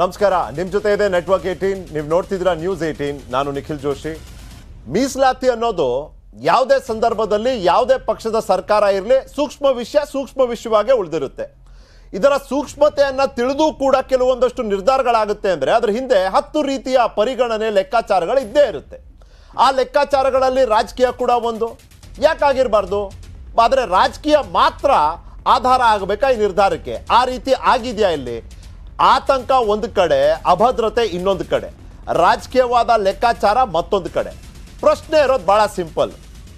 ನಮಸ್ಕಾರ ನಿಮ್ಮ ಜೊತೆ ಇದೆ ನೆಟ್ವರ್ಕ್ ಏಟೀನ್ ನೀವು ನೋಡ್ತಿದ್ರ ನ್ಯೂಸ್ ಏಯ್ಟೀನ್ ನಾನು ನಿಖಿಲ್ ಜೋಶಿ ಮೀಸಲಾತಿ ಅನ್ನೋದು ಯಾವುದೇ ಸಂದರ್ಭದಲ್ಲಿ ಯಾವುದೇ ಪಕ್ಷದ ಸರ್ಕಾರ ಇರಲಿ ಸೂಕ್ಷ್ಮ ವಿಷಯ ಸೂಕ್ಷ್ಮ ವಿಷಯವಾಗೇ ಉಳಿದಿರುತ್ತೆ ಇದರ ಸೂಕ್ಷ್ಮತೆಯನ್ನು ತಿಳಿದು ಕೂಡ ಕೆಲವೊಂದಷ್ಟು ನಿರ್ಧಾರಗಳಾಗುತ್ತೆ ಅಂದರೆ ಅದರ ಹಿಂದೆ ಹತ್ತು ರೀತಿಯ ಪರಿಗಣನೆ ಲೆಕ್ಕಾಚಾರಗಳು ಇದ್ದೇ ಇರುತ್ತೆ ಆ ಲೆಕ್ಕಾಚಾರಗಳಲ್ಲಿ ರಾಜಕೀಯ ಕೂಡ ಒಂದು ಯಾಕಾಗಿರಬಾರ್ದು ಆದರೆ ರಾಜಕೀಯ ಮಾತ್ರ ಆಧಾರ ಆಗಬೇಕಾ ಈ ನಿರ್ಧಾರಕ್ಕೆ ಆ ರೀತಿ ಆಗಿದೆಯಾ ಇಲ್ಲಿ ಆತಂಕ ಒಂದು ಕಡೆ ಅಭದ್ರತೆ ಇನ್ನೊಂದು ಕಡೆ ರಾಜಕೀಯವಾದ ಲೆಕ್ಕಾಚಾರ ಮತ್ತೊಂದು ಕಡೆ ಪ್ರಶ್ನೆ ಇರೋದು ಬಹಳ ಸಿಂಪಲ್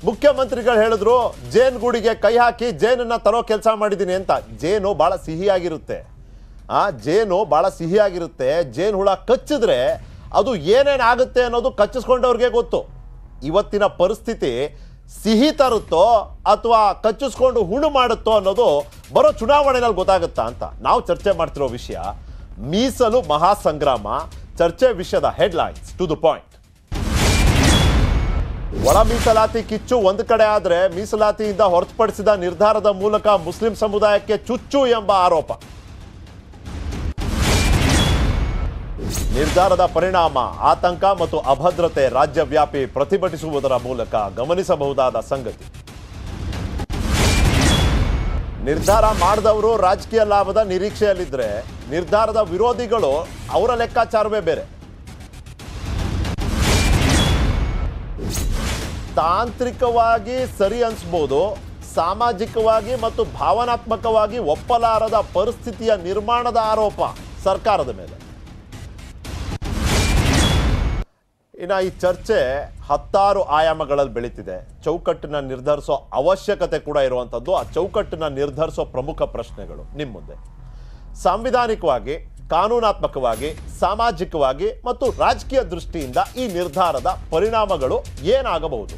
ಮುಖ್ಯಮಂತ್ರಿಗಳು ಹೇಳಿದ್ರು ಜೇನ್ ಗೂಡಿಗೆ ಕೈ ಹಾಕಿ ಜೇನನ್ನ ತರೋ ಕೆಲಸ ಮಾಡಿದ್ದೀನಿ ಅಂತ ಜೇನು ಬಹಳ ಸಿಹಿಯಾಗಿರುತ್ತೆ ಆ ಜೇನು ಬಹಳ ಸಿಹಿಯಾಗಿರುತ್ತೆ ಜೇನು ಹುಳ ಕಚ್ಚಿದ್ರೆ ಅದು ಏನೇನು ಆಗುತ್ತೆ ಅನ್ನೋದು ಕಚ್ಚಿಸ್ಕೊಂಡವ್ರಿಗೆ ಗೊತ್ತು ಇವತ್ತಿನ ಪರಿಸ್ಥಿತಿ ಸಿಹಿ ತರುತ್ತೋ ಅಥವಾ ಕಚ್ಚಿಸ್ಕೊಂಡು ಹುಣ್ಣು ಮಾಡುತ್ತೋ ಅನ್ನೋದು ಬರೋ ಚುನಾವಣೆಯಲ್ಲಿ ಗೊತ್ತಾಗುತ್ತಾ ಅಂತ ನಾವು ಚರ್ಚೆ ಮಾಡ್ತಿರೋ ವಿಷಯ ಮೀಸಲು ಮಹಾಸಂಗ್ರಾಮ ಚರ್ಚೆ ವಿಷಯದ ಹೆಡ್ಲೈನ್ಸ್ ಟು ದ ಪಾಯಿಂಟ್ ಒಳ ಮೀಸಲಾತಿ ಕಿಚ್ಚು ಒಂದು ಕಡೆ ಆದರೆ ಮೀಸಲಾತಿಯಿಂದ ಹೊರತುಪಡಿಸಿದ ನಿರ್ಧಾರದ ಮೂಲಕ ಮುಸ್ಲಿಂ ಸಮುದಾಯಕ್ಕೆ ಚುಚ್ಚು ಎಂಬ ಆರೋಪ ನಿರ್ಧಾರದ ಪರಿಣಾಮ ಆತಂಕ ಮತ್ತು ಅಭದ್ರತೆ ರಾಜ್ಯವ್ಯಾಪಿ ಪ್ರತಿಭಟಿಸುವುದರ ಮೂಲಕ ಗಮನಿಸಬಹುದಾದ ಸಂಗತಿ ನಿರ್ಧಾರ ಮಾಡಿದವರು ರಾಜಕೀಯ ಲಾಭದ ನಿರೀಕ್ಷೆಯಲ್ಲಿದ್ದರೆ ನಿರ್ಧಾರದ ವಿರೋಧಿಗಳು ಅವರ ಲೆಕ್ಕಾಚಾರವೇ ಬೇರೆ ತಾಂತ್ರಿಕವಾಗಿ ಸರಿ ಅನಿಸ್ಬೋದು ಸಾಮಾಜಿಕವಾಗಿ ಮತ್ತು ಭಾವನಾತ್ಮಕವಾಗಿ ಒಪ್ಪಲಾರದ ಪರಿಸ್ಥಿತಿಯ ನಿರ್ಮಾಣದ ಆರೋಪ ಸರ್ಕಾರದ ಮೇಲೆ ಇನ್ನು ಈ ಚರ್ಚೆ ಹತ್ತಾರು ಆಯಾಮಗಳಲ್ಲಿ ಬೆಳೀತಿದೆ ಚೌಕಟ್ಟನ್ನು ನಿರ್ಧರಿಸೋ ಅವಶ್ಯಕತೆ ಕೂಡ ಇರುವಂಥದ್ದು ಆ ಚೌಕಟ್ಟನ್ನ ನಿರ್ಧರಿಸೋ ಪ್ರಮುಖ ಪ್ರಶ್ನೆಗಳು ನಿಮ್ಮ ಮುಂದೆ ಸಾಂವಿಧಾನಿಕವಾಗಿ ಕಾನೂನಾತ್ಮಕವಾಗಿ ಸಾಮಾಜಿಕವಾಗಿ ಮತ್ತು ರಾಜಕೀಯ ದೃಷ್ಟಿಯಿಂದ ಈ ನಿರ್ಧಾರದ ಪರಿಣಾಮಗಳು ಏನಾಗಬಹುದು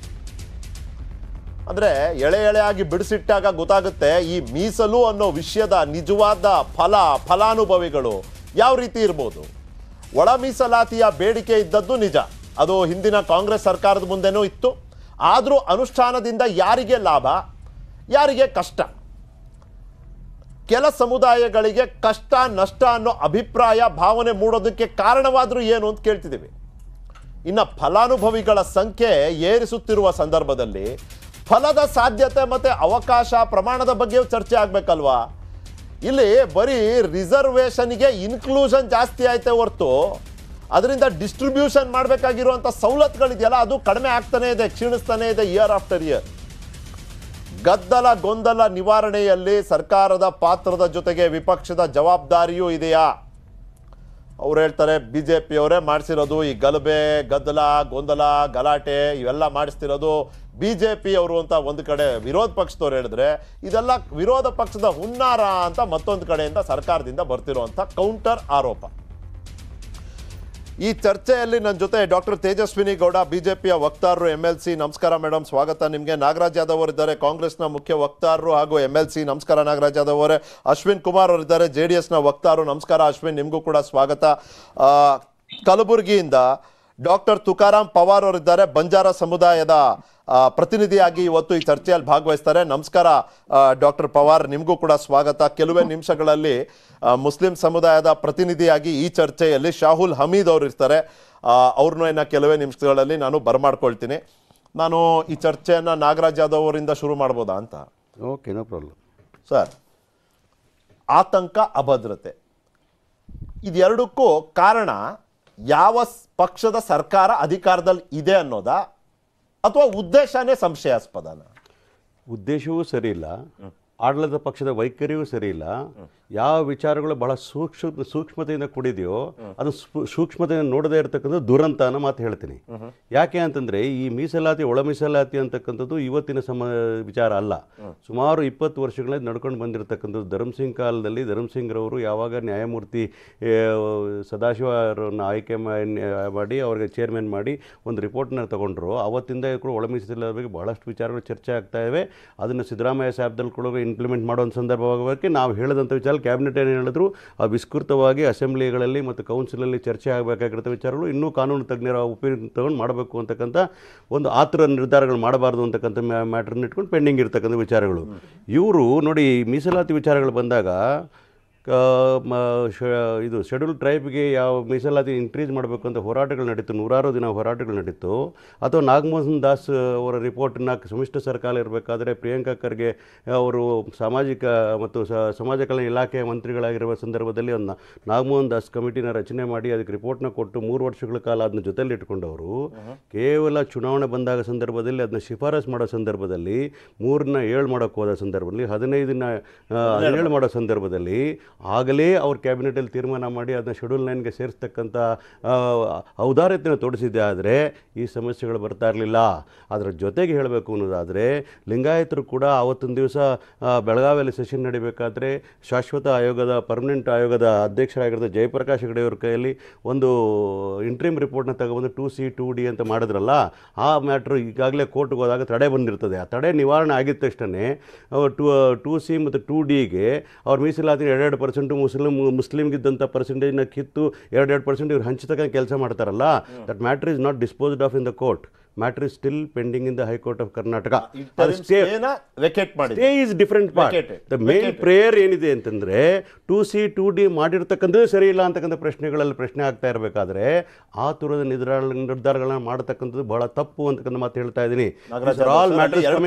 ಅಂದರೆ ಎಳೆ ಎಳೆಯಾಗಿ ಬಿಡಿಸಿಟ್ಟಾಗ ಗೊತ್ತಾಗುತ್ತೆ ಈ ಮೀಸಲು ಅನ್ನೋ ವಿಷಯದ ನಿಜವಾದ ಫಲ ಫಲಾನುಭವಿಗಳು ಯಾವ ರೀತಿ ಇರ್ಬೋದು ಒಳ ಮೀಸಲಾತಿಯ ಬೇಡಿಕೆ ಇದ್ದದ್ದು ನಿಜ ಅದು ಹಿಂದಿನ ಕಾಂಗ್ರೆಸ್ ಸರ್ಕಾರದ ಮುಂದೆನೂ ಇತ್ತು ಆದರೂ ಅನುಷ್ಠಾನದಿಂದ ಯಾರಿಗೆ ಲಾಭ ಯಾರಿಗೆ ಕಷ್ಟ ಕೆಲ ಸಮುದಾಯಗಳಿಗೆ ಕಷ್ಟ ನಷ್ಟ ಅನ್ನೋ ಅಭಿಪ್ರಾಯ ಭಾವನೆ ಮೂಡೋದಕ್ಕೆ ಕಾರಣವಾದರೂ ಏನು ಅಂತ ಕೇಳ್ತಿದ್ದೀವಿ ಇನ್ನು ಫಲಾನುಭವಿಗಳ ಸಂಖ್ಯೆ ಏರಿಸುತ್ತಿರುವ ಸಂದರ್ಭದಲ್ಲಿ ಫಲದ ಸಾಧ್ಯತೆ ಮತ್ತು ಅವಕಾಶ ಪ್ರಮಾಣದ ಬಗ್ಗೆಯೂ ಚರ್ಚೆ ಆಗಬೇಕಲ್ವಾ ಇಲ್ಲಿ ಬರೀ ರಿಸರ್ವೇಷನ್ಗೆ ಇನ್ಕ್ಲೂಷನ್ ಜಾಸ್ತಿ ಆಯಿತೆ ಹೊರತು ಅದರಿಂದ ಡಿಸ್ಟ್ರಿಬ್ಯೂಷನ್ ಮಾಡಬೇಕಾಗಿರುವಂಥ ಸವಲತ್ತುಗಳಿದೆಯಲ್ಲ ಅದು ಕಡಿಮೆ ಆಗ್ತಾನೇ ಇದೆ ಕ್ಷೀಣಿಸ್ತಾನೆ ಇದೆ ಇಯರ್ ಆಫ್ಟರ್ ಇಯರ್ ಗದ್ದಲ ಗೊಂದಲ ನಿವಾರಣೆಯಲ್ಲಿ ಸರ್ಕಾರದ ಪಾತ್ರದ ಜೊತೆಗೆ ವಿಪಕ್ಷದ ಜವಾಬ್ದಾರಿಯೂ ಇದೆಯಾ ಅವ್ರು ಹೇಳ್ತಾರೆ ಬಿ ಜೆ ಪಿಯವರೇ ಮಾಡಿಸಿರೋದು ಈ ಗಲಭೆ ಗದ್ದಲ ಗೊಂದಲ ಗಲಾಟೆ ಇವೆಲ್ಲ ಮಾಡಿಸ್ತಿರೋದು ಬಿ ಜೆ ಪಿಯವರು ಅಂತ ಒಂದು ಕಡೆ ವಿರೋಧ ಪಕ್ಷದವ್ರು ಹೇಳಿದ್ರೆ ಇದೆಲ್ಲ ವಿರೋಧ ಪಕ್ಷದ ಹುನ್ನಾರ ಅಂತ ಮತ್ತೊಂದು ಕಡೆಯಿಂದ ಸರ್ಕಾರದಿಂದ ಬರ್ತಿರೋವಂಥ ಕೌಂಟರ್ ಆರೋಪ ಈ ಚರ್ಚೆಯಲ್ಲಿ ನನ್ನ ಜೊತೆ ಡಾಕ್ಟರ್ ತೇಜಸ್ವಿನಿ ಗೌಡ ಬಿಜೆಪಿಯ ವಕ್ತಾರರು ಎಂ ಎಲ್ ಸಿ ನಮಸ್ಕಾರ ಮೇಡಮ್ ಸ್ವಾಗತ ನಿಮಗೆ ನಾಗರಾಜ್ ಯಾದವ್ ಅವರಿದ್ದಾರೆ ಕಾಂಗ್ರೆಸ್ನ ಮುಖ್ಯ ವಕ್ತಾರರು ಹಾಗೂ ಎಂ ಎಲ್ ಸಿ ನಮಸ್ಕಾರ ನಾಗರಾಜ್ ಯಾದವ್ ಅವರೇ ಅಶ್ವಿನ್ ಕುಮಾರ್ ಅವರಿದ್ದಾರೆ ಜೆ ಡಿ ಎಸ್ನ ವಕ್ತಾರರು ನಮಸ್ಕಾರ ಅಶ್ವಿನ್ ನಿಮಗೂ ಕೂಡ ಸ್ವಾಗತ ಕಲಬುರಗಿಯಿಂದ ಡಾಕ್ಟರ್ ತುಕಾರಾಮ್ ಪವಾರ್ ಅವರಿದ್ದಾರೆ ಬಂಜಾರ ಸಮುದಾಯದ ಪ್ರತಿನಿಧಿಯಾಗಿ ಇವತ್ತು ಈ ಚರ್ಚೆಯಲ್ಲಿ ಭಾಗವಹಿಸ್ತಾರೆ ನಮಸ್ಕಾರ ಡಾಕ್ಟರ್ ಪವಾರ್ ನಿಮಗೂ ಕೂಡ ಸ್ವಾಗತ ಕೆಲವೇ ನಿಮಿಷಗಳಲ್ಲಿ ಮುಸ್ಲಿಂ ಸಮುದಾಯದ ಪ್ರತಿನಿಧಿಯಾಗಿ ಈ ಚರ್ಚೆಯಲ್ಲಿ ಶಾಹುಲ್ ಹಮೀದ್ ಅವರು ಇರ್ತಾರೆ ಅವ್ರನ್ನ ಕೆಲವೇ ನಿಮಿಷಗಳಲ್ಲಿ ನಾನು ಬರಮಾಡ್ಕೊಳ್ತೀನಿ ನಾನು ಈ ಚರ್ಚೆಯನ್ನು ನಾಗರಾಜ್ ಯಾದವ್ ಅವರಿಂದ ಶುರು ಮಾಡ್ಬೋದಾ ಅಂತ ಓಕೆ ನೋ ಪ್ರಾಬ್ಲಮ್ ಸರ್ ಆತಂಕ ಅಭದ್ರತೆ ಇದೆರಡಕ್ಕೂ ಕಾರಣ ಯಾವ ಪಕ್ಷದ ಸರ್ಕಾರ ಅಧಿಕಾರದಲ್ಲಿ ಇದೆ ಅನ್ನೋದ ಅಥವಾ ಉದ್ದೇಶನೇ ಸಂಶಯಾಸ್ಪದನ ಉದ್ದೇಶವೂ ಸರಿ ಇಲ್ಲ ಆಡಳಿತ ಪಕ್ಷದ ವೈಖರಿಯೂ ಸರಿ ಇಲ್ಲ ಯಾವ ವಿಚಾರಗಳು ಬಹಳ ಸೂಕ್ಷ್ಮ ಸೂಕ್ಷ್ಮತೆಯಿಂದ ಕೂಡಿದೆಯೋ ಅದು ಸೂಕ್ಷ್ಮತೆಯನ್ನು ನೋಡದೇ ಇರತಕ್ಕಂಥ ದುರಂತ ಅನ್ನೋ ಮಾತು ಹೇಳ್ತೀನಿ ಯಾಕೆ ಅಂತಂದರೆ ಈ ಮೀಸಲಾತಿ ಒಳ ಮೀಸಲಾತಿ ಅಂತಕ್ಕಂಥದ್ದು ಇವತ್ತಿನ ಸಮ ವಿಚಾರ ಅಲ್ಲ ಸುಮಾರು ಇಪ್ಪತ್ತು ವರ್ಷಗಳಿಂದ ನಡ್ಕೊಂಡು ಬಂದಿರತಕ್ಕಂಥದ್ದು ಧರ್ಮಸಿಂಗ್ ಕಾಲದಲ್ಲಿ ರವರು ಯಾವಾಗ ನ್ಯಾಯಮೂರ್ತಿ ಸದಾಶಿವರನ್ನು ಆಯ್ಕೆ ಮಾಡಿ ಅವ್ರಿಗೆ ಚೇರ್ಮನ್ ಮಾಡಿ ಒಂದು ರಿಪೋರ್ಟ್ನ ತಗೊಂಡ್ರು ಅವತ್ತಿಂದ ಕೂಡ ಒಳ ಮೀಸಲಾತಿ ಬಗ್ಗೆ ಬಹಳಷ್ಟು ವಿಚಾರಗಳು ಚರ್ಚೆ ಆಗ್ತಾ ಇವೆ ಅದನ್ನು ಸಿದ್ದರಾಮಯ್ಯ ಸಾಹೇಬ್ದಲ್ಲಿ ಕೂಡ ಇಂಪ್ಲಿಮೆಂಟ್ ಮಾಡುವಂಥ ಸಂದರ್ಭವಾಗಿ ನಾವು ಹೇಳಿದಂಥ ವಿಚಾರ ಕ್ಯಾಬಿನೆಟ್ ಏನು ಹೇಳಿದ್ರು ಆ ವಿಸ್ತೃತವಾಗಿ ಅಸೆಂಬ್ಲಿಗಳಲ್ಲಿ ಮತ್ತು ಕೌನ್ಸಿಲಲ್ಲಿ ಚರ್ಚೆ ಆಗಬೇಕಾಗಿರುತ್ತೆ ವಿಚಾರಗಳು ಇನ್ನೂ ಕಾನೂನು ತಜ್ಞರ ಉಪಯೋಗ ತಗೊಂಡು ಮಾಡಬೇಕು ಅಂತಕ್ಕಂಥ ಒಂದು ಆತರ ನಿರ್ಧಾರಗಳು ಮಾಡಬಾರ್ದು ಅಂತಕ್ಕಂಥ ಮ್ಯಾಟ್ರನ್ನ ಇಟ್ಕೊಂಡು ಪೆಂಡಿಂಗ್ ಇರ್ತಕ್ಕಂಥ ವಿಚಾರಗಳು ಇವರು ನೋಡಿ ಮೀಸಲಾತಿ ವಿಚಾರಗಳು ಬಂದಾಗ ಇದು ಶೆಡ್ಯೂಲ್ ಟ್ರೈಬ್ಗೆ ಯಾವ ಮೀಸಲಾತಿ ಇನ್ಕ್ರೀಸ್ ಮಾಡಬೇಕು ಅಂತ ಹೋರಾಟಗಳು ನಡೀತು ನೂರಾರು ದಿನ ಹೋರಾಟಗಳು ನಡೀತು ಅಥವಾ ನಾಗಮೋಹನ್ ದಾಸ್ ಅವರ ರಿಪೋರ್ಟನ್ನ ಸಮ್ಮಿಶ್ರ ಸರ್ಕಾರ ಇರಬೇಕಾದ್ರೆ ಪ್ರಿಯಾಂಕಾ ಖರ್ಗೆ ಅವರು ಸಾಮಾಜಿಕ ಮತ್ತು ಸಮಾಜ ಕಲ್ಯಾಣ ಇಲಾಖೆಯ ಮಂತ್ರಿಗಳಾಗಿರುವ ಸಂದರ್ಭದಲ್ಲಿ ಒಂದು ನಾಗಮೋಹನ್ ದಾಸ್ ಕಮಿಟಿನ ರಚನೆ ಮಾಡಿ ಅದಕ್ಕೆ ರಿಪೋರ್ಟ್ನ ಕೊಟ್ಟು ಮೂರು ವರ್ಷಗಳ ಕಾಲ ಅದನ್ನ ಜೊತೆಯಲ್ಲಿ ಇಟ್ಕೊಂಡವರು ಕೇವಲ ಚುನಾವಣೆ ಬಂದಾಗ ಸಂದರ್ಭದಲ್ಲಿ ಅದನ್ನ ಶಿಫಾರಸ್ ಮಾಡೋ ಸಂದರ್ಭದಲ್ಲಿ ಮೂರನ್ನ ಏಳು ಮಾಡೋಕ್ಕೆ ಹೋದ ಸಂದರ್ಭದಲ್ಲಿ ಹದಿನೈದನ್ನ ಏಳು ಮಾಡೋ ಸಂದರ್ಭದಲ್ಲಿ ಆಗಲೇ ಅವ್ರ ಕ್ಯಾಬಿನೆಟಲ್ಲಿ ತೀರ್ಮಾನ ಮಾಡಿ ಅದನ್ನ ಶೆಡ್ಯೂಲ್ ನೈನ್ಗೆ ಸೇರಿಸ್ತಕ್ಕಂಥ ಔದಾರ್ಯತೆಯನ್ನು ತೋರಿಸಿದ್ದೆ ಆದರೆ ಈ ಸಮಸ್ಯೆಗಳು ಬರ್ತಾ ಇರಲಿಲ್ಲ ಅದರ ಜೊತೆಗೆ ಹೇಳಬೇಕು ಅನ್ನೋದಾದರೆ ಲಿಂಗಾಯತರು ಕೂಡ ಆವತ್ತಿನ ದಿವಸ ಬೆಳಗಾವಿಯಲ್ಲಿ ಸೆಷನ್ ನಡಿಬೇಕಾದ್ರೆ ಶಾಶ್ವತ ಆಯೋಗದ ಪರ್ಮನೆಂಟ್ ಆಯೋಗದ ಅಧ್ಯಕ್ಷರಾಗಿರೋದ ಜಯಪ್ರಕಾಶ್ ಹೆಗಡೆಯವ್ರ ಕೈಯಲ್ಲಿ ಒಂದು ಇಂಟ್ರೀಮ್ ರಿಪೋರ್ಟ್ನ ತಗೊಂಡು ಟು ಸಿ ಟು ಡಿ ಅಂತ ಮಾಡಿದ್ರಲ್ಲ ಆ ಮ್ಯಾಟ್ರ್ ಈಗಾಗಲೇ ಕೋರ್ಟ್ಗೆ ಹೋದಾಗ ತಡೆ ಬಂದಿರ್ತದೆ ಆ ತಡೆ ನಿವಾರಣೆ ಆಗಿದ ತಕ್ಷಣ ಟು ಟು ಸಿ ಮತ್ತು ಟು ಡಿಗೆ ಅವ್ರ ಮೀಸಲಾತಿ ಎರಡೆರಡು ಪರ್ಸೆಂಟು ಮುಸ್ಲಿಮ್ ಮುಸ್ಲಿಮ್ಗಿದ್ದಂಥ ಪರ್ಸೆಂಟೇಜ್ನ ಕಿತ್ತು ಎರಡೆರಡು ಪರ್ಸೆಂಟ್ ಇವ್ರು ಹಂಚತಕ್ಕ ಕೆಲಸ ಮಾಡ್ತಾರಲ್ಲ that matter is not disposed of in the court matter is still pending in the High Court of Karnataka stay is different part the main prayer ಏನಿದೆ ಅಂತಂದ್ರೆ ಟು ಸಿ ಟು ಡಿ ಮಾಡಿರ್ತಕ್ಕಂಥದ್ದು ಸರಿ ಇಲ್ಲ ಅಂತಕ್ಕಂಥ ಪ್ರಶ್ನೆಗಳಲ್ಲಿ ಪ್ರಶ್ನೆ ಆಗ್ತಾ ಇರಬೇಕಾದ್ರೆ ಆ ತುರದ ನಿರ್ಧಾರ ನಿರ್ಧಾರಗಳನ್ನ ಮಾಡತಕ್ಕಂಥದ್ದು ಬಹಳ ತಪ್ಪು ಅಂತಕ್ಕಂಥ ಮಾತು ಹೇಳ್ತಾ ಇದ್ದೀನಿ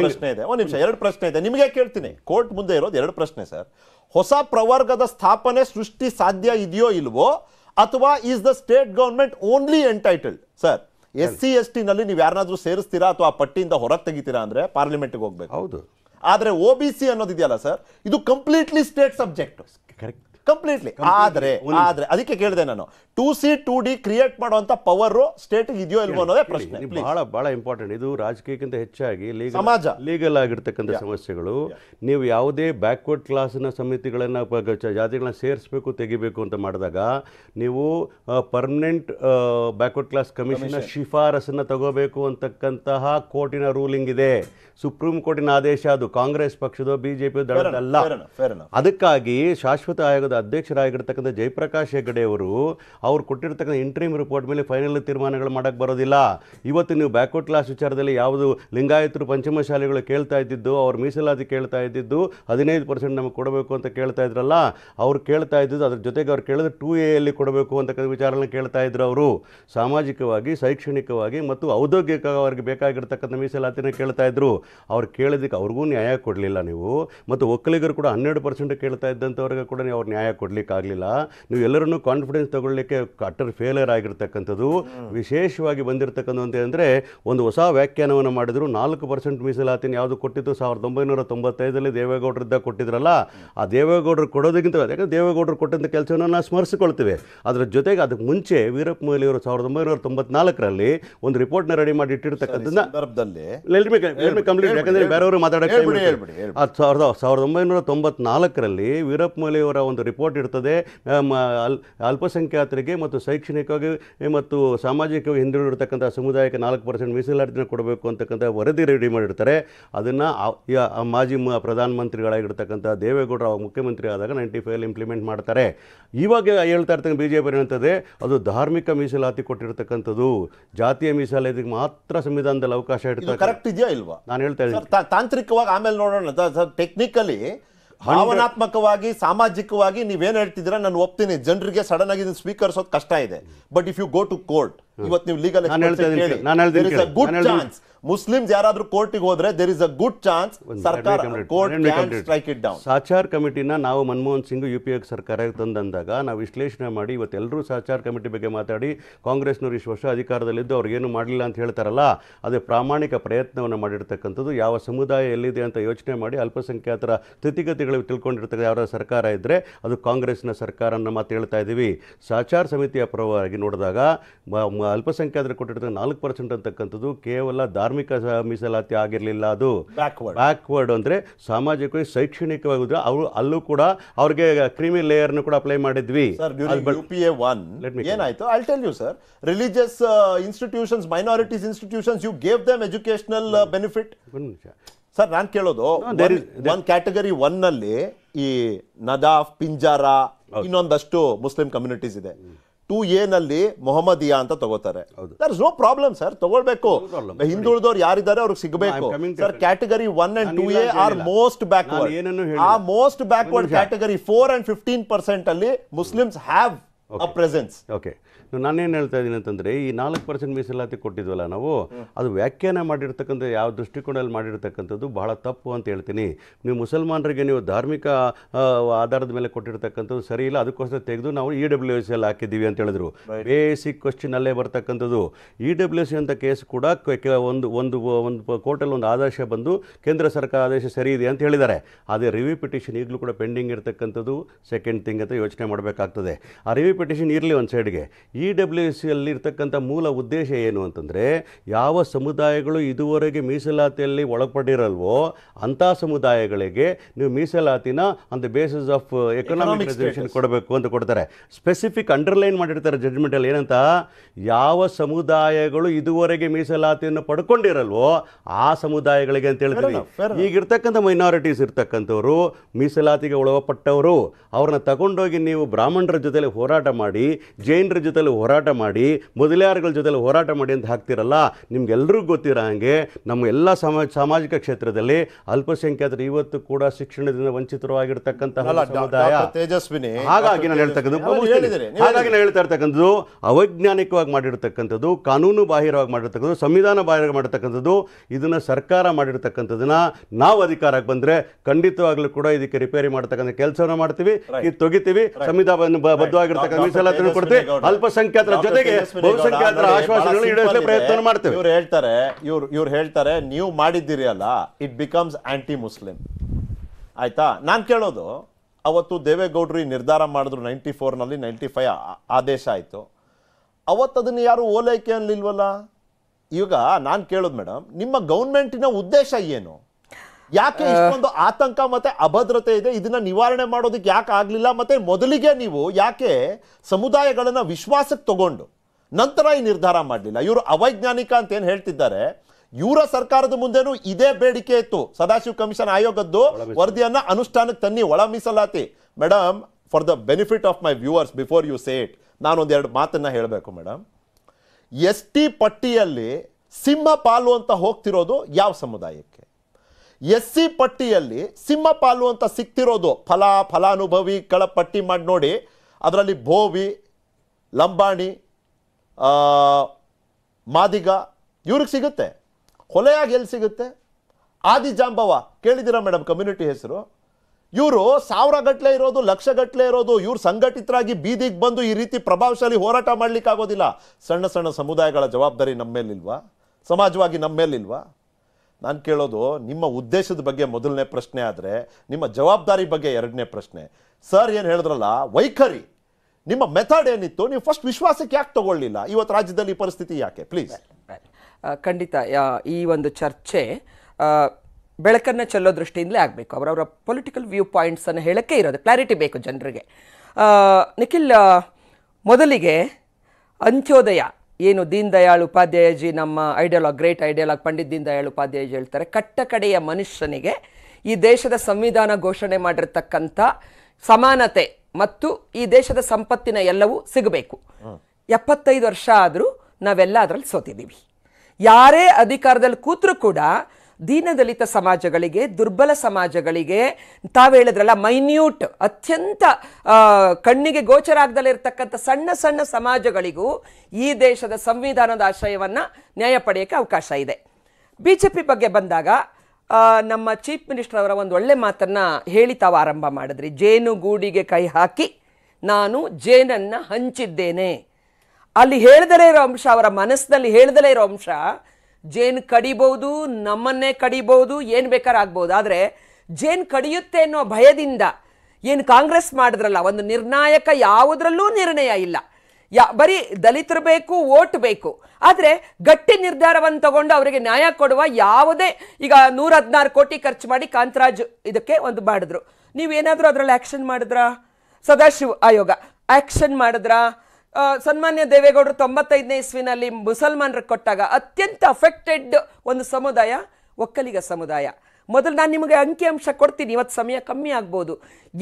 ಪ್ರಶ್ನೆ ಇದೆ ಒಂದು ನಿಮಿಷ ಎರಡು ಪ್ರಶ್ನೆ ಇದೆ ನಿಮಗೆ ಕೇಳ್ತೀನಿ ಕೋರ್ಟ್ ಮುಂದೆ ಇರೋದು ಎರಡು ಪ್ರಶ್ನೆ ಸರ್ ಹೊಸ ಪ್ರವರ್ಗದ ಸ್ಥಾಪನೆ ಸೃಷ್ಟಿ ಸಾಧ್ಯ ಇದೆಯೋ ಇಲ್ವೋ ಅಥವಾ is the state government only entitled sir S C S ನಲ್ಲಿ ನೀವು ಯಾರನ್ನಾದ್ರೂ ಸೇರಿಸ್ತೀರಾ ಅಥವಾ ಆ ಪಟ್ಟಿಯಿಂದ ಹೊರಗೆ ತೆಗಿತೀರಾ ಅಂದರೆ ಪಾರ್ಲಿಮೆಂಟ್ಗೆ ಹೋಗ್ಬೇಕು ಹೌದು ಆದರೆ ಒ ಬಿ ಸಿ ಅನ್ನೋದಿದೆಯಲ್ಲ ಸರ್ ಇದು completely state subject correct completely ಆದ್ರೆ ಆದ್ರೆ ಅದಕ್ಕೆ ಕೇಳಿದೆ ನಾನು two C two D create ಮಾಡುವಂತ ಪವರ್ ಸ್ಟೇಟ್ ಇದೆಯೋ ಇಲ್ವೋ ಅನ್ನೋದೇ ಪ್ರಶ್ನೆ ಬಹಳ ಬಹಳ ಇಂಪಾರ್ಟೆಂಟ್ ಇದು ರಾಜಕೀಯಕ್ಕಿಂತ ಹೆಚ್ಚಾಗಿ ಸಮಾಜ ಲೀಗಲ್ ಆಗಿರ್ತಕ್ಕಂಥ ಸಮಸ್ಯೆಗಳು ನೀವು ಯಾವುದೇ ಬ್ಯಾಕ್ವರ್ಡ್ ಕ್ಲಾಸ್ನ ಸಮಿತಿಗಳನ್ನ ಜಾತಿಗಳನ್ನ ಸೇರಿಸಬೇಕು ತೆಗಿಬೇಕು ಅಂತ ಮಾಡಿದಾಗ ನೀವು ಪರ್ಮನೆಂಟ್ ಬ್ಯಾಕ್ವರ್ಡ್ ಕ್ಲಾಸ್ ಕಮಿಷನ್ ಶಿಫಾರಸನ್ನ ತಗೋಬೇಕು ಅಂತಕ್ಕಂತಹ ಕೋರ್ಟಿನ ರೂಲಿಂಗ್ ಇದೆ ಸುಪ್ರೀಂ ಕೋರ್ಟಿನ ಆದೇಶ ಅದು ಕಾಂಗ್ರೆಸ್ ಪಕ್ಷದ ಬಿಜೆಪಿ ದಳದಲ್ಲ ಅದಕ್ಕಾಗಿ ಶಾಶ್ವತ ಆಯೋಗದ ಅಧ್ಯಕ್ಷರಾಗಿರ್ತಕ್ಕಂಥ ಜಯಪ್ರಕಾಶ್ ಹೆಗ್ಗಡೆ ಅವರು ಅವ್ರು ಕೊಟ್ಟಿರ್ತಕ್ಕಂಥ ಇಂಟ್ರೀಮ್ ರಿಪೋರ್ಟ್ ಮೇಲೆ ಫೈನಲ್ ತೀರ್ಮಾನಗಳು ಮಾಡೋಕ್ಕೆ ಬರೋದಿಲ್ಲ ಇವತ್ತು ನೀವು ಬ್ಯಾಕ್ವರ್ಡ್ ಕ್ಲಾಸ್ ವಿಚಾರದಲ್ಲಿ ಯಾವುದು ಲಿಂಗಾಯತರು ಪಂಚಮ ಶಾಲೆಗಳು ಕೇಳ್ತಾ ಇದ್ದಿದ್ದು ಅವ್ರ ಮೀಸಲಾತಿ ಕೇಳ್ತಾ ಇದ್ದಿದ್ದು ಹದಿನೈದು ಪರ್ಸೆಂಟ್ ನಮಗೆ ಕೊಡಬೇಕು ಅಂತ ಕೇಳ್ತಾ ಇದ್ರಲ್ಲ ಅವ್ರು ಕೇಳ್ತಾ ಇದ್ದಿದ್ದು ಅದ್ರ ಜೊತೆಗೆ ಅವ್ರು ಕೇಳಿದ್ರೆ ಟೂ ಎಲ್ಲಿ ಕೊಡಬೇಕು ಅಂತಕ್ಕಂಥ ವಿಚಾರನ ಕೇಳ್ತಾ ಇದ್ರು ಅವರು ಸಾಮಾಜಿಕವಾಗಿ ಶೈಕ್ಷಣಿಕವಾಗಿ ಮತ್ತು ಔದ್ಯೋಗಿಕವಾಗಿ ಬೇಕಾಗಿರ್ತಕ್ಕಂಥ ಮೀಸಲಾತಿನ ಕೇಳ್ತಾ ಇದ್ರು ಅವ್ರು ಕೇಳಿದಕ್ಕೆ ಅವ್ರಿಗೂ ನ್ಯಾಯ ಕೊಡಲಿಲ್ಲ ನೀವು ಮತ್ತು ಒಕ್ಕಲಿಗರು ಕೂಡ ಹನ್ನೆರಡು ಪರ್ಸೆಂಟ್ ಕೇಳ್ತಾ ಇದ್ದಂಥವ್ರಿಗೆ ಕೂಡ ನೀವು ಅವ್ರು ನ್ಯಾಯ ನ್ಯಾಯ ಆಗಲಿಲ್ಲ ನೀವು ಎಲ್ಲರನ್ನೂ ಕಾನ್ಫಿಡೆನ್ಸ್ ತಗೊಳ್ಳಿಕ್ಕೆ ಕಟ್ಟರ್ ಫೇಲರ್ ಆಗಿರ್ತಕ್ಕಂಥದ್ದು ವಿಶೇಷವಾಗಿ ಬಂದಿರತಕ್ಕಂಥದ್ದು ಅಂದರೆ ಒಂದು ಹೊಸ ವ್ಯಾಖ್ಯಾನವನ್ನು ಮಾಡಿದ್ರು ನಾಲ್ಕು ಪರ್ಸೆಂಟ್ ಮೀಸಲಾತಿನ ಯಾವುದು ಕೊಟ್ಟಿದ್ದು ಸಾವಿರದ ಒಂಬೈನೂರ ತೊಂಬತ್ತೈದರಲ್ಲಿ ದೇವೇಗೌಡರಿದ್ದ ಕೊಟ್ಟಿದ್ರಲ್ಲ ಆ ದೇವೇಗೌಡರು ಕೊಡೋದಕ್ಕಿಂತ ಯಾಕಂದರೆ ದೇವೇಗೌಡರು ಕೊಟ್ಟಂಥ ಕೆಲಸವನ್ನು ನಾವು ಸ್ಮರಿಸಿಕೊಳ್ತೇವೆ ಅದರ ಜೊತೆಗೆ ಅದಕ್ಕೆ ಮುಂಚೆ ವೀರಪ್ಪ ಅವರು ಸಾವಿರದ ಒಂಬೈನೂರ ತೊಂಬತ್ನಾಲ್ಕರಲ್ಲಿ ಒಂದು ರಿಪೋರ್ಟ್ನ ರೆಡಿ ಮಾಡಿ ಇಟ್ಟಿರ್ತಕ್ಕಂಥದ್ದನ್ನ ಕಂಪ್ಲೀಟ್ ಯಾಕಂದ್ರೆ ಬೇರೆಯವರು ಮಾತಾಡಕ್ಕೆ ಸಾವಿರದ ಸಾವಿರದ ಒಂಬೈನೂರ ತೊಂಬತ್ನಾಲ್ಕರಲ್ಲಿ ವೀರಪ್ಪ ಅವರ ಒಂದು ರಿಪೋರ್ಟ್ ಇರ್ತದೆ ಅಲ್ಪಸಂಖ್ಯಾತರಿಗೆ ಮತ್ತು ಶೈಕ್ಷಣಿಕವಾಗಿ ಮತ್ತು ಸಾಮಾಜಿಕವಾಗಿ ಹಿಂದುಳಿದಿರ್ತಕ್ಕಂಥ ಸಮುದಾಯಕ್ಕೆ ನಾಲ್ಕು ಪರ್ಸೆಂಟ್ ಮೀಸಲಾತಿನ ಕೊಡಬೇಕು ಅಂತಕ್ಕಂಥ ವರದಿ ರೆಡಿ ಮಾಡಿರ್ತಾರೆ ಅದನ್ನು ಮಾಜಿ ಪ್ರಧಾನಮಂತ್ರಿಗಳಾಗಿರ್ತಕ್ಕಂಥ ಪ್ರಧಾನಮಂತ್ರಿಗಳಾಗಿರ್ತಕ್ಕಂಥ ದೇವೇಗೌಡರ ಮುಖ್ಯಮಂತ್ರಿ ಆದಾಗ ನೈಂಟಿ ಫೈವ್ ಇಂಪ್ಲಿಮೆಂಟ್ ಮಾಡ್ತಾರೆ ಇವಾಗ ಹೇಳ್ತಾ ಇರ್ತಕ್ಕಂಥ ಬಿ ಜೆ ಪಿ ಏನಂತದೆ ಅದು ಧಾರ್ಮಿಕ ಮೀಸಲಾತಿ ಕೊಟ್ಟಿರ್ತಕ್ಕಂಥದ್ದು ಜಾತಿಯ ಮೀಸಲಾತಿಗೆ ಮಾತ್ರ ಸಂವಿಧಾನದಲ್ಲಿ ಅವಕಾಶ ಇರ್ತದೆ ಕರೆಕ್ಟ್ ಇದೆಯಾ ಇಲ್ವಾ ನಾನು ಹೇಳ್ತಾ ಇದ್ದೀನಿ ತಾಂತ್ರಿಕವಾಗಿ ಆಮೇಲೆ ನೋಡೋಣ ಟೆಕ್ನಿಕಲಿ ಭಾವನಾತ್ಮಕವಾಗಿ ಸಾಮಾಜಿಕವಾಗಿ ನೀವೇನ್ ಹೇಳ್ತಿದ್ದೀರಾ ನಾನು ಒಪ್ತೀನಿ ಜನರಿಗೆ ಸಡನ್ ಆಗಿ ಸ್ವೀಕರಿಸೋದು ಕಷ್ಟ ಇದೆ but if you go to court ಇವತ್ತು ನೀವು ಲೀಗಲ್ ಗುಡ್ ಚಾನ್ಸ್ ಮುಸ್ಲಿಮ್ಸ್ ಯಾರಾದ್ರೂ ಕೋರ್ಟಿಗೆ ಹೋದ್ರೆ there is a good chance ಸರ್ಕಾರ ಸ್ಟ್ರೈಕ್ ಇಟ್ ಡೌನ್ ಸಹಚಾರ್ ಕಮಿಟಿನ ನಾವು Manmohan Singh U P A ಸರ್ಕಾರ ತಂದಂದಾಗ ನಾವು ವಿಶ್ಲೇಷಣೆ ಮಾಡಿ ಇವತ್ತೆಲ್ಲರೂ ಸಾಚಾರ್ ಕಮಿಟಿ ಬಗ್ಗೆ ಮಾತಾಡಿ ಕಾಂಗ್ರೆಸ್ನವರು ಇಷ್ಟು ವರ್ಷ ಅಧಿಕಾರದಲ್ಲಿದ್ದು ಅವ್ರಿಗೇನು ಮಾಡಲಿಲ್ಲ ಅಂತ ಹೇಳ್ತಾರಲ್ಲ ಅದೇ ಪ್ರಾಮಾಣಿಕ ಪ್ರಯತ್ನವನ್ನು ಮಾಡಿರ್ತಕ್ಕಂಥದ್ದು ಯಾವ ಸಮುದಾಯ ಎಲ್ಲಿದೆ ಅಂತ ಯೋಚನೆ ಮಾಡಿ ಅಲ್ಪಸಂಖ್ಯಾತರ ಸ್ಥಿತಿಗತಿಗಳು ತಿಳ್ಕೊಂಡಿರ್ತಕ್ಕ ಯಾವ ಸರ್ಕಾರ ಇದ್ದರೆ ಅದು ಕಾಂಗ್ರೆಸ್ನ ಸರ್ಕಾರ ಮಾತು ಹೇಳ್ತಾ ಇದ್ದೀವಿ ಸಾಚಾರ್ ಸಮಿತಿಯ ಪರವಾಗಿ ನೋಡಿದಾಗ ಅಲ್ಪಸಂಖ್ಯಾತರು ಕೊಟ್ಟಿರ್ತಕ್ಕಂಥ ನಾಲ್ಕು ಪರ್ಸೆಂಟ್ ಅಂತಕ್ಕಂಥದ್ದು ಕೇವಲ ಧಾರ್ಮಿಕ ಧಾರ್ಮಿಕ ಮೀಸಲಾತಿ ಆಗಿರಲಿಲ್ಲ ಅದು ಬ್ಯಾಕ್ವರ್ಡ್ ಬ್ಯಾಕ್ವರ್ಡ್ ಅಂದರೆ ಸಾಮಾಜಿಕವಾಗಿ ಶೈಕ್ಷಣಿಕವಾಗಿ ಅವರು ಅಲ್ಲೂ ಕೂಡ ಅವ್ರಿಗೆ ಕ್ರಿಮಿ ಲೇಯರ್ನು ಕೂಡ ಅಪ್ಲೈ ಮಾಡಿದ್ವಿ ಏನಾಯ್ತು I tell you sir religious institutions minorities institutions you gave them educational benefit sir ನಾನು ಕೇಳೋದು ಒನ್ ಕ್ಯಾಟಗರಿ ಒನ್ ನಲ್ಲಿ ಈ ನದಾಫ್ ಪಿಂಜಾರ ಇನ್ನೊಂದಷ್ಟು ಮುಸ್ಲಿಂ ಕಮ್ಯುನಿಟೀಸ್ ಇದೆ ಟೂ ಎ ನಲ್ಲಿ ಮೊಹಮ್ಮದಿಯಾ ಅಂತ ತಗೋತಾರೆ ದರ್ ನೋ ಪ್ರಾಬ್ಲಮ್ ಸರ್ ತಗೊಳ್ಬೇಕು ಹಿಂದುಳಿದವ್ರು ಯಾರಿದ್ದಾರೆ ಅವ್ರಿಗೆ ಸಿಗಬೇಕು sir category one and two A are most backward ಆ most backward category four and fifteen percent ಅಲ್ಲಿ ಮುಸ್ಲಿಮ್ಸ್ ಹ್ಯಾವ್ ಅ ಪ್ರೆಸೆನ್ಸ್ ಏನು ಹೇಳ್ತಾ ಇದ್ದೀನಿ ಅಂತಂದರೆ ಈ ನಾಲ್ಕು ಪರ್ಸೆಂಟ್ ಮೀಸಲಾತಿ ಕೊಟ್ಟಿದ್ವಲ್ಲ ನಾವು ಅದು ವ್ಯಾಖ್ಯಾನ ಮಾಡಿರ್ತಕ್ಕಂಥ ಯಾವ ದೃಷ್ಟಿಕೋನದಲ್ಲಿ ಮಾಡಿರ್ತಕ್ಕಂಥದ್ದು ಬಹಳ ತಪ್ಪು ಅಂತ ಹೇಳ್ತೀನಿ ನೀವು ಮುಸಲ್ಮಾನರಿಗೆ ನೀವು ಧಾರ್ಮಿಕ ಆಧಾರದ ಮೇಲೆ ಕೊಟ್ಟಿರ್ತಕ್ಕಂಥದ್ದು ಸರಿ ಇಲ್ಲ ಅದಕ್ಕೋಸ್ಕರ ತೆಗೆದು ನಾವು ಇ e ಡಬ್ಲ್ಯೂ ಎಸ್ ಎಲ್ಲಿ ಹಾಕಿದ್ದೀವಿ ಅಂತ ಹೇಳಿದ್ರು ಬೇಸಿಕ್ ಕ್ವಶನ್ ಅಲ್ಲೇ ಬರ್ತಕ್ಕಂಥದ್ದು ಇ ಡಬ್ಲ್ಯೂ ಸಿ ಅಂತ ಕೇಸ್ ಕೂಡ ಒಂದು ಒಂದು ಒಂದು ಕೋರ್ಟಲ್ಲಿ ಒಂದು ಆದೇಶ ಬಂದು ಕೇಂದ್ರ ಸರ್ಕಾರ ಆದೇಶ ಸರಿ ಇದೆ ಅಂತ ಹೇಳಿದ್ದಾರೆ ಅದೇ ರಿವ್ಯೂ ಪಿಟಿಷನ್ ಈಗಲೂ ಕೂಡ ಪೆಂಡಿಂಗ್ ಇರತಕ್ಕಂಥದ್ದು ಸೆಕೆಂಡ್ ಥಿಂಗ್ ಅಂತ ಯೋಚನೆ ಮಾಡಬೇಕಾಗ್ತದೆ ಆ ರಿವ್ಯೂ ಪಿಟಿಷನ್ ಇರಲಿ ಒಂದು ಸೈಡ್ಗೆ ಈ ಇ ಡಬ್ಲ್ಯೂ ಎಸ್ ಅಲ್ಲಿ ಇರ್ತಕ್ಕಂಥ ಮೂಲ ಉದ್ದೇಶ ಏನು ಅಂತಂದರೆ ಯಾವ ಸಮುದಾಯಗಳು ಇದುವರೆಗೆ ಮೀಸಲಾತಿಯಲ್ಲಿ ಒಳಪಡಿರಲ್ವೋ ಅಂಥ ಸಮುದಾಯಗಳಿಗೆ ನೀವು ಮೀಸಲಾತಿನ on the basis of economic reservation ಕೊಡಬೇಕು ಅಂತ ಕೊಡ್ತಾರೆ ಸ್ಪೆಸಿಫಿಕ್ ಅಂಡರ್ಲೈನ್ ಮಾಡಿರ್ತಾರೆ ಜಡ್ಜ್ಮೆಂಟಲ್ಲಿ ಏನಂತ ಯಾವ ಸಮುದಾಯಗಳು ಇದುವರೆಗೆ ಮೀಸಲಾತಿಯನ್ನು ಪಡ್ಕೊಂಡಿರಲ್ವೋ ಆ ಸಮುದಾಯಗಳಿಗೆ ಅಂತ ಈಗ ಇರ್ತಕ್ಕಂಥ ಮೈನಾರಿಟೀಸ್ ಇರ್ತಕ್ಕಂಥವ್ರು ಮೀಸಲಾತಿಗೆ ಒಳಪಟ್ಟವರು ಅವ್ರನ್ನ ತಗೊಂಡೋಗಿ ನೀವು ಬ್ರಾಹ್ಮಣರ ಜೊತೆಲಿ ಹೋರಾಟ ಮಾಡಿ ಜೈನರ ಜೊತೆಲಿ ಹೋರಾಟ ಮಾಡಿ ಮೊದಲಾರ್ಗಳ ಜೊತೆಲಿ ಹೋರಾಟ ಮಾಡಿ ಅಂತ ಹಾಕ್ತಿರಲ್ಲ ನಿಮಗೆಲ್ಲರಿಗೂ ಗೊತ್ತಿರೋ ಹಾಗೆ ನಮ್ಮ ಎಲ್ಲ ಸಾಮಾಜಿಕ ಕ್ಷೇತ್ರದಲ್ಲಿ ಅಲ್ಪಸಂಖ್ಯಾತರು ಇವತ್ತು ಕೂಡ ಶಿಕ್ಷಣದಿಂದ ವಂಚಿತರು ಸಮುದಾಯ ತೇಜಸ್ವಿನಿ ಹಾಗಾಗಿ ನಾನು ಹೇಳ್ತಕ್ಕಂಥ ಹಾಗಾಗಿ ನಾನು ಹೇಳ್ತಾ ಇರ್ತಕ್ಕಂಥದ್ದು ಅವೈಜ್ಞಾನಿಕವಾಗಿ ಮಾಡಿರ್ತಕ್ಕಂಥದ್ದು ಕಾನೂನು ಬಾಹಿರವಾಗಿ ಮಾಡಿರ್ತಕ್ಕಂಥದ್ದು ಸಂವಿಧಾನ ಬಾಹಿರವಾಗಿ ಮಾಡಿರ್ತಕ್ಕಂಥದ್ದು ಇದನ್ನು ಸರ್ಕಾರ ಮಾಡಿರ್ತಕ್ಕಂಥದ್ದನ್ನ ನಾವು ಅಧಿಕಾರಕ್ಕೆ ಬಂದರೆ ಖಂಡಿತವಾಗ್ಲೂ ಕೂಡ ಇದಕ್ಕೆ ರಿಪೇರಿ ಮಾಡ್ತಕ್ಕಂಥ ಕೆಲಸವನ್ನು ಮಾಡ್ತೀವಿ ಇದು ತೊಗಿತೀವಿ ಸಂವಿಧಾನ ಬದ್ಧವಾಗಿರ್ತಕ್ಕಂಥ ಮೀಸಲಾತಿ ಕೊಡ್ತೀವಿ ಅಲ್ಪ ಬಹುಸಂಖ್ಯಾತರ ಜೊತೆಗೆ ಬಹುಸಂಖ್ಯಾತರ ಆಶ್ವಾಸನೆಗಳು ಈಡೇರಿಸಲು ಪ್ರಯತ್ನ ಮಾಡ್ತೇವೆ ಇವ್ರು ಹೇಳ್ತಾರೆ ಇವ್ರು ಇವ್ರು ಹೇಳ್ತಾರೆ ನೀವು ಮಾಡಿದ್ದೀರಿ ಅಲ್ಲ ಇಟ್ ಬಿಕಮ್ಸ್ ಆಂಟಿ ಮುಸ್ಲಿಂ ಆಯ್ತಾ ನಾನು ಕೇಳೋದು ಅವತ್ತು ದೇವೇಗೌಡ್ರಿ ನಿರ್ಧಾರ ಮಾಡಿದ್ರು ನೈಂಟಿ ನಲ್ಲಿ ನೈಂಟಿ ಫೈವ್ ಆದೇಶ ಆಯಿತು ಅದನ್ನ ಯಾರು ಓಲೈಕೆ ಅನ್ನಲಿಲ್ವಲ್ಲ ಈಗ ನಾನು ಕೇಳೋದು ಮೇಡಮ್ ನಿಮ್ಮ ಗೌರ್ಮೆಂಟಿನ ಉದ್ದೇಶ ಏನು ಯಾಕೆ ಇಷ್ಟೊಂದು ಆತಂಕ ಮತ್ತೆ ಅಭದ್ರತೆ ಇದೆ ಇದನ್ನ ನಿವಾರಣೆ ಮಾಡೋದಕ್ಕೆ ಯಾಕೆ ಆಗ್ಲಿಲ್ಲ ಮತ್ತೆ ಮೊದಲಿಗೆ ನೀವು ಯಾಕೆ ಸಮುದಾಯಗಳನ್ನ ವಿಶ್ವಾಸಕ್ಕೆ ತಗೊಂಡು ನಂತರ ಈ ನಿರ್ಧಾರ ಮಾಡಲಿಲ್ಲ ಇವರು ಅವೈಜ್ಞಾನಿಕ ಅಂತ ಏನು ಹೇಳ್ತಿದ್ದಾರೆ ಇವರ ಸರ್ಕಾರದ ಮುಂದೆನೂ ಇದೇ ಬೇಡಿಕೆ ಇತ್ತು ಸದಾಶಿವ ಕಮಿಷನ್ ಆಯೋಗದ್ದು ವರದಿಯನ್ನ ಅನುಷ್ಠಾನಕ್ಕೆ ತನ್ನಿ ಒಳ ಮೀಸಲಾತಿ madam for the benefit of my viewers before you state ನಾನೊಂದೆರಡು ಮಾತನ್ನ ಹೇಳಬೇಕು ಮೇಡಮ್ ಎಸ್ ಟಿ ಪಟ್ಟಿಯಲ್ಲಿ ಸಿಂಹ ಪಾಲು ಅಂತ ಹೋಗ್ತಿರೋದು ಯಾವ ಸಮುದಾಯಕ್ಕೆ ಎಸ್ ಸಿ ಪಟ್ಟಿಯಲ್ಲಿ ಸಿಂಹ ಪಾಲು ಅಂತ ಸಿಕ್ತಿರೋದು ಫಲ ಫಲಾನುಭವಿಗಳ ಪಟ್ಟಿ ಮಾಡಿ ನೋಡಿ ಅದರಲ್ಲಿ ಭೋವಿ ಲಂಬಾಣಿ ಮಾದಿಗ ಇವ್ರಿಗೆ ಸಿಗುತ್ತೆ ಕೊಲೆಯಾಗಿ ಎಲ್ಲಿ ಸಿಗುತ್ತೆ ಜಾಂಬವ ಕೇಳಿದ್ದೀರಾ ಮೇಡಮ್ ಕಮ್ಯುನಿಟಿ ಹೆಸರು ಇವರು ಸಾವಿರ ಗಟ್ಟಲೆ ಇರೋದು ಲಕ್ಷ ಗಟ್ಟಲೆ ಇರೋದು ಇವ್ರು ಸಂಘಟಿತರಾಗಿ ಬೀದಿಗೆ ಬಂದು ಈ ರೀತಿ ಪ್ರಭಾವಶಾಲಿ ಹೋರಾಟ ಮಾಡಲಿಕ್ಕಾಗೋದಿಲ್ಲ ಸಣ್ಣ ಸಣ್ಣ ಸಮುದಾಯಗಳ ಜವಾಬ್ದಾರಿ ನಮ್ಮ ಮೇಲಿಲ್ವಾ ಸಮಾಜವಾಗಿ ನಮ್ಮ ಮೇಲಿಲ್ವಾ ನಾನು ಕೇಳೋದು ನಿಮ್ಮ ಉದ್ದೇಶದ ಬಗ್ಗೆ ಮೊದಲನೇ ಪ್ರಶ್ನೆ ಆದರೆ ನಿಮ್ಮ ಜವಾಬ್ದಾರಿ ಬಗ್ಗೆ ಎರಡನೇ ಪ್ರಶ್ನೆ ಸರ್ ಏನು ಹೇಳಿದ್ರಲ್ಲ ವೈಖರಿ ನಿಮ್ಮ ಮೆಥಡ್ ಏನಿತ್ತು ನೀವು ಫಸ್ಟ್ ವಿಶ್ವಾಸಕ್ಕೆ ಯಾಕೆ ತಗೊಳ್ಳಿಲ್ಲ ಇವತ್ತು ರಾಜ್ಯದಲ್ಲಿ ಪರಿಸ್ಥಿತಿ ಯಾಕೆ ಪ್ಲೀಸ್ ಖಂಡಿತ ಈ ಒಂದು ಚರ್ಚೆ ಬೆಳಕನ್ನು ಚೆಲ್ಲೋ ದೃಷ್ಟಿಯಿಂದಲೇ ಆಗಬೇಕು ಅವರವರ ಪೊಲಿಟಿಕಲ್ ವ್ಯೂ ಪಾಯಿಂಟ್ಸನ್ನು ಹೇಳೋಕ್ಕೆ ಇರೋದು ಕ್ಲಾರಿಟಿ ಬೇಕು ಜನರಿಗೆ ನಿಖಿಲ್ ಮೊದಲಿಗೆ ಅಂತ್ಯೋದಯ ಏನು ದೀನ್ ದಯಾಳ್ ಜಿ ನಮ್ಮ ideologue great ideologue Pandit Deen Dayal Upadhyayji ಹೇಳ್ತಾರೆ ಕಟ್ಟ ಕಡೆಯ ಮನುಷ್ಯನಿಗೆ ಈ ದೇಶದ ಸಂವಿಧಾನ ಘೋಷಣೆ ಮಾಡಿರ್ತಕ್ಕಂಥ ಸಮಾನತೆ ಮತ್ತು ಈ ದೇಶದ ಸಂಪತ್ತಿನ ಎಲ್ಲವೂ ಸಿಗಬೇಕು ಎಪ್ಪತ್ತೈದು ವರ್ಷ ಆದರೂ ನಾವೆಲ್ಲ ಅದರಲ್ಲಿ ಸೋತಿದ್ದೀವಿ ಯಾರೇ ಅಧಿಕಾರದಲ್ಲಿ ಕೂತರೂ ಕೂಡ ದೀನದಲಿತ ಸಮಾಜಗಳಿಗೆ ದುರ್ಬಲ ಸಮಾಜಗಳಿಗೆ ತಾವೇಳಿದ್ರಲ್ಲ ಮೈನ್ಯೂಟ್ ಅತ್ಯಂತ ಕಣ್ಣಿಗೆ ಗೋಚರ ಆಗದಲ್ಲೇ ಇರತಕ್ಕಂಥ ಸಣ್ಣ ಸಣ್ಣ ಸಮಾಜಗಳಿಗೂ ಈ ದೇಶದ ಸಂವಿಧಾನದ ಆಶ್ರಯವನ್ನು ನ್ಯಾಯ ಪಡೆಯೋಕ್ಕೆ ಅವಕಾಶ ಇದೆ ಬಿ ಜೆ ಪಿ ಬಗ್ಗೆ ಬಂದಾಗ ನಮ್ಮ ಚೀಫ್ ಮಿನಿಸ್ಟರ್ ಅವರ ಒಂದು ಒಳ್ಳೆ ಮಾತನ್ನು ಹೇಳಿ ತಾವು ಆರಂಭ ಮಾಡಿದ್ರಿ ಜೇನು ಗೂಡಿಗೆ ಕೈ ಹಾಕಿ ನಾನು ಜೇನನ್ನು ಹಂಚಿದ್ದೇನೆ ಅಲ್ಲಿ ಹೇಳ್ದಲೇ ಇರೋ ಅಂಶ ಅವರ ಮನಸ್ಸಿನಲ್ಲಿ ಹೇಳದಲೇ ಇರೋ ಅಂಶ ಜೇನು ಕಡಿಬಹುದು ನಮ್ಮನ್ನೇ ಕಡಿಬಹುದು ಏನು ಬೇಕಾದ್ರೂ ಆಗ್ಬೋದು ಆದರೆ ಜೇನು ಕಡಿಯುತ್ತೆ ಅನ್ನೋ ಭಯದಿಂದ ಏನು ಕಾಂಗ್ರೆಸ್ ಮಾಡಿದ್ರಲ್ಲ ಒಂದು ನಿರ್ಣಾಯಕ ಯಾವುದರಲ್ಲೂ ನಿರ್ಣಯ ಇಲ್ಲ ಯಾ ಬರೀ ದಲಿತರು ಬೇಕು ಓಟ್ ಬೇಕು ಆದರೆ ಗಟ್ಟಿ ನಿರ್ಧಾರವನ್ನು ತಗೊಂಡು ಅವರಿಗೆ ನ್ಯಾಯ ಕೊಡುವ ಯಾವುದೇ ಈಗ ನೂರ ಹದಿನಾರು ಕೋಟಿ ಖರ್ಚು ಮಾಡಿ ಕಾಂತರಾಜ್ ಇದಕ್ಕೆ ಒಂದು ಮಾಡಿದ್ರು ನೀವೇನಾದರೂ ಅದರಲ್ಲಿ ಆ್ಯಕ್ಷನ್ ಮಾಡಿದ್ರಾ ಸದಾಶಿವ ಆಯೋಗ ಆ್ಯಕ್ಷನ್ ಮಾಡಿದ್ರಾ ಸನ್ಮಾನ್ಯ ದೇವೇಗೌಡರು ತೊಂಬತ್ತೈದನೇ ಇಸ್ವಿನಲ್ಲಿ ಮುಸಲ್ಮಾನರು ಕೊಟ್ಟಾಗ ಅತ್ಯಂತ ಅಫೆಕ್ಟೆಡ್ ಒಂದು ಸಮುದಾಯ ಒಕ್ಕಲಿಗ ಸಮುದಾಯ ಮೊದಲು ನಾನು ನಿಮಗೆ ಅಂಕಿಅಂಶ ಕೊಡ್ತೀನಿ ಇವತ್ತು ಸಮಯ ಕಮ್ಮಿ ಆಗ್ಬೋದು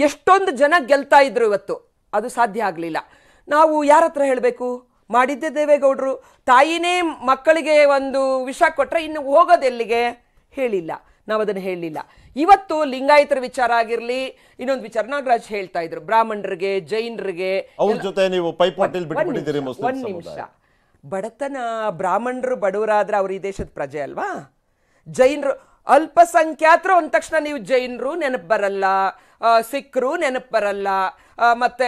ಎಷ್ಟೊಂದು ಜನ ಗೆಲ್ತಾ ಇದ್ರು ಇವತ್ತು ಅದು ಸಾಧ್ಯ ಆಗಲಿಲ್ಲ ನಾವು ಯಾರ ಹತ್ರ ಹೇಳಬೇಕು ಮಾಡಿದ್ದೆ ದೇವೇಗೌಡರು ತಾಯಿನೇ ಮಕ್ಕಳಿಗೆ ಒಂದು ವಿಷ ಕೊಟ್ಟರೆ ಇನ್ನು ಹೋಗೋದೆಲ್ಲಿಗೆ ಹೇಳಿಲ್ಲ ನಾವು ಅದನ್ನು ಹೇಳಲಿಲ್ಲ ಇವತ್ತು ಲಿಂಗಾಯತರ ವಿಚಾರ ಆಗಿರಲಿ ಇನ್ನೊಂದು ವಿಚಾರ ನಾಗರಾಜ್ ಹೇಳ್ತಾ ಇದ್ರು ಬ್ರಾಹ್ಮಣರಿಗೆ ಜೈನರಿಗೆ ಅವ್ರ ಜೊತೆ ನೀವು ಒಂದು ನಿಮಿಷ ಬಡತನ ಬ್ರಾಹ್ಮಣರು ಬಡವರಾದ್ರೆ ಅವರು ಈ ದೇಶದ ಪ್ರಜೆ ಅಲ್ವಾ ಜೈನರು ಅಲ್ಪಸಂಖ್ಯಾತರು ಅಂದ ತಕ್ಷಣ ನೀವು ಜೈನರು ನೆನಪು ಬರಲ್ಲ ಆ, ಸಿಖ್ರು ನೆನಪು ಬರಲ್ಲ ಮತ್ತೆ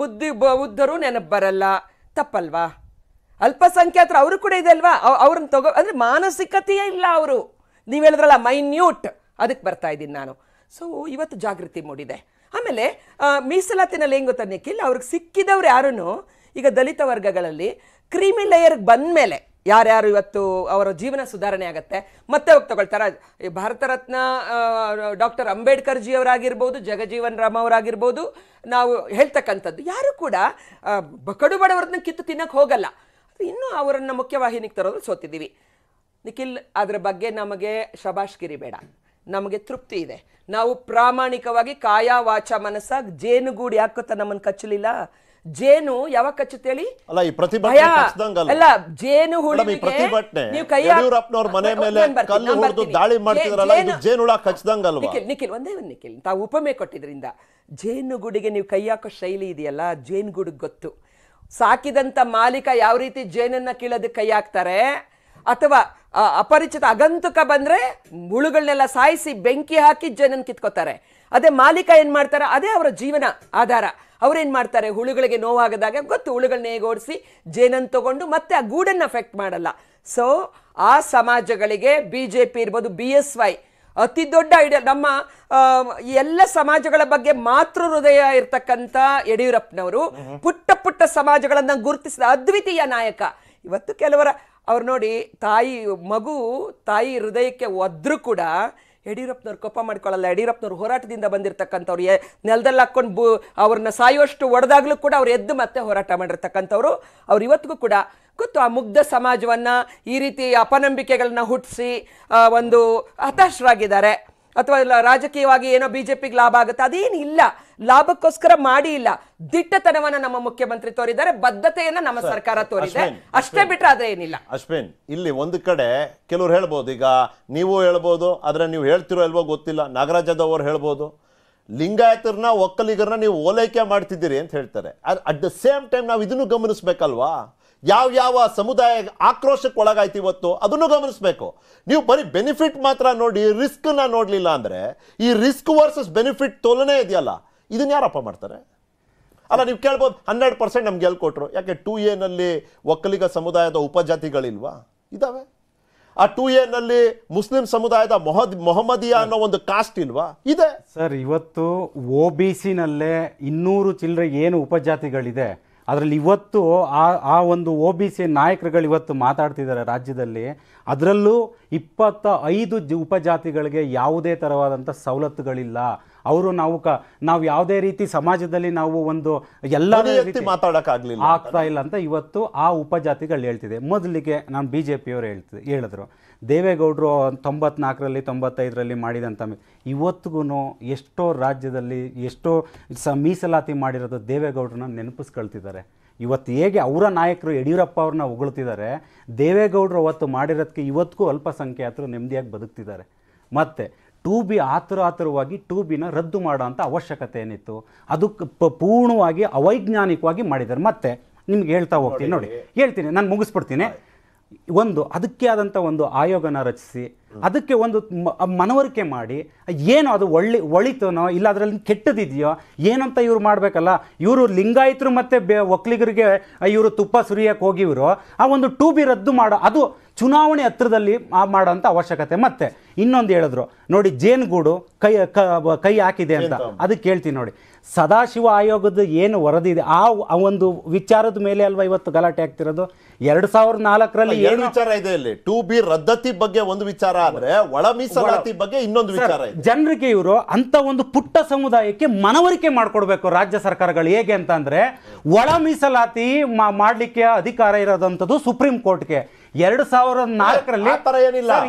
ಬುದ್ಧಿ ಬುದ್ಧರು ನೆನಪು ಬರಲ್ಲ ತಪ್ಪಲ್ವಾ ಅಲ್ಪಸಂಖ್ಯಾತರು ಅವರು ಕೂಡ ಇದೆ ಅಲ್ವಾ ಅವ್ರನ್ನ ತಗೋ ಅಂದ್ರೆ ಮಾನಸಿಕತೆಯೇ ಇಲ್ಲ ಅವರು ನೀವು ಹೇಳಿದ್ರಲ್ಲ ಮೈನ್ಯೂಟ್ ಅದಕ್ಕೆ ಬರ್ತಾ ಇದ್ದೀನಿ ನಾನು ಸೊ ಇವತ್ತು ಜಾಗೃತಿ ಮೂಡಿದೆ ಆಮೇಲೆ ಮೀಸಲಾತಿನಲ್ಲಿ ಹೆಂಗೆ ಗೊತ್ತಾ ನಿಖಿಲ್ ಅವ್ರಿಗೆ ಸಿಕ್ಕಿದವ್ರು ಯಾರೂ ಈಗ ದಲಿತ ವರ್ಗಗಳಲ್ಲಿ ಕ್ರೀಮಿ ಲೇಯರ್ಗೆ ಬಂದ ಮೇಲೆ ಯಾರ್ಯಾರು ಇವತ್ತು ಅವರ ಜೀವನ ಸುಧಾರಣೆ ಆಗುತ್ತೆ ಮತ್ತೆ ಹೋಗಿ ತಗೊಳ್ತಾರೆ ಭಾರತ ರತ್ನ ಡಾಕ್ಟರ್ ಅಂಬೇಡ್ಕರ್ ಜಿ ಅವರಾಗಿರ್ಬೋದು ಜಗಜೀವನ್ ರಾಮ್ ಅವರಾಗಿರ್ಬೋದು ನಾವು ಹೇಳ್ತಕ್ಕಂಥದ್ದು ಯಾರು ಕೂಡ ಬಕಡು ಬಡವರನ್ನ ಕಿತ್ತು ತಿನ್ನಕ್ಕೆ ಹೋಗಲ್ಲ ಇನ್ನೂ ಅವರನ್ನು ಮುಖ್ಯವಾಹಿನಿಗೆ ತರೋರು ಸೋತಿದ್ದೀವಿ ನಿಖಿಲ್ ಅದರ ಬಗ್ಗೆ ನಮಗೆ ಶಬಾಷ್ಗಿರಿ ಬೇಡ ನಮಗೆ ತೃಪ್ತಿ ಇದೆ ನಾವು ಪ್ರಾಮಾಣಿಕವಾಗಿ ಕಾಯ ವಾಚ ಮನಸ್ಸ ಜೇನುಗೂಡು ಹಾಕುತ್ತ ನಮ್ಮನ್ನು ಕಚ್ಚಲಿಲ್ಲ ಜೇನು ಯಾವಾಗ ಕಚ್ಚುತ್ತೆ ಹೇಳಿ ಜೇನು ಹುಳಿ ನಿಖಿಲ್ ಒಂದೇ ಒಂದು ನಿಖಿಲ್ ತಾವು ಉಪಮೆ ಕೊಟ್ಟಿದ್ರಿಂದ ಜೇನುಗೂಡಿಗೆ ನೀವು ಕೈ ಹಾಕೋ ಶೈಲಿ ಇದೆಯಲ್ಲ ಜೇನುಗೂಡಿಗೆ ಗೊತ್ತು ಸಾಕಿದಂತ ಮಾಲೀಕ ಯಾವ ರೀತಿ ಜೇನನ್ನ ಕೀಳೋದಕ್ಕೆ ಕೈ ಹಾಕ್ತಾರೆ ಅಥವಾ ಅಪರಿಚಿತ ಅಗಂತುಕ ಬಂದ್ರೆ ಹುಳುಗಳನ್ನೆಲ್ಲ ಸಾಯಿಸಿ ಬೆಂಕಿ ಹಾಕಿ ಜನನ್ ಕಿತ್ಕೋತಾರೆ ಅದೇ ಮಾಲೀಕ ಏನು ಮಾಡ್ತಾರೆ ಅದೇ ಅವರ ಜೀವನ ಆಧಾರ ಅವ್ರೇನ್ ಮಾಡ್ತಾರೆ ಹುಳುಗಳಿಗೆ ನೋವಾಗದಾಗ ಗೊತ್ತು ಹುಳುಗಳನ್ನ ಹೇಗೆ ಓಡಿಸಿ ಜೇನನ್ನು ತಗೊಂಡು ಮತ್ತೆ ಆ ಗೂಡನ್ನ ಅಫೆಕ್ಟ್ ಮಾಡಲ್ಲ ಸೊ ಆ ಸಮಾಜಗಳಿಗೆ ಬಿ ಜೆ ಪಿ ಇರ್ಬೋದು ಬಿ ಎಸ್ ವೈ ಅತಿ ದೊಡ್ಡ ಐಡಿಯಾ ನಮ್ಮ ಎಲ್ಲ ಸಮಾಜಗಳ ಬಗ್ಗೆ ಮಾತೃ ಹೃದಯ ಇರ್ತಕ್ಕಂಥ ಯಡಿಯೂರಪ್ಪನವರು ಪುಟ್ಟ ಪುಟ್ಟ ಸಮಾಜಗಳನ್ನು ಗುರುತಿಸಿದ ಅದ್ವಿತೀಯ ನಾಯಕ ಇವತ್ತು ಕೆಲವರ ಅವ್ರು ನೋಡಿ ತಾಯಿ ಮಗು ತಾಯಿ ಹೃದಯಕ್ಕೆ ಒದ್ರೂ ಕೂಡ ಯಡಿಯೂರಪ್ಪನವ್ರು ಕೋಪ ಮಾಡ್ಕೊಳ್ಳಲ್ಲ ಯಡಿಯೂರಪ್ಪನವ್ರು ಹೋರಾಟದಿಂದ ಬಂದಿರತಕ್ಕಂಥವ್ರು ಎ ನೆಲದಲ್ಲಿ ಹಾಕ್ಕೊಂಡು ಬು ಅವ್ರನ್ನ ಸಾಯುವಷ್ಟು ಒಡೆದಾಗಲೂ ಕೂಡ ಅವ್ರು ಎದ್ದು ಮತ್ತೆ ಹೋರಾಟ ಮಾಡಿರ್ತಕ್ಕಂಥವ್ರು ಅವ್ರು ಇವತ್ತಿಗೂ ಕೂಡ ಗೊತ್ತು ಆ ಮುಗ್ಧ ಸಮಾಜವನ್ನು ಈ ರೀತಿ ಅಪನಂಬಿಕೆಗಳನ್ನ ಹುಟ್ಟಿಸಿ ಒಂದು ಹತಾಶರಾಗಿದ್ದಾರೆ ಅಥವಾ ರಾಜಕೀಯವಾಗಿ ಏನೋ ಬಿಜೆಪಿಗೆ ಲಾಭ ಆಗುತ್ತೆ ಅದೇನು ಇಲ್ಲ ಲಾಭಕ್ಕೋಸ್ಕರ ಮಾಡಿ ಇಲ್ಲ ದಿಟ್ಟತನವನ್ನ ನಮ್ಮ ಮುಖ್ಯಮಂತ್ರಿ ತೋರಿದ್ದಾರೆ ಬದ್ಧತೆಯನ್ನ ನಮ್ಮ ಸರ್ಕಾರ ತೋರಿದೆ ಅಷ್ಟೇ ಬಿಟ್ರೆ ಅದೇನಿಲ್ಲ ಅಶ್ವಿನ್ ಇಲ್ಲಿ ಒಂದು ಕಡೆ ಕೆಲವ್ರು ಹೇಳ್ಬೋದು ಈಗ ನೀವು ಹೇಳ್ಬೋದು ಆದ್ರೆ ನೀವು ಹೇಳ್ತಿರೋ ಅಲ್ವೋ ಗೊತ್ತಿಲ್ಲ ನಾಗರಾಜ್ ಹೇಳ್ಬೋದು ಲಿಂಗಾಯತರನ್ನ ಒಕ್ಕಲಿಗರನ್ನ ನೀವು ಓಲೈಕೆ ಮಾಡ್ತಿದ್ದೀರಿ ಅಂತ ಹೇಳ್ತಾರೆ ಅಟ್ ದ ಸೇಮ್ ಟೈಮ್ ನಾವು ಇದನ್ನು ಗಮನಿಸ್ಬೇಕಲ್ವಾ ಯಾವ ಯಾವ ಸಮುದಾಯ ಆಕ್ರೋಶಕ್ಕೆ ಒಳಗಾಯ್ತು ಇವತ್ತು ಅದನ್ನು ಗಮನಿಸಬೇಕು ನೀವು ಬರೀ ಬೆನಿಫಿಟ್ ಮಾತ್ರ ನೋಡಿ ರಿಸ್ಕ್ನ ನೋಡಲಿಲ್ಲ ಅಂದರೆ ಈ ರಿಸ್ಕ್ ವರ್ಸಸ್ ಬೆನಿಫಿಟ್ ತೋಲನೆ ಇದೆಯಲ್ಲ ಇದನ್ನ ಯಾರಪ್ಪ ಮಾಡ್ತಾರೆ ಅಲ್ಲ ನೀವು ಕೇಳ್ಬೋದು ಹನ್ನೆರಡು ಪರ್ಸೆಂಟ್ ನಮ್ಗೆ ಎಲ್ಲಿ ಕೊಟ್ಟರು ಯಾಕೆ ಟು ಎನಲ್ಲಿ ಒಕ್ಕಲಿಗ ಸಮುದಾಯದ ಉಪಜಾತಿಗಳಿಲ್ವಾ ಇದಾವೆ ಆ ಟು ಎನಲ್ಲಿ ಮುಸ್ಲಿಂ ಸಮುದಾಯದ ಮೊಹದ್ ಮೊಹಮ್ಮದಿಯಾ ಅನ್ನೋ ಒಂದು ಕಾಸ್ಟ್ ಇಲ್ವಾ ಇದೆ ಸರ್ ಇವತ್ತು ಒ ಬಿ ಸಿನಲ್ಲೇ ಇನ್ನೂರು ಚಿಲ್ಲರೆ ಏನು ಉಪಜಾತಿಗಳಿದೆ ಅದರಲ್ಲಿ ಇವತ್ತು ಆ ಆ ಒಂದು ಓ ಬಿ ಸಿ ನಾಯಕರುಗಳು ಇವತ್ತು ಮಾತಾಡ್ತಿದ್ದಾರೆ ರಾಜ್ಯದಲ್ಲಿ ಅದರಲ್ಲೂ ಇಪ್ಪತ್ತ ಐದು ಉಪಜಾತಿಗಳಿಗೆ ಯಾವುದೇ ಥರವಾದಂಥ ಸವಲತ್ತುಗಳಿಲ್ಲ ಅವರು ನಾವು ಕ ನಾವು ಯಾವುದೇ ರೀತಿ ಸಮಾಜದಲ್ಲಿ ನಾವು ಒಂದು ಎಲ್ಲ ಮಾತಾಡೋಕ್ಕಾಗಲಿಲ್ಲ ಆಗ್ತಾ ಇಲ್ಲ ಅಂತ ಇವತ್ತು ಆ ಉಪಜಾತಿಗಳು ಹೇಳ್ತಿದೆ ಮೊದಲಿಗೆ ನಾನು ಬಿ ಜೆ ಪಿಯವರು ಹೇಳ್ತಿದ್ದೆ ಹೇಳಿದ್ರು ದೇವೇಗೌಡರು ತೊಂಬತ್ನಾಲ್ಕರಲ್ಲಿ ತೊಂಬತ್ತೈದರಲ್ಲಿ ಮಾಡಿದಂಥ ಇವತ್ತಿಗೂ ಎಷ್ಟೋ ರಾಜ್ಯದಲ್ಲಿ ಎಷ್ಟೋ ಸ ಮೀಸಲಾತಿ ಮಾಡಿರೋದು ದೇವೇಗೌಡ್ರನ್ನ ನೆನಪಿಸ್ಕೊಳ್ತಿದ್ದಾರೆ ಇವತ್ತು ಹೇಗೆ ಅವರ ನಾಯಕರು ಯಡಿಯೂರಪ್ಪ ಅವ್ರನ್ನ ಹೊಗಳ್ತಿದ್ದಾರೆ ದೇವೇಗೌಡರು ಅವತ್ತು ಮಾಡಿರೋದಕ್ಕೆ ಇವತ್ತಿಗೂ ಅಲ್ಪಸಂಖ್ಯಾತರು ನೆಮ್ಮದಿಯಾಗಿ ಬದುಕ್ತಿದ್ದಾರೆ ಮತ್ತು ಟೂ ಬಿ ಆತುರ ಆತುರವಾಗಿ ಟೂ ಬಿನ ರದ್ದು ಮಾಡೋವಂಥ ಅವಶ್ಯಕತೆ ಏನಿತ್ತು ಅದು ಪೂರ್ಣವಾಗಿ ಅವೈಜ್ಞಾನಿಕವಾಗಿ ಮಾಡಿದ್ದಾರೆ ಮತ್ತೆ ನಿಮ್ಗೆ ಹೇಳ್ತಾ ಹೋಗ್ತೀನಿ ನೋಡಿ ಹೇಳ್ತೀನಿ ನಾನು ಮುಗಿಸ್ಬಿಡ್ತೀನಿ ಒಂದು ಅದಕ್ಕೆ ಆದಂಥ ಒಂದು ಆಯೋಗನ ರಚಿಸಿ ಅದಕ್ಕೆ ಒಂದು ಮನವರಿಕೆ ಮಾಡಿ ಏನು ಅದು ಒಳ್ಳೆ ಒಳಿತನೋ ಇಲ್ಲ ಅದರಲ್ಲಿ ಕೆಟ್ಟದಿದೆಯೋ ಏನಂತ ಇವ್ರು ಮಾಡಬೇಕಲ್ಲ ಇವರು ಲಿಂಗಾಯಿತರು ಮತ್ತು ಬೆ ಒಕ್ಕಲಿಗರಿಗೆ ಇವರು ತುಪ್ಪ ಸುರಿಯಕ್ಕೆ ಹೋಗಿವರು ಆ ಒಂದು ಟೂ ಬಿ ರದ್ದು ಮಾಡೋ ಅದು ಚುನಾವಣೆ ಹತ್ರದಲ್ಲಿ ಮಾಡೋಂಥ ಅವಶ್ಯಕತೆ ಮತ್ತೆ ಇನ್ನೊಂದು ಹೇಳಿದ್ರು ನೋಡಿ ಜೇನುಗೂಡು ಕೈ ಕೈ ಹಾಕಿದೆ ಅಂತ ಅದಕ್ಕೆ ಹೇಳ್ತೀನಿ ನೋಡಿ ಸದಾಶಿವ ಆಯೋಗದ ಏನು ವರದಿ ಇದೆ ಆ ಒಂದು ವಿಚಾರದ ಮೇಲೆ ಅಲ್ವಾ ಇವತ್ತು ಗಲಾಟೆ ಆಗ್ತಿರೋದು ಎರಡ್ ಸಾವಿರದ ನಾಲ್ಕರಲ್ಲಿ ಏನು ವಿಚಾರ ಇದೆ ಇಲ್ಲಿ ಟು ಬಿ ರದ್ದತಿ ಬಗ್ಗೆ ಒಂದು ವಿಚಾರ ಆದ್ರೆ ಒಳ ಮೀಸಲಾತಿ ಬಗ್ಗೆ ಇನ್ನೊಂದು ವಿಚಾರ ಇದೆ ಜನರಿಗೆ ಇವರು ಅಂತ ಒಂದು ಪುಟ್ಟ ಸಮುದಾಯಕ್ಕೆ ಮನವರಿಕೆ ಮಾಡ್ಕೊಡ್ಬೇಕು ರಾಜ್ಯ ಸರ್ಕಾರಗಳು ಹೇಗೆ ಅಂತಂದ್ರೆ ಒಳ ಮೀಸಲಾತಿ ಮಾಡ್ಲಿಕ್ಕೆ ಅಧಿಕಾರ ಇರೋದಂಥದ್ದು ಸುಪ್ರೀಂ ಕೋರ್ಟ್ಗೆ ಎರಡು ಸಾವಿರದ ನಾಲ್ಕರಲ್ಲಿ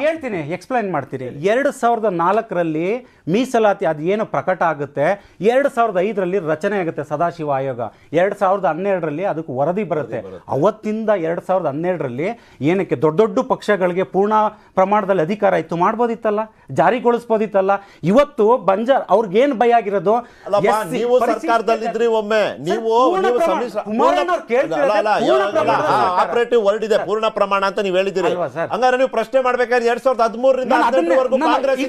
ಹೇಳ್ತೀನಿ ಎಕ್ಸ್ಪ್ಲೈನ್ ಮಾಡ್ತೀನಿ ಎರಡು ಸಾವಿರದ ನಾಲ್ಕರಲ್ಲಿ ಮೀಸಲಾತಿ ಅದು ಏನು ಪ್ರಕಟ ಆಗುತ್ತೆ ಎರಡು ಸಾವಿರದ ಐದರಲ್ಲಿ ರಚನೆ ಆಗುತ್ತೆ ಸದಾಶಿವ ಆಯೋಗ ಎರಡು ಸಾವಿರದ ಹನ್ನೆರಡರಲ್ಲಿ ಅದಕ್ಕೆ ವರದಿ ಬರುತ್ತೆ ಅವತ್ತಿಂದ ಎರಡು ಸಾವಿರದ ಹನ್ನೆರಡರಲ್ಲಿ ಏನಕ್ಕೆ ದೊಡ್ಡ ದೊಡ್ಡ ಪಕ್ಷಗಳಿಗೆ ಪೂರ್ಣ ಪ್ರಮಾಣದಲ್ಲಿ ಅಧಿಕಾರ ಇತ್ತು ಮಾಡ್ಬೋದಿತ್ತಲ್ಲ ಜಾರಿಗೊಳಿಸ್ಬೋದಿತ್ತಲ್ಲ ಇವತ್ತು ಬಂಜಾರ್ ಏನು ಭಯ ಆಗಿರೋದು ನೀವು ಒಮ್ಮೆ ನೀವು ಆಪರೇಟಿವ್ ವರ್ಡ್ ಇದೆ ಪೂರ್ಣ ಪ್ರಮಾಣ ಅಂತ ನೀವು ಹೇಳಿದ್ದೀರಿ ಹಂಗಾರೆ ನೀವು ಪ್ರಶ್ನೆ ಮಾಡ್ಬೇಕಾದ್ರೆ ಎರಡ್ ಸಾವಿರದ ಹದಿಮೂರರಿಂದ ಕಾಂಗ್ರೆಸ್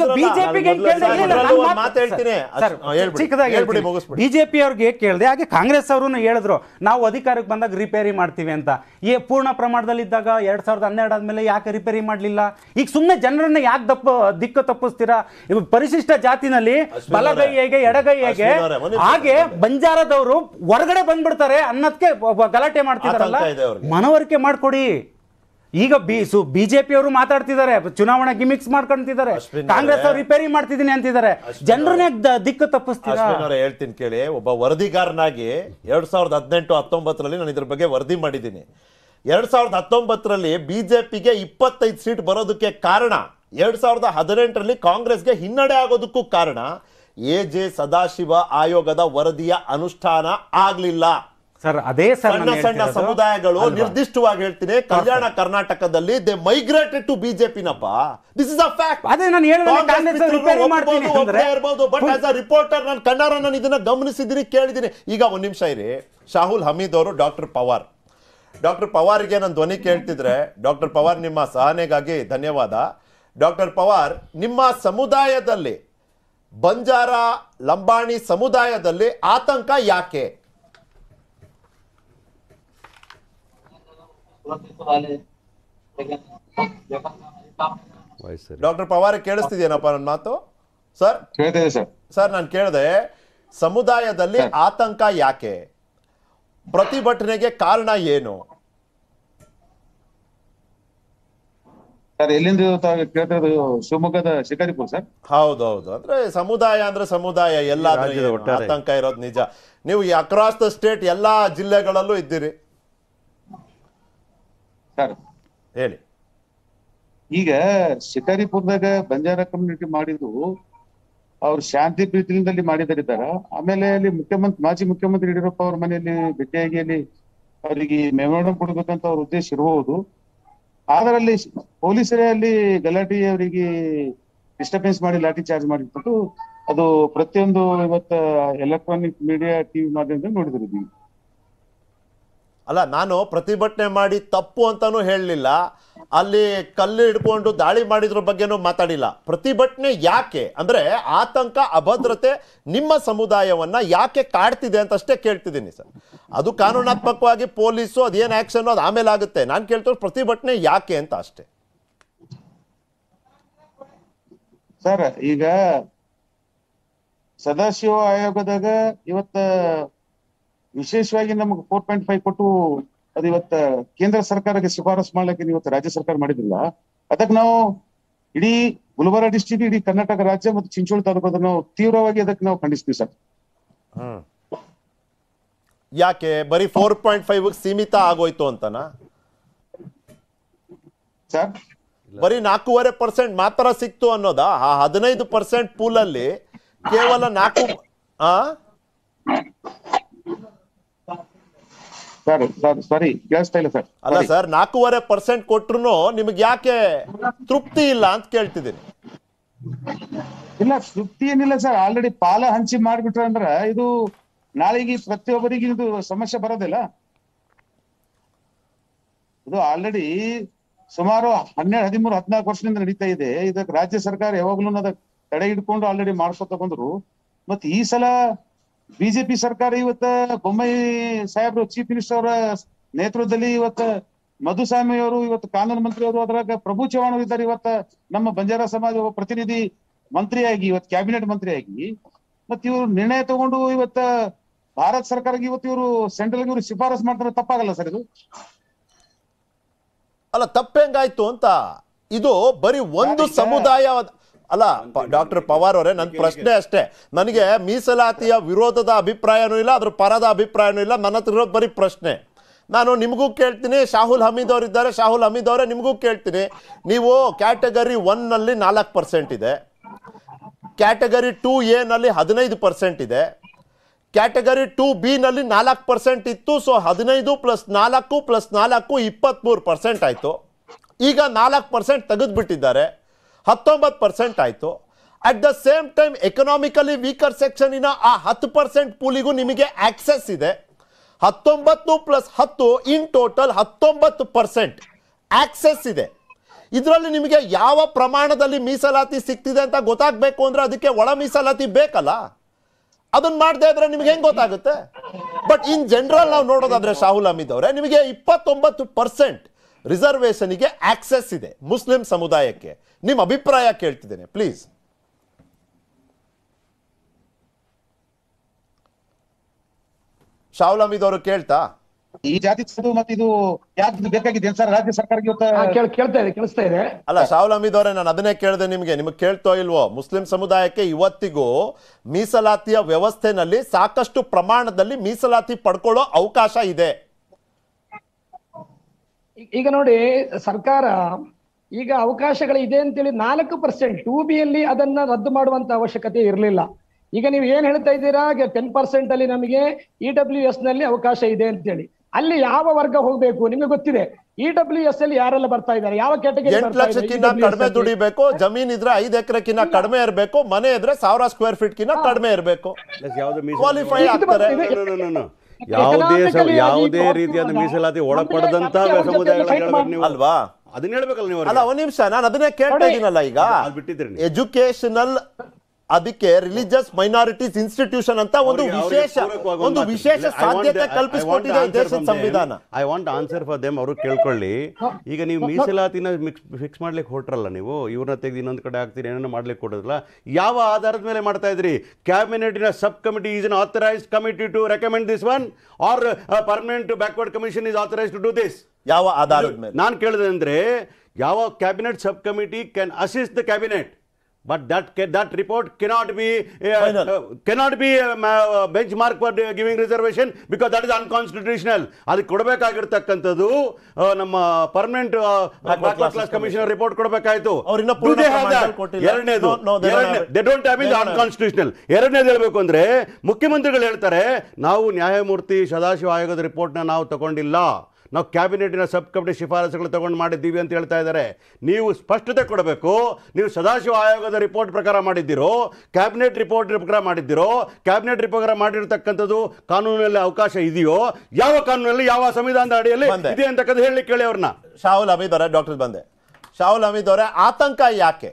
ಹೇಳ್ತೀನಿ ಬಿಜೆಪಿ ಅವ್ರಿಗೆ ಕೇಳಿದೆ ಹಾಗೆ ಕಾಂಗ್ರೆಸ್ ಅವರು ಹೇಳಿದ್ರು ನಾವು ಅಧಿಕಾರಕ್ಕೆ ಬಂದಾಗ ರಿಪೇರಿ ಮಾಡ್ತೀವಿ ಅಂತ ಈ ಪೂರ್ಣ ಪ್ರಮಾಣದಲ್ಲಿ ಇದ್ದಾಗ ಎರಡ್ ಸಾವಿರದ ಹನ್ನೆರಡು ಆದ್ಮೇಲೆ ಯಾಕೆ ರಿಪೇರಿ ಮಾಡಲಿಲ್ಲ ಈಗ ಸುಮ್ಮನೆ ಜನರನ್ನ ಯಾಕೆ ತಪ್ಪು ದಿಕ್ಕು ತಪ್ಪಿಸ್ತೀರಾ ಪರಿಶಿಷ್ಟ ಜಾತಿನಲ್ಲಿ ಬಲಗೈ ಹೇಗೆ ಎಡಗೈ ಹೇಗೆ ಹಾಗೆ ಬಂಜಾರದವರು ಹೊರಗಡೆ ಬಂದ್ಬಿಡ್ತಾರೆ ಅನ್ನೋದಕ್ಕೆ ಗಲಾಟೆ ಮಾಡ್ತಿದಾರಲ್ಲ ಮನವರಿಕೆ ಮಾಡ್ಕೊಡಿ ಈಗ ಬಿಜೆಪಿ ಬಿಜೆಪಿಯವರು ಮಾತಾಡ್ತಿದ್ದಾರೆ ಚುನಾವಣಾ ಗಿಮಿಕ್ಸ್ ಮಾಡ್ಕೊಂತಿದ್ದಾರೆ ಕಾಂಗ್ರೆಸ್ ಅವರು ರಿಪೇರಿ ಮಾಡ್ತಿದ್ದೀನಿ ಅಂತಿದ್ದಾರೆ ಜನರನ್ನೇ ದಿಕ್ಕು ತಪ್ಪಿಸ್ತಾರೆ ಹೇಳ್ತೀನಿ ಕೇಳಿ ಒಬ್ಬ ವರದಿಗಾರನಾಗಿ ಎರಡ್ ಸಾವಿರದ ಹದಿನೆಂಟು ಹತ್ತೊಂಬತ್ತರಲ್ಲಿ ನಾನು ಇದ್ರ ಬಗ್ಗೆ ವರದಿ ಮಾಡಿದ್ದೀನಿ ಎರಡ್ ಸಾವಿರದ ಹತ್ತೊಂಬತ್ತರಲ್ಲಿ ಬಿಜೆಪಿಗೆ ಇಪ್ಪತ್ತೈದು ಸೀಟ್ ಬರೋದಕ್ಕೆ ಕಾರಣ ಎರಡ್ ಸಾವಿರದ ಹದಿನೆಂಟರಲ್ಲಿ ಕಾಂಗ್ರೆಸ್ಗೆ ಹಿನ್ನಡೆ ಆಗೋದಕ್ಕೂ ಕಾರಣ ಎ ಜೆ ಸದಾಶಿವ ಆಯೋಗದ ವರದಿಯ ಅನುಷ್ಠಾನ ಆಗಲಿಲ್ಲ ಸರ್ ಅದೇ ಸಣ್ಣ ಸಣ್ಣ ಸಮುದಾಯಗಳು ನಿರ್ದಿಷ್ಟವಾಗಿ ಹೇಳ್ತೀನಿ ಕಲ್ಯಾಣ ಕರ್ನಾಟಕದಲ್ಲಿ ದೇ ಮೈಗ್ರೇಟೆಡ್ ಟು ನಪ್ಪ ದಿಸ್ ಇಸ್ ಅ ಫ್ಯಾಕ್ಟ್ ಅದೇ ನಾನು ಬಟ್ ಆಸ್ ಅ ರಿಪೋರ್ಟರ್ ನನ್ನ ಕಣ್ಣಾರ ನಾನು ಇದನ್ನ ಗಮನಿಸಿದ್ದೀನಿ ಕೇಳಿದ್ದೀನಿ ಈಗ ಒಂದ್ ನಿಮಿಷ ಇರಿ ಶಾಹುಲ್ ಹಮೀದ್ ಅವರು ಡಾಕ್ಟರ್ ಪವಾರ್ ಡಾಕ್ಟರ್ ಪವಾರ್ಗೆ ನಾನು ಧ್ವನಿ ಕೇಳ್ತಿದ್ರೆ ಡಾಕ್ಟರ್ ಪವಾರ್ ನಿಮ್ಮ ಸಹನೆಗಾಗಿ ಧನ್ಯವಾದ ಡಾಕ್ಟರ್ ಪವಾರ್ ನಿಮ್ಮ ಸಮುದಾಯದಲ್ಲಿ ಬಂಜಾರ ಲಂಬಾಣಿ ಸಮುದಾಯದಲ್ಲಿ ಆತಂಕ ಯಾಕೆ ಡಾಕ್ಟರ್ ಪವಾರ್ ಕೇಳಿಸ್ತಿದ್ಯೇನಪ್ಪ ನನ್ನ ಮಾತು ಸರ್ ಸರ್ ನಾನು ಕೇಳಿದೆ ಸಮುದಾಯದಲ್ಲಿ ಆತಂಕ ಯಾಕೆ ಪ್ರತಿಭಟನೆಗೆ ಕಾರಣ ಏನು ಸರ್ ಎಲ್ಲಿಂದ ಸರ್ ಹೌದೌದು ಅಂದ್ರೆ ಸಮುದಾಯ ಅಂದ್ರೆ ಸಮುದಾಯ ಎಲ್ಲ ಆತಂಕ ಇರೋದು ನಿಜ ನೀವು ಅಕ್ರಾಸ್ ದ ಸ್ಟೇಟ್ ಎಲ್ಲಾ ಜಿಲ್ಲೆಗಳಲ್ಲೂ ಇದ್ದೀರಿ ಸರ್ ಹೇಳಿ ಈಗ ಶಿಕಾರಿಪುರದಾಗ ಬಂಜಾರ ಕಮ್ಯುನಿಟಿ ಮಾಡಿದ್ರು ಅವ್ರು ಶಾಂತಿ ಪ್ರೀತಿಯಿಂದ ಅಲ್ಲಿ ಮಾಡಿದಾರಿದ್ದಾರ ಆಮೇಲೆ ಅಲ್ಲಿ ಮುಖ್ಯಮಂತ್ರಿ ಮಾಜಿ ಮುಖ್ಯಮಂತ್ರಿ ಯಡಿಯೂರಪ್ಪ ಅವ್ರ ಮನೆಯಲ್ಲಿ ಭೇಟಿಯಾಗಿ ಅಲ್ಲಿ ಅವರಿಗೆ ಮೆಮೊರಂ ಕೊಡ್ಬೇಕಂತ ಅವ್ರ ಉದ್ದೇಶ ಇರಬಹುದು ಅದರಲ್ಲಿ ಪೊಲೀಸರೇ ಅಲ್ಲಿ ಗಲಾಟೆ ಅವರಿಗೆ ಡಿಸ್ಟರ್ಬೆನ್ಸ್ ಮಾಡಿ ಲಾಠಿ ಚಾರ್ಜ್ ಮಾಡಿಟ್ಬಿಟ್ಟು ಅದು ಪ್ರತಿಯೊಂದು ಇವತ್ತ ಎಲೆಕ್ಟ್ರಾನಿಕ್ ಮೀಡಿಯಾ ಟಿವಿ ಮಾಧ್ಯಮದಲ್ಲಿ ನೋಡಿದ್ರು ನೀವು ಅಲ್ಲ ನಾನು ಪ್ರತಿಭಟನೆ ಮಾಡಿ ತಪ್ಪು ಅಂತಾನು ಹೇಳಲಿಲ್ಲ ಅಲ್ಲಿ ಕಲ್ಲು ಹಿಡ್ಕೊಂಡು ದಾಳಿ ಮಾಡಿದ್ರ ಬಗ್ಗೆನೂ ಮಾತಾಡಿಲ್ಲ ಪ್ರತಿಭಟನೆ ಯಾಕೆ ಅಂದ್ರೆ ಆತಂಕ ಅಭದ್ರತೆ ನಿಮ್ಮ ಸಮುದಾಯವನ್ನ ಯಾಕೆ ಕಾಡ್ತಿದೆ ಅಂತ ಅಷ್ಟೇ ಕೇಳ್ತಿದ್ದೀನಿ ಸರ್ ಅದು ಕಾನೂನಾತ್ಮಕವಾಗಿ ಪೊಲೀಸು ಅದೇನು ಆಕ್ಷನ್ ಅದು ಆಮೇಲೆ ಆಗುತ್ತೆ ನಾನು ಕೇಳ್ತಾರೆ ಪ್ರತಿಭಟನೆ ಯಾಕೆ ಅಂತ ಅಷ್ಟೇ ಸರ್ ಈಗ ಸದಾಶಿವ ಆಯೋಗದಾಗ ಇವತ್ತ ವಿಶೇಷವಾಗಿ ನಮಗೆ ಫೋರ್ ಪಾಯಿಂಟ್ ಫೈವ್ ಕೊಟ್ಟು ಅದು ಇವತ್ತ ಕೇಂದ್ರ ಸರ್ಕಾರಕ್ಕೆ ಶಿಫಾರಸ್ ಮಾಡ್ಲಿಕ್ಕೆ ಇವತ್ತು ರಾಜ್ಯ ಸರ್ಕಾರ ಮಾಡಿದಿಲ್ಲ ಅದಕ್ಕೆ ನಾವು ಇಡೀ ಗುಲ್ಬಾರ ಡಿಸ್ಟಿಕ್ ಇಡೀ ಕರ್ನಾಟಕ ರಾಜ್ಯ ಮತ್ತು ಚಿಂಚೋಳಿ ತಾಲೂಕು ನಾವು ತೀವ್ರವಾಗಿ ಅದಕ್ಕೆ ನಾವು ಖಂಡಿಸ್ತೀವಿ ಸರ್ ಯಾಕೆ ಬರೀ ಫೋರ್ ಪಾಯಿಂಟ್ ಫೈವ್ ಸೀಮಿತ ಆಗೋಯ್ತು ಅಂತನಾ ಸರ್ ಬರೀ ನಾಲ್ಕೂವರೆ ಪರ್ಸೆಂಟ್ ಮಾತ್ರ ಸಿಕ್ತು ಅನ್ನೋದ ಆ ಹದಿನೈದು ಪರ್ಸೆಂಟ್ ಪೂಲಲ್ಲಿ ಕೇವಲ ನಾಲ್ಕು ಆ ಸರ್ ಸರ್ ಸರಿ ಕೇಳಿಸ್ತಾ ಸರ್ ಅಲ್ಲ ಸರ್ ನಾಲ್ಕೂವರೆ ಪರ್ಸೆಂಟ್ ಕೊಟ್ರು ನಿಮಗೆ ಯಾಕೆ ತೃಪ್ತಿ ಇಲ್ಲ ಅಂತ ಕೇಳ್ತಿದ್ದೀನಿ ಇಲ್ಲ ತೃಪ್ತಿ ಏನಿಲ್ಲ ಸರ್ ಆಲ್ರೆಡಿ ಪಾಲ ಹಂಚಿ ಮಾಡ್ಬಿಟ್ರ ಅಂದ್ರ ಇದು ನಾಳೆಗೆ ಪ್ರತಿಯೊಬ್ಬರಿಗೆ ಇದು ಸಮಸ್ಯೆ ಬರೋದಿಲ್ಲ ಇದು ಆಲ್ರೆಡಿ ಸುಮಾರು ಹನ್ನೆರಡು ಹದಿಮೂರು ಹದಿನಾಲ್ಕು ವರ್ಷದಿಂದ ನಡೀತಾ ಇದೆ ಇದಕ್ಕೆ ರಾಜ್ಯ ಸರ್ಕಾರ ಯಾವಾಗ್ಲೂ ಅದಕ್ಕೆ ತಡೆ ಹಿಡ್ಕೊಂಡು ಆಲ್ರೆಡಿ ಮಾಡ್ಕೊತ ಬಂದ್ರು ಮತ್ತೆ ಈ ಸಲ ಬಿಜೆಪಿ ಸರ್ಕಾರ ಇವತ್ತ ಬೊಮ್ಮಾಯಿ ಸಾಹೇಬ್ರು ಚೀಫ್ ಮಿನಿಸ್ಟರ್ ಅವರ ನೇತೃತ್ವದಲ್ಲಿ ಇವತ್ತ ಮಧುಸ್ವಾಮಿ ಅವರು ಇವತ್ತು ಕಾನೂನು ಮಂತ್ರಿ ಅವರು ಅದ್ರಾಗ ಪ್ರಭು ಚವಾಣ್ ಇದ್ದಾರೆ ಇವತ್ತ ನಮ್ಮ ಬಂಜಾರ ಸಮಾಜ ಪ್ರತಿನಿಧಿ ಮಂತ್ರಿಯಾಗಿ ಇವತ್ತು ಕ್ಯಾಬಿನೆಟ್ ಮಂತ್ರಿಯಾಗಿ ಮತ್ ಇವರು ನಿರ್ಣಯ ತಗೊಂಡು ಇವತ್ತ ಭಾರತ ಸರ್ಕಾರ ಇವತ್ತು ಇವರು ಸೆಂಟ್ರಲ್ ಇವರು ಶಿಫಾರಸ್ ಮಾಡ್ತಾರೆ ತಪ್ಪಾಗಲ್ಲ ಸರ್ ಇದು ಅಲ್ಲ ತಪ್ಪೆಂಗಾಯ್ತು ಅಂತ ಇದು ಬರೀ ಒಂದು ಸಮುದಾಯ ಅಲ್ಲ ಡಾಕ್ಟರ್ ಪವಾರ್ ಅವರೇ ನನ್ನ ಪ್ರಶ್ನೆ ಅಷ್ಟೇ ನನಗೆ ಮೀಸಲಾತಿಯ ವಿರೋಧದ ಅಭಿಪ್ರಾಯನೂ ಇಲ್ಲ ಅದ್ರ ಪರದ ಅಭಿಪ್ರಾಯನೂ ಇಲ್ಲ ನನ್ನ ಹತ್ರ ಇರೋದು ಬರೀ ಪ್ರಶ್ನೆ ನಾನು ನಿಮಗೂ ಕೇಳ್ತೀನಿ ಶಾಹುಲ್ ಹಮೀದ್ ಅವರಿದ್ದಾರೆ ಶಾಹುಲ್ ಹಮೀದ್ ಅವರೇ ನಿಮಗೂ ಕೇಳ್ತೀನಿ ನೀವು ಕ್ಯಾಟಗರಿ ಒನ್ನಲ್ಲಿ ನಾಲ್ಕು ಪರ್ಸೆಂಟ್ ಇದೆ ಕ್ಯಾಟಗರಿ ಟೂ ಎನಲ್ಲಿ ಹದಿನೈದು ಪರ್ಸೆಂಟ್ ಇದೆ ಕ್ಯಾಟಗರಿ ಟೂ ಬಿ ನಲ್ಲಿ ನಾಲ್ಕು ಪರ್ಸೆಂಟ್ ಇತ್ತು ಸೊ ಹದಿನೈದು ಪ್ಲಸ್ ನಾಲ್ಕು ಪ್ಲಸ್ ನಾಲ್ಕು ಇಪ್ಪತ್ತ್ಮೂರು ಪರ್ಸೆಂಟ್ ಆಯಿತು ಈಗ ನಾಲ್ಕು ಪರ್ಸೆಂಟ್ ತೆಗೆದುಬಿಟ್ಟಿದ್ದಾರೆ ಹತ್ತೊಂಬತ್ತು ಪರ್ಸೆಂಟ್ ಆಯಿತು at the same time economically weaker ಸೆಕ್ಷನಿನ ಆ ಹತ್ತು ಪರ್ಸೆಂಟ್ ಪೂಲಿಗೂ ನಿಮಗೆ ಆಕ್ಸೆಸ್ ಇದೆ ಹತ್ತೊಂಬತ್ತು ಪ್ಲಸ್ ಹತ್ತು ಇನ್ ಟೋಟಲ್ ಹತ್ತೊಂಬತ್ತು ಪರ್ಸೆಂಟ್ ಆಕ್ಸೆಸ್ ಇದೆ ಇದರಲ್ಲಿ ನಿಮಗೆ ಯಾವ ಪ್ರಮಾಣದಲ್ಲಿ ಮೀಸಲಾತಿ ಸಿಗ್ತಿದೆ ಅಂತ ಗೊತ್ತಾಗಬೇಕು ಅಂದರೆ ಅದಕ್ಕೆ ಒಳ ಮೀಸಲಾತಿ ಬೇಕಲ್ಲ ಅದನ್ನ ಮಾಡದೇ ಇದ್ರೆ ನಿಮ್ಗೆ ಹೆಂಗ್ ಗೊತ್ತಾಗುತ್ತೆ ಬಟ್ ಇನ್ ಜನರಲ್ ನಾವು ನೋಡೋದಾದ್ರೆ ಶಾಹುಲ್ ಅಮಿದ್ ಅವರೇ ನಿಮಗೆ ಇಪ್ಪತ್ತೊಂಬತ್ತು ಪರ್ಸೆಂಟ್ ರಿಸರ್ವೇಷನ್ಗೆ ಆಕ್ಸೆಸ್ ಇದೆ ಮುಸ್ಲಿಂ ಸಮುದಾಯಕ್ಕೆ ನಿಮ್ಮ ಅಭಿಪ್ರಾಯ ಕೇಳ್ತಿದ್ದೇನೆ ಪ್ಲೀಸ್ ಅವರು ಕೇಳ್ತಾ ಈ ಜಾತಿ ಇದು ಯಾಕೆ ಕೇಳ್ತಾ ಅಲ್ಲ ನಾನು ಅದನ್ನೇ ಕೇಳಿದೆ ನಿಮಗೆ ನಿಮಗೆ ಕೇಳ್ತೋ ಇಲ್ವೋ ಮುಸ್ಲಿಂ ಸಮುದಾಯಕ್ಕೆ ಇವತ್ತಿಗೂ ಮೀಸಲಾತಿಯ ವ್ಯವಸ್ಥೆನಲ್ಲಿ ಸಾಕಷ್ಟು ಪ್ರಮಾಣದಲ್ಲಿ ಮೀಸಲಾತಿ ಪಡ್ಕೊಳ್ಳೋ ಅವಕಾಶ ಇದೆ ಈಗ ನೋಡಿ ಸರ್ಕಾರ ಈಗ ಅವಕಾಶಗಳು ಇದೆ ಅಂತೇಳಿ ನಾಲ್ಕು ಪರ್ಸೆಂಟ್ ಟೂ ಅಲ್ಲಿ ಅದನ್ನ ರದ್ದು ಮಾಡುವಂತ ಅವಶ್ಯಕತೆ ಇರಲಿಲ್ಲ ಈಗ ನೀವು ಏನ್ ಹೇಳ್ತಾ ಇದ್ದೀರಾ ಟೆನ್ ಪರ್ಸೆಂಟ್ ಅಲ್ಲಿ ನಮಗೆ ಇ ಡಬ್ಲ್ಯೂ ಎಸ್ ನಲ್ಲಿ ಅವಕಾಶ ಇದೆ ಅಂತೇಳಿ ಅಲ್ಲಿ ಯಾವ ವರ್ಗ ಹೋಗ್ಬೇಕು ನಿಮ್ಗೆ ಗೊತ್ತಿದೆ ಇ ಡಬ್ಲ್ಯೂ ಎಸ್ ಅಲ್ಲಿ ಯಾರೆಲ್ಲ ಬರ್ತಾ ಇದ್ದಾರೆ ಯಾವ ಕ್ಯಾಟಗರಿ e ಕಡಿಮೆ ದುಡಿಬೇಕು ಜಮೀನ್ ಇದ್ರೆ ಐದು ಎಕರೆಕಿನ್ನ ಕಡಿಮೆ ಇರಬೇಕು ಮನೆ ಇದ್ರೆ ಸಾವಿರ ಸ್ಕ್ವೇರ್ ಫೀಟ್ ಕಿನ್ನ ಕಡಿಮೆ ಇರಬೇಕು ಕ್ವಾಲಿಫೈ ಆಗ್ತಾರೆ ಯಾವುದೇ ಯಾವುದೇ ರೀತಿಯಾದ ಮೀಸಲಾತಿ ಒಳಪಡದಂತ ಸಮುದಾಯಗಳು ಅಲ್ವಾ ಅದನ್ನ ಹೇಳ್ಬೇಕಲ್ಲ ನೀವು ಅಲ್ಲ ಒಂದ್ ನಿಮಿಷ ನಾನು ಅದನ್ನೇ ಕೇಳ್ತಾ ಇದೀನಲ್ಲ ಈಗ ಬಿಟ್ಟಿದ್ರಿ ಎಜುಕೇಶನಲ್ ಅದಕ್ಕೆ ರಿಲಿಜಿಯಸ್ ಮೈನಾರಿಟೀಸ್ ಇನ್ಸ್ಟಿಟ್ಯೂಷನ್ ಅಂತ ಒಂದು ವಿಶೇಷ ಒಂದು ವಿಶೇಷ ಸಾಧ್ಯತೆ ಕಲ್ಪಿಸಿಕೊಟ್ಟಿದೆ ದೇಶದ ಸಂವಿಧಾನ I want answer for them ಅವರು ಕೇಳ್ಕೊಳ್ಳಿ ಈಗ ನೀವು ಮೀಸಲಾತಿನ ಫಿಕ್ಸ್ ಮಾಡ್ಲಿಕ್ಕೆ ಹೊಟ್ರಲ್ಲ ನೀವು ಇವ್ರನ್ನ ತೆಗೆದು ಇನ್ನೊಂದು ಕಡೆ ಹಾಕ್ತೀರಿ ಏನೇನು ಮಾಡ್ಲಿಕ್ಕೆ ಕೊಡೋದಿಲ್ಲ ಯಾವ ಆಧಾರದ ಮೇಲೆ ಮಾಡ್ತಾ ಇದ್ರಿ ಕ್ಯಾಬಿನೆಟಿನ sub committee is an authorised committee to recommend this one or permanent backward commission is authorise to do this ಯಾವ ಆಧಾರದ ಮೇಲೆ ನಾನು ಕೇಳಿದೆ ಅಂದ್ರೆ ಯಾವ cabinet sub committee can assist the cabinet But that that report cannot be uh, uh cannot be um, uh, benchmark for uh, giving reservation because that is unconstitutional. ಅದಕ್ಕೆ ಕೊಡಬೇಕಾಗಿರ್ತಕ್ಕಂಥದ್ದು ನಮ್ಮ ಪರ್ಮನೆಂಟ್ ಕ್ಲಾಸ್ ಕಮಿಷನರ್ ರಿಪೋರ್ಟ್ ಕೊಡಬೇಕಾಯಿತು ಎರಡನೇದು they don't have is unconstitutional ಎರಡನೇದು ಹೇಳ್ಬೇಕು ಅಂದ್ರೆ ಮುಖ್ಯಮಂತ್ರಿಗಳು ಹೇಳ್ತಾರೆ ನಾವು ನ್ಯಾಯಮೂರ್ತಿ ಸದಾಶಿವ ಆಯೋಗದ ರಿಪೋರ್ಟ್ನ ನಾವು ತಗೊಂಡಿಲ್ಲ ನಾವು ಕ್ಯಾಬಿನೆಟಿನ ಸಬ್ ಕಮಿಟಿ ಶಿಫಾರಸುಗಳು ತಗೊಂಡು ಮಾಡಿದ್ದೀವಿ ಅಂತ ಹೇಳ್ತಾ ಇದ್ದಾರೆ ನೀವು ಸ್ಪಷ್ಟತೆ ಕೊಡಬೇಕು ನೀವು ಸದಾಶಿವ ಆಯೋಗದ ರಿಪೋರ್ಟ್ ಪ್ರಕಾರ ಮಾಡಿದ್ದೀರೋ ಕ್ಯಾಬಿನೆಟ್ ರಿಪೋರ್ಟ್ ಪ್ರಕಾರ ಮಾಡಿದ್ದೀರೋ ಕ್ಯಾಬಿನೆಟ್ ರಿಪೋರ್ಟ್ ಮಾಡಿರ್ತಕ್ಕಂಥದ್ದು ಕಾನೂನಿನಲ್ಲಿ ಅವಕಾಶ ಇದೆಯೋ ಯಾವ ಕಾನೂನಲ್ಲಿ ಯಾವ ಸಂವಿಧಾನದ ಅಡಿಯಲ್ಲಿ ಇದೆ ಅಂತಕ್ಕಂಥ ಹೇಳಿ ಕೇಳಿ ಅವ್ರನ್ನ ಶಾಹುಲ್ ಅಮೀದ್ ಅವರೇ ಡಾಕ್ಟರ್ ಬಂದೆ ಶಾಹುಲ್ ಅಮೀದ್ ಅವರೇ ಆತಂಕ ಯಾಕೆ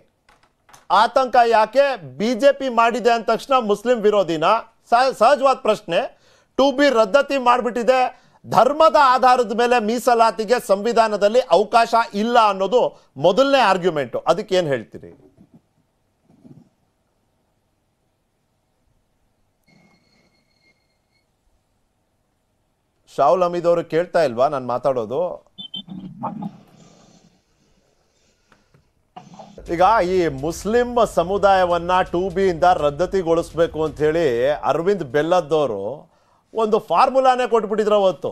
ಆತಂಕ ಯಾಕೆ ಬಿಜೆಪಿ ಮಾಡಿದೆ ಅಂದ ತಕ್ಷಣ ಮುಸ್ಲಿಂ ವಿರೋಧಿನ ಸಹಜವಾದ ಪ್ರಶ್ನೆ ಟು ಬಿ ರದ್ದತಿ ಮಾಡಿಬಿಟ್ಟಿದೆ ಧರ್ಮದ ಆಧಾರದ ಮೇಲೆ ಮೀಸಲಾತಿಗೆ ಸಂವಿಧಾನದಲ್ಲಿ ಅವಕಾಶ ಇಲ್ಲ ಅನ್ನೋದು ಮೊದಲನೇ ಆರ್ಗ್ಯುಮೆಂಟು ಅದಕ್ಕೆ ಏನು ಹೇಳ್ತೀರಿ ಶಾವುಲ್ ಹಮೀದ್ ಅವರು ಕೇಳ್ತಾ ಇಲ್ವಾ ನಾನು ಮಾತಾಡೋದು ಈಗ ಈ ಮುಸ್ಲಿಂ ಸಮುದಾಯವನ್ನ ಟು ಬಿ ಇಂದ ರದ್ದತಿಗೊಳಿಸ್ಬೇಕು ಅಂತ ಹೇಳಿ ಅರವಿಂದ್ ಬೆಲ್ಲದವರು ಒಂದು ಫಾರ್ಮುಲಾನೇ ಕೊಟ್ಬಿಟ್ಟಿದ್ರು ಅವತ್ತು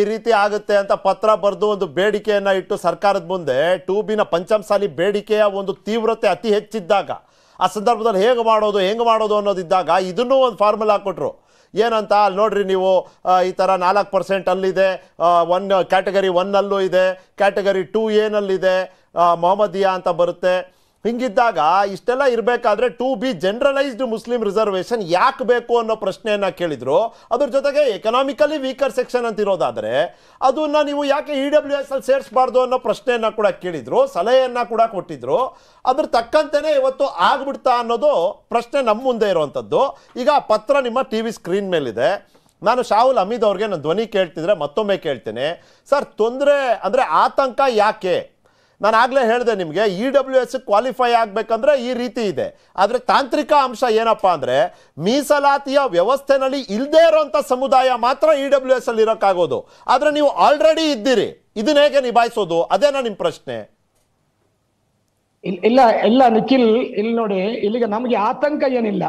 ಈ ರೀತಿ ಆಗುತ್ತೆ ಅಂತ ಪತ್ರ ಬರೆದು ಒಂದು ಬೇಡಿಕೆಯನ್ನ ಇಟ್ಟು ಸರ್ಕಾರದ ಮುಂದೆ ಟು ಬಿನ ಪಂಚಮಸಾಲಿ ಬೇಡಿಕೆಯ ಒಂದು ತೀವ್ರತೆ ಅತಿ ಹೆಚ್ಚಿದ್ದಾಗ ಆ ಸಂದರ್ಭದಲ್ಲಿ ಹೇಗೆ ಮಾಡೋದು ಹೆಂಗೆ ಮಾಡೋದು ಅನ್ನೋದಿದ್ದಾಗ ಇದನ್ನೂ ಒಂದು ಫಾರ್ಮುಲಾ ಕೊಟ್ಟರು ಏನಂತ ಅಲ್ಲಿ ನೋಡ್ರಿ ನೀವು ಈ ಥರ ನಾಲ್ಕು ಪರ್ಸೆಂಟ್ ಅಲ್ಲಿದೆ ಒನ್ ಕ್ಯಾಟಗರಿ ಒನ್ನಲ್ಲೂ ಇದೆ ಕ್ಯಾಟಗರಿ ಟೂ ಏನಲ್ಲಿದೆ ಮೊಹಮ್ಮದಿಯಾ ಅಂತ ಬರುತ್ತೆ ಹಿಂಗಿದ್ದಾಗ ಇಷ್ಟೆಲ್ಲ ಇರಬೇಕಾದ್ರೆ to be generalised Muslim reservation ಯಾಕೆ ಬೇಕು ಅನ್ನೋ ಪ್ರಶ್ನೆಯನ್ನು ಕೇಳಿದ್ರು ಅದ್ರ ಜೊತೆಗೆ ಎಕನಾಮಿಕಲಿ ವೀಕರ್ ಸೆಕ್ಷನ್ ಅಂತಿರೋದಾದರೆ ಅದನ್ನು ನೀವು ಯಾಕೆ ಇ ಡಬ್ಲ್ಯೂ ಎಸ್ ಅಲ್ಲಿ ಸೇರಿಸಬಾರ್ದು ಅನ್ನೋ ಪ್ರಶ್ನೆಯನ್ನು ಕೂಡ ಕೇಳಿದರು ಸಲಹೆಯನ್ನು ಕೂಡ ಕೊಟ್ಟಿದ್ರು ಅದ್ರ ತಕ್ಕಂತೆಯೇ ಇವತ್ತು ಆಗ್ಬಿಡ್ತಾ ಅನ್ನೋದು ಪ್ರಶ್ನೆ ನಮ್ಮ ಮುಂದೆ ಇರುವಂಥದ್ದು ಈಗ ಪತ್ರ ನಿಮ್ಮ ಟಿ ವಿ ಸ್ಕ್ರೀನ್ ಮೇಲಿದೆ ನಾನು ಶಾಹುಲ್ ಅಮೀದ್ ಅವ್ರಿಗೆ ನನ್ನ ಧ್ವನಿ ಕೇಳ್ತಿದ್ರೆ ಮತ್ತೊಮ್ಮೆ ಕೇಳ್ತೇನೆ ಸರ್ ತೊಂದರೆ ಅಂದರೆ ಆತಂಕ ಯಾಕೆ ನಾನು ಆಗ್ಲೇ ಹೇಳಿದೆ ನಿಮಗೆ E e W S qualify ಆಗಬೇಕಂದ್ರೆ ಈ ರೀತಿ ಇದೆ ಆದರೆ ತಾಂತ್ರಿಕ ಅಂಶ ಏನಪ್ಪ ಅಂದರೆ ಮೀಸಲಾತಿಯ ವ್ಯವಸ್ಥೆನಲ್ಲಿ ಇಲ್ಲದೇ ಇರೋಂಥ ಸಮುದಾಯ ಮಾತ್ರ ಇ ಡಬ್ಲ್ಯೂ ಎಸ್ ಅಲ್ಲಿ ಇರೋಕ್ಕಾಗೋದು ಆದರೆ ನೀವು ಆಲ್ರೆಡಿ ಇದ್ದೀರಿ ಇದನ್ನ ಹೇಗೆ ನಿಭಾಯಿಸೋದು ಅದೇನಾ ನಿಮ್ಮ ಪ್ರಶ್ನೆ ಇಲ್ಲ ಇಲ್ಲ ನಿಖಿಲ್ ಇಲ್ಲಿ ನೋಡಿ ಇಲ್ಲಿಗೆ ನಮಗೆ ಆತಂಕ ಏನಿಲ್ಲ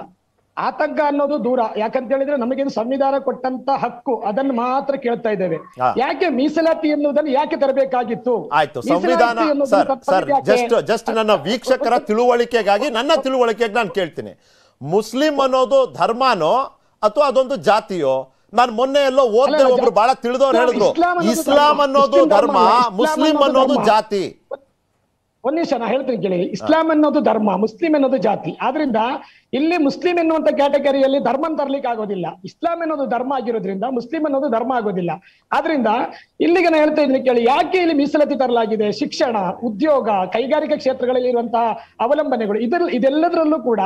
ಆತಂಕ ಅನ್ನೋದು ದೂರ ಯಾಕಂತ ಹೇಳಿದ್ರೆ ನಮಗೆ ಸಂವಿಧಾನ ಕೊಟ್ಟಂತ ಹಕ್ಕು ಅದನ್ನ ಮಾತ್ರ ಕೇಳ್ತಾ ಇದ್ದೇವೆ ಯಾಕೆ ಮೀಸಲಾತಿ ಎನ್ನುವುದನ್ನು ಯಾಕೆ ತರಬೇಕಾಗಿತ್ತು ಆಯ್ತು ಸಂವಿಧಾನ ಜಸ್ಟ್ ಜಸ್ಟ್ ನನ್ನ ವೀಕ್ಷಕರ ತಿಳುವಳಿಕೆಗಾಗಿ ನನ್ನ ತಿಳುವಳಿಕೆಗೆ ನಾನು ಕೇಳ್ತೀನಿ ಮುಸ್ಲಿಂ ಅನ್ನೋದು ಧರ್ಮನೋ ಅಥವಾ ಅದೊಂದು ಜಾತಿಯೋ ನಾನು ಮೊನ್ನೆ ಎಲ್ಲೋ ಓದ್ದೆ ಒಬ್ರು ಬಹಳ ತಿಳಿದವ್ರು ಹೇಳಿದ್ರು ಇಸ್ಲಾಂ ಅನ್ನೋದು ಧರ್ಮ ಮುಸ್ಲಿಂ ಅನ್ನೋದು ಜಾತಿ ಒಂದೇ ಹೇಳ್ತೀನಿ ಕೇಳಿ ಇಸ್ಲಾಂ ಅನ್ನೋದು ಧರ್ಮ ಮುಸ್ಲಿಂ ಅನ್ನೋದು ಜಾತಿ ಆದ್ರಿಂದ ಇಲ್ಲಿ ಮುಸ್ಲಿಂ ಎನ್ನುವಂತ ಕ್ಯಾಟಗರಿಯಲ್ಲಿ ಧರ್ಮನ್ ತರ್ಲಿಕ್ಕೆ ಆಗೋದಿಲ್ಲ ಇಸ್ಲಾಂ ಅನ್ನೋದು ಧರ್ಮ ಆಗಿರೋದ್ರಿಂದ ಮುಸ್ಲಿಂ ಅನ್ನೋದು ಧರ್ಮ ಆಗೋದಿಲ್ಲ ಆದ್ರಿಂದ ಇಲ್ಲಿಗೆ ನಾನು ಹೇಳ್ತಾ ಇದ್ದೀನಿ ಕೇಳಿ ಯಾಕೆ ಇಲ್ಲಿ ಮೀಸಲಾತಿ ತರಲಾಗಿದೆ ಶಿಕ್ಷಣ ಉದ್ಯೋಗ ಕೈಗಾರಿಕಾ ಕ್ಷೇತ್ರಗಳಲ್ಲಿ ಇರುವಂತಹ ಅವಲಂಬನೆಗಳು ಇದರ ಇದೆಲ್ಲದರಲ್ಲೂ ಕೂಡ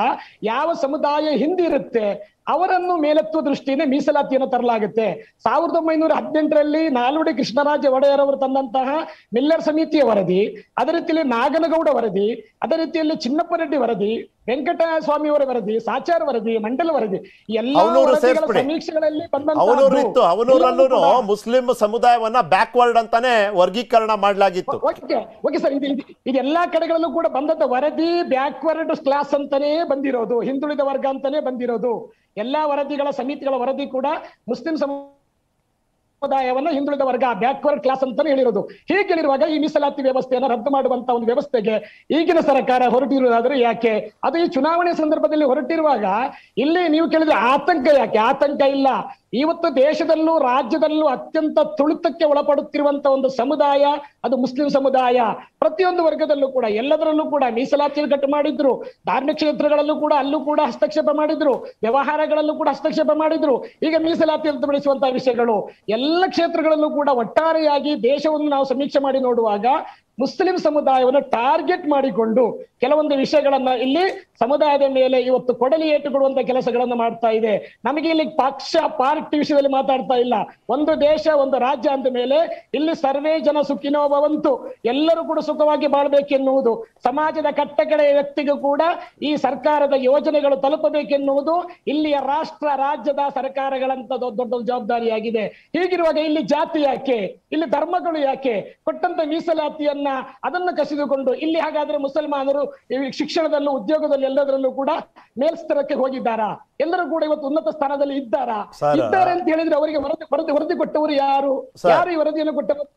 ಯಾವ ಸಮುದಾಯ ಹಿಂದಿರುತ್ತೆ ಅವರನ್ನು ಮೇಲೆತ್ತುವ ದೃಷ್ಟಿಯೇ ಮೀಸಲಾತಿಯನ್ನು ತರಲಾಗುತ್ತೆ ಸಾವಿರದ ಒಂಬೈನೂರ ಹದಿನೆಂಟರಲ್ಲಿ ನಾಲ್ವಡಿ ಕೃಷ್ಣರಾಜ ಒಡೆಯರ್ ಅವರು ತಂದಂತಹ ಮಿಲ್ಲರ್ ಸಮಿತಿಯ ವರದಿ ಅದೇ ರೀತಿಯಲ್ಲಿ ನಾಗನಗೌಡ ವರದಿ ಅದೇ ರೀತಿಯಲ್ಲಿ ರೆಡ್ಡಿ ವರದಿ ವೆಂಕಟಸ್ವಾಮಿ ಅವರ ವರದಿ ಸಾಚಾರ ವರದಿ ಮಂಡಲ ವರದಿ ಎಲ್ಲ ಸಮೀಕ್ಷೆಗಳಲ್ಲಿ ಮುಸ್ಲಿಂ ಸಮುದಾಯವನ್ನ ಬ್ಯಾಕ್ವರ್ಡ್ ಅಂತಾನೆ ವರ್ಗೀಕರಣ ಮಾಡಲಾಗಿತ್ತು ಎಲ್ಲಾ ಕಡೆಗಳಲ್ಲೂ ಕೂಡ ಬಂದಂತ ವರದಿ ಬ್ಯಾಕ್ವರ್ಡ್ ಕ್ಲಾಸ್ ಅಂತಾನೆ ಬಂದಿರೋದು ಹಿಂದುಳಿದ ವರ್ಗ ಅಂತಾನೆ ಬಂದಿರೋದು ಎಲ್ಲಾ ವರದಿಗಳ ಸಮಿತಿಗಳ ವರದಿ ಕೂಡ ಮುಸ್ಲಿಂ ಸಮುದಾಯ ಸಮುದಾಯವನ್ನು ಹಿಂದುಳಿದ ವರ್ಗ ಬ್ಯಾಕ್ವರ್ಡ್ ಕ್ಲಾಸ್ ಅಂತಾನೆ ಹೇಳಿರೋದು ಹೀಗೆ ಹೇಳಿರುವಾಗ ಈ ಮೀಸಲಾತಿ ವ್ಯವಸ್ಥೆಯನ್ನು ರದ್ದು ಮಾಡುವಂತ ಒಂದು ವ್ಯವಸ್ಥೆಗೆ ಈಗಿನ ಸರ್ಕಾರ ಹೊರಟಿರುವುದಾದ್ರೆ ಯಾಕೆ ಅದು ಈ ಚುನಾವಣೆ ಸಂದರ್ಭದಲ್ಲಿ ಹೊರಟಿರುವಾಗ ಇಲ್ಲಿ ನೀವು ಕೇಳಿದ್ರೆ ಆತಂಕ ಯಾಕೆ ಆತಂಕ ಇಲ್ಲ ಇವತ್ತು ದೇಶದಲ್ಲೂ ರಾಜ್ಯದಲ್ಲೂ ಅತ್ಯಂತ ತುಳಿತಕ್ಕೆ ಒಳಪಡುತ್ತಿರುವಂತ ಒಂದು ಸಮುದಾಯ ಅದು ಮುಸ್ಲಿಂ ಸಮುದಾಯ ಪ್ರತಿಯೊಂದು ವರ್ಗದಲ್ಲೂ ಕೂಡ ಎಲ್ಲದರಲ್ಲೂ ಕೂಡ ಮೀಸಲಾತಿಯನ್ನು ಕಟ್ಟು ಮಾಡಿದ್ರು ಧಾರ್ಮಿಕ ಕ್ಷೇತ್ರಗಳಲ್ಲೂ ಕೂಡ ಅಲ್ಲೂ ಕೂಡ ಹಸ್ತಕ್ಷೇಪ ಮಾಡಿದ್ರು ವ್ಯವಹಾರಗಳಲ್ಲೂ ಕೂಡ ಹಸ್ತಕ್ಷೇಪ ಮಾಡಿದ್ರು ಈಗ ಮೀಸಲಾತಿ ಅಂತ ಬೆಳೆಸುವಂತಹ ವಿಷಯಗಳು ಎಲ್ಲ ಕ್ಷೇತ್ರಗಳಲ್ಲೂ ಕೂಡ ಒಟ್ಟಾರೆಯಾಗಿ ದೇಶವನ್ನು ನಾವು ಸಮೀಕ್ಷೆ ಮಾಡಿ ನೋಡುವಾಗ ಮುಸ್ಲಿಂ ಸಮುದಾಯವನ್ನು ಟಾರ್ಗೆಟ್ ಮಾಡಿಕೊಂಡು ಕೆಲವೊಂದು ವಿಷಯಗಳನ್ನ ಇಲ್ಲಿ ಸಮುದಾಯದ ಮೇಲೆ ಇವತ್ತು ಕೊಡಲಿ ಏಟುಕೊಡುವಂತ ಕೆಲಸಗಳನ್ನು ಮಾಡ್ತಾ ಇದೆ ನಮಗೆ ಇಲ್ಲಿ ಪಕ್ಷ ಪಾರ್ಟಿ ವಿಷಯದಲ್ಲಿ ಮಾತಾಡ್ತಾ ಇಲ್ಲ ಒಂದು ದೇಶ ಒಂದು ರಾಜ್ಯ ಅಂದ ಮೇಲೆ ಇಲ್ಲಿ ಸರ್ವೇ ಜನ ಸುಖಿನೋ ಎಲ್ಲರೂ ಕೂಡ ಸುಖವಾಗಿ ಬಾಳ್ಬೇಕೆನ್ನುವುದು ಸಮಾಜದ ಕಟ್ಟಕಡೆಯ ವ್ಯಕ್ತಿಗೂ ಕೂಡ ಈ ಸರ್ಕಾರದ ಯೋಜನೆಗಳು ತಲುಪಬೇಕೆನ್ನುವುದು ಇಲ್ಲಿಯ ರಾಷ್ಟ್ರ ರಾಜ್ಯದ ಸರ್ಕಾರಗಳಂತ ದೊಡ್ಡ ಜವಾಬ್ದಾರಿಯಾಗಿದೆ ಹೀಗಿರುವಾಗ ಇಲ್ಲಿ ಜಾತಿ ಯಾಕೆ ಇಲ್ಲಿ ಧರ್ಮಗಳು ಯಾಕೆ ಕೊಟ್ಟಂತ ಮೀಸಲಾತಿಯನ್ನು ಅದನ್ನ ಅದನ್ನ ಕಸಿದುಕೊಂಡು ಇಲ್ಲಿ ಹಾಗಾದ್ರೆ ಮುಸಲ್ಮಾನರು ಶಿಕ್ಷಣದಲ್ಲೂ ಉದ್ಯೋಗದಲ್ಲಿ ಎಲ್ಲದರಲ್ಲೂ ಕೂಡ ಮೇಲ್ಸ್ತರಕ್ಕೆ ಹೋಗಿದ್ದಾರಾ ಎಲ್ಲರೂ ಕೂಡ ಇವತ್ತು ಉನ್ನತ ಸ್ಥಾನದಲ್ಲಿ ಇದ್ದಾರಾ ಇದ್ದಾರೆ ಅಂತ ಹೇಳಿದ್ರೆ ಅವರಿಗೆ ವರದಿ ವರದಿ ಕೊಟ್ಟವರು ಯಾರು ಯಾರು ಈ ವರದಿಯನ್ನು ಕೊಟ್ಟವರು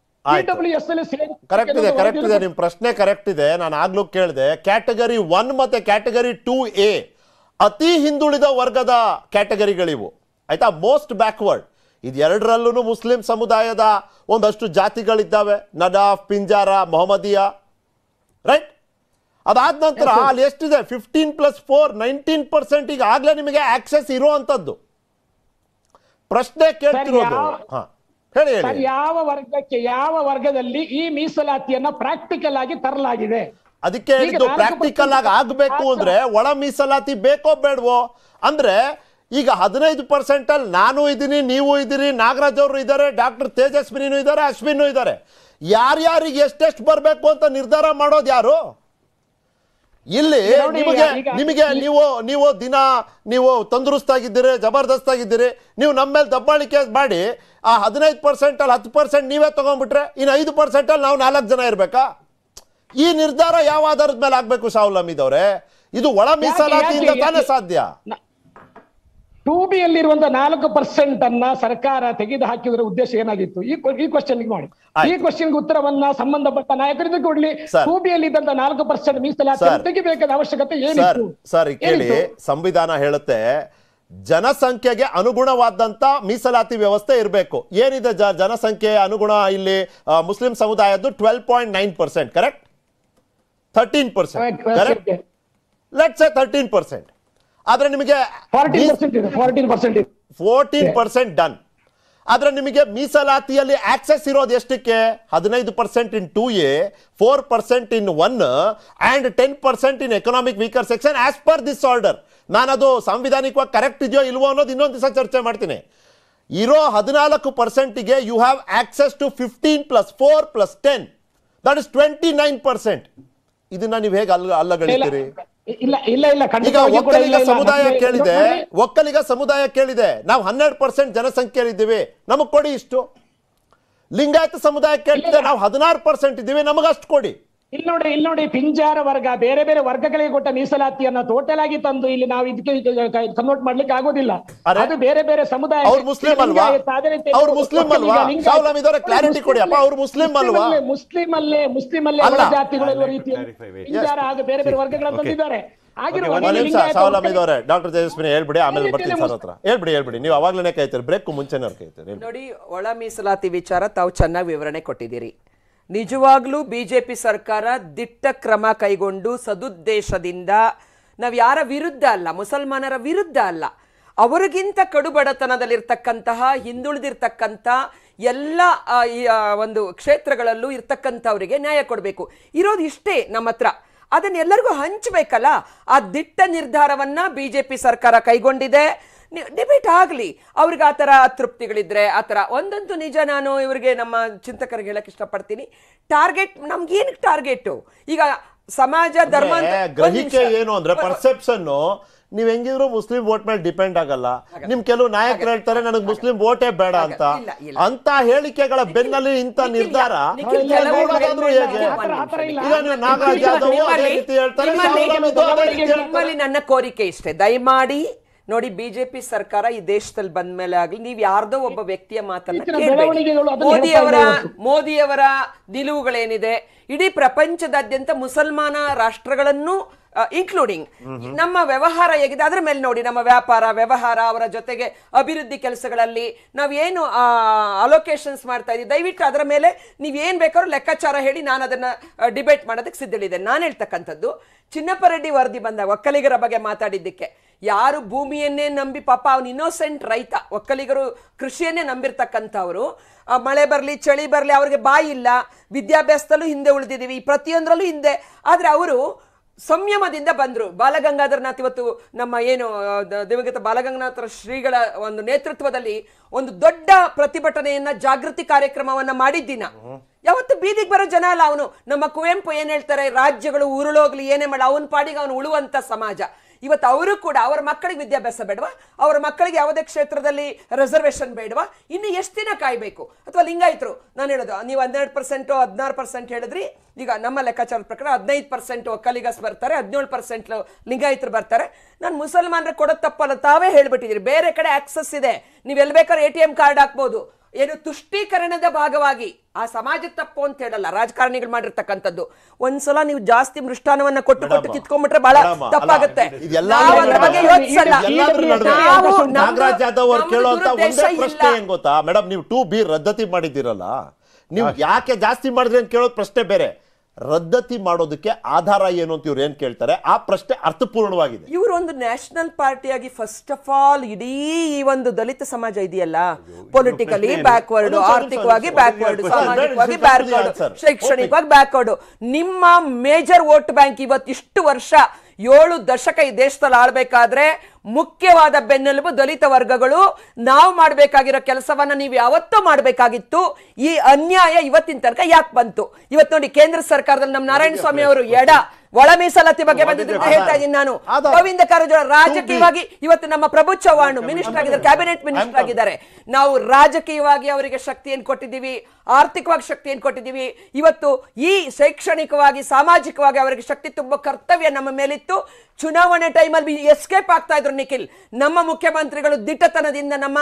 ಕರೆಕ್ಟ್ ಇದೆ ಕರೆಕ್ಟ್ ಇದೆ ನಿಮ್ ಪ್ರಶ್ನೆ ಕರೆಕ್ಟ್ ಇದೆ ನಾನು ಆಗ್ಲೂ ಕೇಳಿದೆ ಕ್ಯಾಟಗರಿ ಒನ್ ಮತ್ತೆ ಕ್ಯಾಟಗರಿ ಟೂ ಎ ಅತಿ ಹಿಂದುಳಿದ ವರ್ಗದ ಕ್ಯಾಟಗರಿಗಳಿವು ಆಯ್ತಾ ಮೋಸ್ಟ್ ಬ್ಯಾಕ್ವರ್ಡ್ ಇದೆರಡರಲ್ಲೂ ಮುಸ್ಲಿಂ ಸಮುದಾಯದ ಒಂದಷ್ಟು ಜಾತಿಗಳಿದ್ದಾವೆ ನದಾಫ್ ಪಿಂಜಾರ ಮೊಹಮ್ಮದಿಯಾ ರೈಟ್ ಅದಾದ ನಂತರ ಅಲ್ಲಿ ಎಷ್ಟಿದೆ fifteen plus four nineteen percent ಈಗ ಆಗಲೇ ನಿಮಗೆ ಆಕ್ಸೆಸ್ ಇರುವಂತದ್ದು ಪ್ರಶ್ನೆ ಕೇಳ್ತಿರೋದು ಹಾ ಹೇಳಿ ಯಾವ ವರ್ಗಕ್ಕೆ ಯಾವ ವರ್ಗದಲ್ಲಿ ಈ ಮೀಸಲಾತಿಯನ್ನ ಪ್ರಾಕ್ಟಿಕಲ್ ಆಗಿ ತರಲಾಗಿದೆ ಅದಕ್ಕೆ ಪ್ರಾಕ್ಟಿಕಲ್ ಆಗಿ ಆಗ್ಬೇಕು ಅಂದ್ರೆ ಒಳ ಮೀಸಲಾತಿ ಬೇಕೋ ಬೇಡವೋ ಅಂದ್ರೆ ಈಗ ಹದಿನೈದು ಅಲ್ಲಿ ನಾನು ಇದ್ದೀನಿ ನೀವು ಇದ್ದೀರಿ ನಾಗರಾಜ್ ಅವರು ಇದ್ದಾರೆ ಡಾಕ್ಟರ್ ತೇಜಸ್ವಿನೂ ಇದ್ದಾರೆ ಅಶ್ವಿನೂ ಇದ್ದಾರೆ ಯಾರ್ಯಾರಿಗೆ ಎಷ್ಟೆಷ್ಟು ಬರಬೇಕು ಅಂತ ನಿರ್ಧಾರ ಮಾಡೋದು ಯಾರು ಇಲ್ಲಿ ನಿಮಗೆ ನಿಮಗೆ ನೀವು ನೀವು ದಿನ ನೀವು ತಂದುರುಸ್ತಾಗಿದ್ದೀರಿ ಜಬರ್ದಸ್ತಾಗಿದ್ದೀರಿ ನೀವು ನಮ್ಮ ಮೇಲೆ ದಬ್ಬಾಳಿಕೆ ಮಾಡಿ ಆ ಹದಿನೈದು ಅಲ್ಲಿ ಹತ್ತು ಪರ್ಸೆಂಟ್ ನೀವೇ ತೊಗೊಂಡ್ಬಿಟ್ರೆ ಇನ್ನು ಐದು ಅಲ್ಲಿ ನಾವು ನಾಲ್ಕು ಜನ ಇರಬೇಕಾ ಈ ನಿರ್ಧಾರ ಯಾವ ಆಧಾರದ ಮೇಲೆ ಆಗಬೇಕು ಸ್ವಾವಲಂಬಿದವ್ರೆ ಇದು ಒಳ ಮೀಸಲಾತಿಯಿಂದ ತಾನೇ ಸಾಧ್ಯ ಟೂ ಬಿ ನಾಲ್ಕು ಪರ್ಸೆಂಟ್ ಅನ್ನ ಸರ್ಕಾರ ತೆಗೆದು ಹಾಕಿದ್ರ ಉದ್ದೇಶ ಏನಾಗಿತ್ತು ಈ ಕ್ವಶನ್ ಮಾಡಿ ಈ ಕ್ವಶನ್ ಉತ್ತರವನ್ನ ಸಂಬಂಧಪಟ್ಟ ನಾಯಕರಿಂದ ಕೊಡ್ಲಿ ಟೂ ಇದ್ದಂತ ನಾಲ್ಕು ಪರ್ಸೆಂಟ್ ಮೀಸಲಾತಿ ತೆಗಿಬೇಕಾದ ಅವಶ್ಯಕತೆ ಏನಿತ್ತು ಸರ್ ಕೇಳಿ ಸಂವಿಧಾನ ಹೇಳುತ್ತೆ ಜನಸಂಖ್ಯೆಗೆ ಅನುಗುಣವಾದಂತ ಮೀಸಲಾತಿ ವ್ಯವಸ್ಥೆ ಇರಬೇಕು ಏನಿದೆ ಜನಸಂಖ್ಯೆ ಅನುಗುಣ ಇಲ್ಲಿ ಮುಸ್ಲಿಂ ಸಮುದಾಯದ್ದು twelve point nine percent correct thirteen percent correct let's thirteen percent ಆದ್ರೆ ನಿಮಗೆ ಫೋರ್ಟೀನ್ ಪರ್ಸೆಂಟ್ ಡನ್ ಆದ್ರೆ ನಿಮಗೆ ಮೀಸಲಾತಿಯಲ್ಲಿ ಆಕ್ಸೆಸ್ ಇರೋದು ಎಷ್ಟಕ್ಕೆ ಹದಿನೈದು percent in two A four percent in one and ten percent in economic weaker section as per this order ನಾನದು ಸಾಂವಿಧಾನಿಕವಾಗಿ correct ಇದೆಯೋ ಇಲ್ವೋ ಅನ್ನೋದು ಇನ್ನೊಂದು ದಿವಸ ಚರ್ಚೆ ಮಾಡ್ತೀನಿ ಇರೋ ಹದಿನಾಲ್ಕು ಪರ್ಸೆಂಟಿಗೆ you have access to fifteen plus four plus ten that is twenty nine percent ಇದನ್ನ ನೀವು ಹೇಗೆ ಅಲ್ಲ ಅಲ್ಲಗಳಿದ್ದೀರಿ ಇಲ್ಲ ಇಲ್ಲ ಇಲ್ಲ ಈಗ ಒಕ್ಕಲಿಗ ಸಮುದಾಯ ಕೇಳಿದೆ ಒಕ್ಕಲಿಗ ಸಮುದಾಯ ಕೇಳಿದೆ ನಾವು ಹನ್ನೆರಡು ಪರ್ಸೆಂಟ್ ಜನಸಂಖ್ಯೆ ಇದ್ದೀವಿ ನಮಗ್ ಕೊಡಿ ಇಷ್ಟು ಲಿಂಗಾಯತ ಸಮುದಾಯ ಕೇಳಿದೆ ನಾವು ಹದಿನಾರು ಪರ್ಸೆಂಟ್ ಇದ್ದೀವಿ ನಮಗಷ್ಟು ಕೊಡಿ ಇಲ್ನೋಡಿ ನೋಡಿ ನೋಡಿ ಪಿಂಜಾರ ವರ್ಗ ಬೇರೆ ಬೇರೆ ವರ್ಗಗಳಿಗೆ ಕೊಟ್ಟ ಮೀಸಲಾತಿಯನ್ನ ಟೋಟಲ್ ಆಗಿ ತಂದು ಇಲ್ಲಿ ನಾವು ಇದಕ್ಕೆ ಕನ್ವರ್ಟ್ ಮಾಡ್ಲಿಕ್ಕೆ ಆಗೋದಿಲ್ಲ ಅದು ಬೇರೆ ಬೇರೆ ಸಮುದಾಯ ಮುಸ್ಲಿಂ ಅಲ್ವಾ ಕ್ಲಾರಿಟಿ ಕೊಡಿ ಅಪ್ಪ ಅವ್ರು ಮುಸ್ಲಿಂ ಅಲ್ವಾ ಮುಸ್ಲಿಂ ಅಲ್ಲೇ ಮುಸ್ಲಿಂ ಅಲ್ಲೇ ಜಾತಿಗಳ ರೀತಿಯಲ್ಲಿ ಪಿಂಜಾರ ಹಾಗೆ ಬೇರೆ ಬೇರೆ ವರ್ಗಗಳ ತಂದಿದ್ದಾರೆ ಡಾಕ್ಟರ್ ತೇಜಸ್ವಿನಿ ಹೇಳ್ಬಿಡಿ ಆಮೇಲೆ ಬರ್ತೀನಿ ಸರ್ ಹತ್ರ ಹೇಳ್ಬಿಡಿ ಹೇಳ್ಬಿಡಿ ನೀವು ಅವಾಗ್ಲೇ ಕಾಯ್ತೀರಿ ಬ್ರೇಕ್ ಮುಂಚೆನೇ ಕಾಯ್ತೀರಿ ನೋಡಿ ಒಳ ಮೀಸಲಾತಿ ವಿಚಾರ ತಾವು ಚೆನ್ನಾಗಿ ವಿವರಣೆ ಕೊಟ್ಟಿದ್ದೀರಿ ನಿಜವಾಗ್ಲೂ ಬಿ ಜೆ ಪಿ ಸರ್ಕಾರ ದಿಟ್ಟ ಕ್ರಮ ಕೈಗೊಂಡು ಸದುದ್ದೇಶದಿಂದ ನಾವು ಯಾರ ವಿರುದ್ಧ ಅಲ್ಲ ಮುಸಲ್ಮಾನರ ವಿರುದ್ಧ ಅಲ್ಲ ಅವರಿಗಿಂತ ಕಡುಬಡತನದಲ್ಲಿರ್ತಕ್ಕಂತಹ ಹಿಂದುಳಿದಿರ್ತಕ್ಕಂಥ ಎಲ್ಲ ಒಂದು ಕ್ಷೇತ್ರಗಳಲ್ಲೂ ಇರ್ತಕ್ಕಂಥವರಿಗೆ ನ್ಯಾಯ ಕೊಡಬೇಕು ಇರೋದು ಇಷ್ಟೇ ನಮ್ಮ ಹತ್ರ ಅದನ್ನೆಲ್ಲರಿಗೂ ಹಂಚಬೇಕಲ್ಲ ಆ ದಿಟ್ಟ ನಿರ್ಧಾರವನ್ನು ಬಿ ಜೆ ಪಿ ಸರ್ಕಾರ ಕೈಗೊಂಡಿದೆ ಡಿಬೇಟ್ ಆಗಲಿ ಅವ್ರಿಗೆ ಆ ಥರ ತೃಪ್ತಿಗಳಿದ್ರೆ ಆ ಥರ ಒಂದಂತೂ ನಿಜ ನಾನು ಇವರಿಗೆ ನಮ್ಮ ಚಿಂತಕರಿಗೆ ಹೇಳಕ್ಕೆ ಇಷ್ಟಪಡ್ತೀನಿ ಟಾರ್ಗೆಟ್ ನಮ್ಗೇನು ಟಾರ್ಗೆಟು ಈಗ ಸಮಾಜ ಧರ್ಮ ಗ್ರಹಿಕೆ ಏನು ಅಂದ್ರೆ ಪರ್ಸೆಪ್ಷನ್ ನೀವ್ ಹೆಂಗಿದ್ರು ಮುಸ್ಲಿಂ ವೋಟ್ ಮೇಲೆ ಡಿಪೆಂಡ್ ಆಗಲ್ಲ ನಿಮ್ ಕೆಲವು ನಾಯಕರು ಹೇಳ್ತಾರೆ ನನಗ್ ಮುಸ್ಲಿಂ ವೋಟೇ ಬೇಡ ಅಂತ ಅಂತ ಹೇಳಿಕೆಗಳ ಬೆನ್ನಲ್ಲಿ ಇಂತ ನಿರ್ಧಾರ ನನ್ನ ಕೋರಿಕೆ ಇಷ್ಟೇ ದಯಮಾಡಿ ನೋಡಿ ಬಿಜೆಪಿ ಸರ್ಕಾರ ಈ ದೇಶದಲ್ಲಿ ಬಂದ ಮೇಲೆ ಆಗ್ಲಿ ನೀವು ಯಾರ್ದೋ ಒಬ್ಬ ವ್ಯಕ್ತಿಯ ಮಾತನ್ನ ಮೋದಿಯವರ ಮೋದಿಯವರ ನಿಲುವುಗಳೇನಿದೆ ಇಡೀ ಪ್ರಪಂಚದಾದ್ಯಂತ ಮುಸಲ್ಮಾನ ರಾಷ್ಟ್ರಗಳನ್ನು ಇನ್ಕ್ಲೂಡಿಂಗ್ ನಮ್ಮ ವ್ಯವಹಾರ ಹೇಗಿದೆ ಅದ್ರ ಮೇಲೆ ನೋಡಿ ನಮ್ಮ ವ್ಯಾಪಾರ ವ್ಯವಹಾರ ಅವರ ಜೊತೆಗೆ ಅಭಿವೃದ್ಧಿ ಕೆಲಸಗಳಲ್ಲಿ ನಾವೇನು ಅಲೋಕೇಶನ್ಸ್ ಮಾಡ್ತಾ ಇದೀವಿ ದಯವಿಟ್ಟು ಅದರ ಮೇಲೆ ನೀವೇನು ಬೇಕಾದ್ರೂ ಲೆಕ್ಕಾಚಾರ ಹೇಳಿ ನಾನು ಅದನ್ನ ಡಿಬೇಟ್ ಮಾಡೋದಕ್ಕೆ ಸಿದ್ಧಳಿದೆ ನಾನು ಹೇಳ್ತಕ್ಕಂಥದ್ದು ಚಿನ್ನಪ್ಪ ರೆಡ್ಡಿ ವರದಿ ಬಂದಾಗ ಒಕ್ಕಲಿಗರ ಬಗ್ಗೆ ಮಾತಾಡಿದ್ದಕ್ಕೆ ಯಾರು ಭೂಮಿಯನ್ನೇ ನಂಬಿ ಪಾಪ ಅವನು ಇನ್ನೋಸೆಂಟ್ ರೈತ ಒಕ್ಕಲಿಗರು ಕೃಷಿಯನ್ನೇ ನಂಬಿರ್ತಕ್ಕಂಥವ್ರು ಮಳೆ ಬರಲಿ ಚಳಿ ಬರಲಿ ಅವ್ರಿಗೆ ಬಾಯಿ ಇಲ್ಲ ವಿದ್ಯಾಭ್ಯಾಸದಲ್ಲೂ ಹಿಂದೆ ಉಳಿದಿದ್ದೀವಿ ಪ್ರತಿಯೊಂದರಲ್ಲೂ ಹಿಂದೆ ಆದರೆ ಅವರು ಸಂಯಮದಿಂದ ಬಂದರು ಬಾಲಗಂಗಾಧರನಾಥ್ ಇವತ್ತು ನಮ್ಮ ಏನು ದಿವಂಗತ ಬಾಲಗಂಗಾಧರ ಶ್ರೀಗಳ ಒಂದು ನೇತೃತ್ವದಲ್ಲಿ ಒಂದು ದೊಡ್ಡ ಪ್ರತಿಭಟನೆಯನ್ನ ಜಾಗೃತಿ ಕಾರ್ಯಕ್ರಮವನ್ನ ಮಾಡಿದ್ದೀನ ಯಾವತ್ತು ಬೀದಿಗೆ ಬರೋ ಜನ ಅಲ್ಲ ಅವನು ನಮ್ಮ ಕುವೆಂಪು ಏನು ಹೇಳ್ತಾರೆ ರಾಜ್ಯಗಳು ಉರುಳೋಗ್ಲಿ ಏನೇ ಮಾಡಿ ಅವನ ಪಾಡಿಗೆ ಅವನು ಉಳುವಂತ ಸಮಾಜ ಇವತ್ತು ಅವರು ಕೂಡ ಅವರ ಮಕ್ಕಳಿಗೆ ವಿದ್ಯಾಭ್ಯಾಸ ಬೇಡವಾ ಅವರ ಮಕ್ಕಳಿಗೆ ಯಾವುದೇ ಕ್ಷೇತ್ರದಲ್ಲಿ ರಿಸರ್ವೇಷನ್ ಬೇಡವಾ ಇನ್ನು ಎಷ್ಟು ದಿನ ಕಾಯಬೇಕು ಅಥವಾ ಲಿಂಗಾಯಿತರು ನಾನು ಹೇಳೋದು ನೀವು ಹನ್ನೆರಡು ಪರ್ಸೆಂಟು ಹದಿನಾರು ಪರ್ಸೆಂಟ್ ಹೇಳಿದ್ರಿ ಈಗ ನಮ್ಮ ಲೆಕ್ಕಾಚಾರದ ಪ್ರಕಾರ ಹದಿನೈದು ಪರ್ಸೆಂಟ್ ಒಕ್ಕಲಿಗಸ್ ಬರ್ತಾರೆ ಹದಿನೇಳು ಪರ್ಸೆಂಟ್ ಲಿಂಗಾಯಿತರು ಬರ್ತಾರೆ ನಾನು ಮುಸಲ್ಮಾನರು ಕೊಡೋದು ತಪ್ಪಲ್ಲ ತಾವೇ ಹೇಳಿಬಿಟ್ಟಿದ್ದೀರಿ ಬೇರೆ ಕಡೆ ಆಕ್ಸಸ್ ಇದೆ ನೀವು ಎಲ್ಲಿ ಬೇಕಾದ್ರೆ ಎ ಟಿ ಎಂ ಕಾರ್ಡ್ ಹಾಕ್ಬೋದು ಏನು ತುಷ್ಟೀಕರಣದ ಭಾಗವಾಗಿ ಆ ಸಮಾಜ ತಪ್ಪು ಅಂತ ಹೇಳಲ್ಲ ರಾಜಕಾರಣಿಗಳು ಮಾಡಿರ್ತಕ್ಕಂಥದ್ದು ಒಂದ್ಸಲ ನೀವು ಜಾಸ್ತಿ ಮೃಷ್ಟಾನವನ್ನ ಕೊಟ್ಟು ಕೊಟ್ಟು ಕಿತ್ಕೊಂಡ್ಬಿಟ್ರೆ ಬಹಳ ತಪ್ಪಾಗುತ್ತೆ ನಾಗರಾಜ್ ಗೊತ್ತಾ ಮೇಡಮ್ ನೀವು ಟೂ ಬಿ ರದ್ದತಿ ಮಾಡಿದ್ದೀರಲ್ಲ ನೀವು ಯಾಕೆ ಜಾಸ್ತಿ ಮಾಡಿದ್ರಿ ಅಂತ ಕೇಳೋದು ಪ್ರಶ್ನೆ ಬೇರೆ ರದ್ದತಿ ಮಾಡೋದಕ್ಕೆ ಆಧಾರ ಏನು ಅಂತ ಇವ್ರು ಏನ್ ಕೇಳ್ತಾರೆ ಆ ಪ್ರಶ್ನೆ ಅರ್ಥಪೂರ್ಣವಾಗಿದೆ ಇವರು ಒಂದು ನ್ಯಾಷನಲ್ ಪಾರ್ಟಿಯಾಗಿ ಫಸ್ಟ್ ಆಫ್ ಆಲ್ ಇಡೀ ಈ ಒಂದು ದಲಿತ ಸಮಾಜ ಇದೆಯಲ್ಲ ಪೊಲಿಟಿಕಲಿ ಬ್ಯಾಕ್ವರ್ಡ್ ಆರ್ಥಿಕವಾಗಿ ಬ್ಯಾಕ್ವರ್ಡ್ ಸಾಮಾಜಿಕವಾಗಿ ಬ್ಯಾಕ್ವರ್ಡ್ ಶೈಕ್ಷಣಿಕವಾಗಿ ಬ್ಯಾಕ್ವರ್ಡ್ ನಿಮ್ಮ ಮೇಜರ್ ವೋಟ್ ಬ್ಯಾಂಕ್ ಇವತ್ತಿಷ್ಟು ವರ್ಷ ಏಳು ದಶಕ ಈ ದೇಶದಲ್ಲಿ ಆಳ್ಬೇಕಾದ್ರೆ ಮುಖ್ಯವಾದ ಬೆನ್ನೆಲುಬು ದಲಿತ ವರ್ಗಗಳು ನಾವು ಮಾಡಬೇಕಾಗಿರೋ ಕೆಲಸವನ್ನ ನೀವು ಯಾವತ್ತೂ ಮಾಡಬೇಕಾಗಿತ್ತು ಈ ಅನ್ಯಾಯ ಇವತ್ತಿನ ತನಕ ಯಾಕೆ ಬಂತು ಇವತ್ತು ನೋಡಿ ಕೇಂದ್ರ ಸರ್ಕಾರದಲ್ಲಿ ನಮ್ಮ ನಾರಾಯಣ ಸ್ವಾಮಿ ಅವರು ಎಡ ಒಳ ಮೀಸಲಾತಿ ಬಗ್ಗೆ ಬಂದಿದ್ರು ಹೇಳ್ತಾ ಇದ್ದೀನಿ ನಾನು ಗೋವಿಂದ ಕಾರಜೋಳ ರಾಜಕೀಯವಾಗಿ ಇವತ್ತು ನಮ್ಮ ಪ್ರಭು ಚವ್ಹಾಣ್ ಮಿನಿಸ್ಟರ್ ಆಗಿದ್ದಾರೆ ಕ್ಯಾಬಿನೆಟ್ ಮಿನಿಸ್ಟರ್ ಆಗಿದ್ದಾರೆ ನಾವು ರಾಜಕೀಯವಾಗಿ ಅವರಿಗೆ ಶಕ್ತಿಯನ್ನು ಕೊಟ್ಟಿದ್ದೀವಿ ಆರ್ಥಿಕವಾಗಿ ಶಕ್ತಿಯನ್ನು ಕೊಟ್ಟಿದ್ದೀವಿ ಇವತ್ತು ಈ ಶೈಕ್ಷಣಿಕವಾಗಿ ಸಾಮಾಜಿಕವಾಗಿ ಅವರಿಗೆ ಶಕ್ತಿ ತುಂಬ ಕರ್ತವ್ಯ ನಮ್ಮ ಮೇಲಿತ್ತು ಚುನಾವಣೆ ಟೈಮಲ್ಲಿ ಎಸ್ಕೇಪ್ ಆಗ್ತಾ ಇದ್ರು ನಿಖಿಲ್ ನಮ್ಮ ಮುಖ್ಯಮಂತ್ರಿಗಳು ದಿಟ್ಟತನದಿಂದ ನಮ್ಮ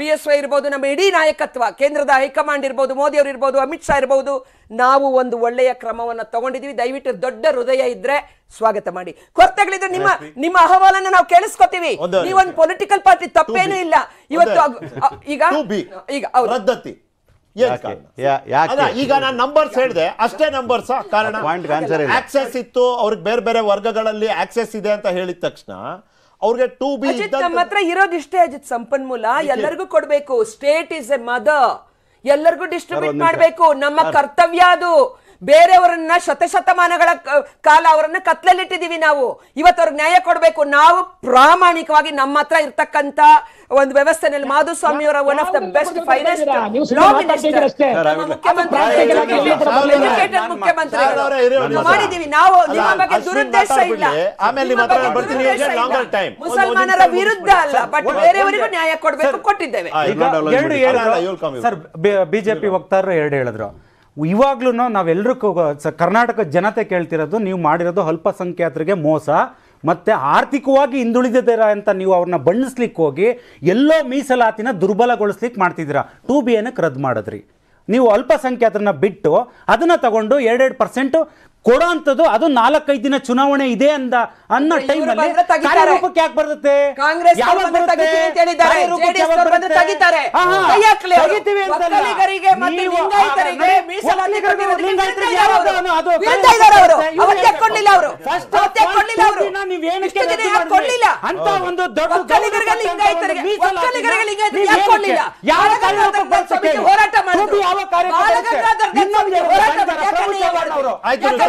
ಬಿ ಎಸ್ ವೈ ಇರ್ಬೋದು ನಮ್ಮ ಇಡೀ ನಾಯಕತ್ವ ಕೇಂದ್ರದ ಹೈಕಮಾಂಡ್ ಇರ್ಬೋದು ಮೋದಿ ಅವರು ಇರ್ಬೋದು ಅಮಿತ್ ಶಾ ಇರ್ಬೋದು ನಾವು ಒಂದು ಒಳ್ಳೆಯ ಕ್ರಮವನ್ನು ತಗೊಂಡಿದ್ದೀವಿ ದಯವಿಟ್ಟು ದೊಡ್ಡ ಹೃದಯ ಇದ್ರೆ ಸ್ವಾಗತ ಮಾಡಿ ಕೊರತೆಗಳಿದ್ರೆ ನಿಮ್ಮ ನಿಮ್ಮ ಅಹವಾಲನ್ನ ನಾವು ಕೇಳಿಸ್ಕೊತೀವಿ ನೀವೊಂದು ಪೊಲಿಟಿಕಲ್ ಪಾರ್ಟಿ ತಪ್ಪೇನೂ ಇಲ್ಲ ಇವತ್ತು ಈಗ ಈಗ ರದ್ದತಿ ಈಗ ನಾನು ನಂಬರ್ಸ್ ಹೇಳಿದೆ ಅಷ್ಟೇ ನಂಬರ್ಸ್ ಕಾರಣ ಆಕ್ಸೆಸ್ ಇತ್ತು ಅವ್ರಿಗೆ ಬೇರೆ ಬೇರೆ ವರ್ಗಗಳಲ್ಲಿ ಆಕ್ಸೆಸ್ ಇದೆ ಅಂತ ಹೇಳಿದ ತಕ್ಷಣ ಅವ್ರಿಗೆ ಟೂ ಬಿ ನಮ್ಮ ಹತ್ರ ಇರೋದಿಷ್ಟೇ ಅಜಿತ್ ಸಂಪನ್ಮೂಲ ಎಲ್ಲರಿಗೂ ಕೊಡ್ಬೇಕು ಸ್ಟೇಟ್ ಇಸ್ ಎ ಮದರ್ ಎಲ್ಲರಿಗೂ ಡಿಸ್ಟ್ರಿಬ್ಯೂಟ್ ಮಾಡಬೇಕು ನಮ್ಮ ಕರ್ತವ್ಯ ಅದು ಬೇರೆಯವರನ್ನ ಶತಶತಮಾನಗಳ ಕಾಲ ಅವರನ್ನ ಕತ್ಲಲ್ಲಿಟ್ಟಿದ್ದೀವಿ ನಾವು ಇವತ್ತವ್ರಿಗೆ ನ್ಯಾಯ ಕೊಡಬೇಕು ನಾವು ಪ್ರಾಮಾಣಿಕವಾಗಿ ನಮ್ಮ ಹತ್ರ ಇರ್ತಕ್ಕಂತ ಒಂದು ವ್ಯವಸ್ಥೆನಲ್ಲಿ ಅವರ one of the best finance ಮುಖ್ಯಮಂತ್ರಿ ಮಾಡಿದೀವಿ ನಾವು ನಿಮ್ಮ ಬಗ್ಗೆ ದುರುದ್ದೇಶ ಇಲ್ಲ ಮುಸಲ್ಮಾನರ ವಿರುದ್ಧ ಅಲ್ಲ ಬಟ್ ಬೇರೆಯವರಿಗೂ ನ್ಯಾಯ ಕೊಡಬೇಕು ಕೊಟ್ಟಿದ್ದೇವೆ ಬಿಜೆಪಿ ವಕ್ತಾರರು ಎರಡು ಹೇಳಿದ್ರು ಇವಾಗ್ಲೂ ನಾವೆಲ್ಲರೂ ಕರ್ನಾಟಕ ಜನತೆ ಕೇಳ್ತಿರೋದು ನೀವು ಮಾಡಿರೋದು ಅಲ್ಪಸಂಖ್ಯಾತರಿಗೆ ಮೋಸ ಮತ್ತು ಆರ್ಥಿಕವಾಗಿ ಹಿಂದುಳಿದಿದ್ದೀರಾ ಅಂತ ನೀವು ಅವ್ರನ್ನ ಬಣ್ಣಿಸ್ಲಿಕ್ಕೆ ಹೋಗಿ ಎಲ್ಲೋ ಮೀಸಲಾತಿನ ದುರ್ಬಲಗೊಳಿಸ್ಲಿಕ್ಕೆ ಮಾಡ್ತಿದ್ದೀರಾ ಟು ಬಿ ಏನಕ್ಕೆ ರದ್ದು ಮಾಡಿದ್ರಿ ನೀವು ಅಲ್ಪಸಂಖ್ಯಾತರನ್ನ ಬಿಟ್ಟು ಅದನ್ನು ತಗೊಂಡು ಎರಡೆರಡು ಪರ್ಸೆಂಟು ಕೊಡೋ ಅದು ನಾಲ್ಕೈದು ದಿನ ಚುನಾವಣೆ ಇದೆ ಅಂದ ಅನ್ನ ಟೈಮ್ ಅಲ್ಲಿ ಯಾಕೆ ಬರುತ್ತೆ ಕಾಂಗ್ರೆಸ್ ಯಾವಾಗ ಒಂದು ದೊಡ್ಡ ಹೋರಾಟ ಮಾಡಿದ್ರು ಯಾವ ಹೋರಾಟ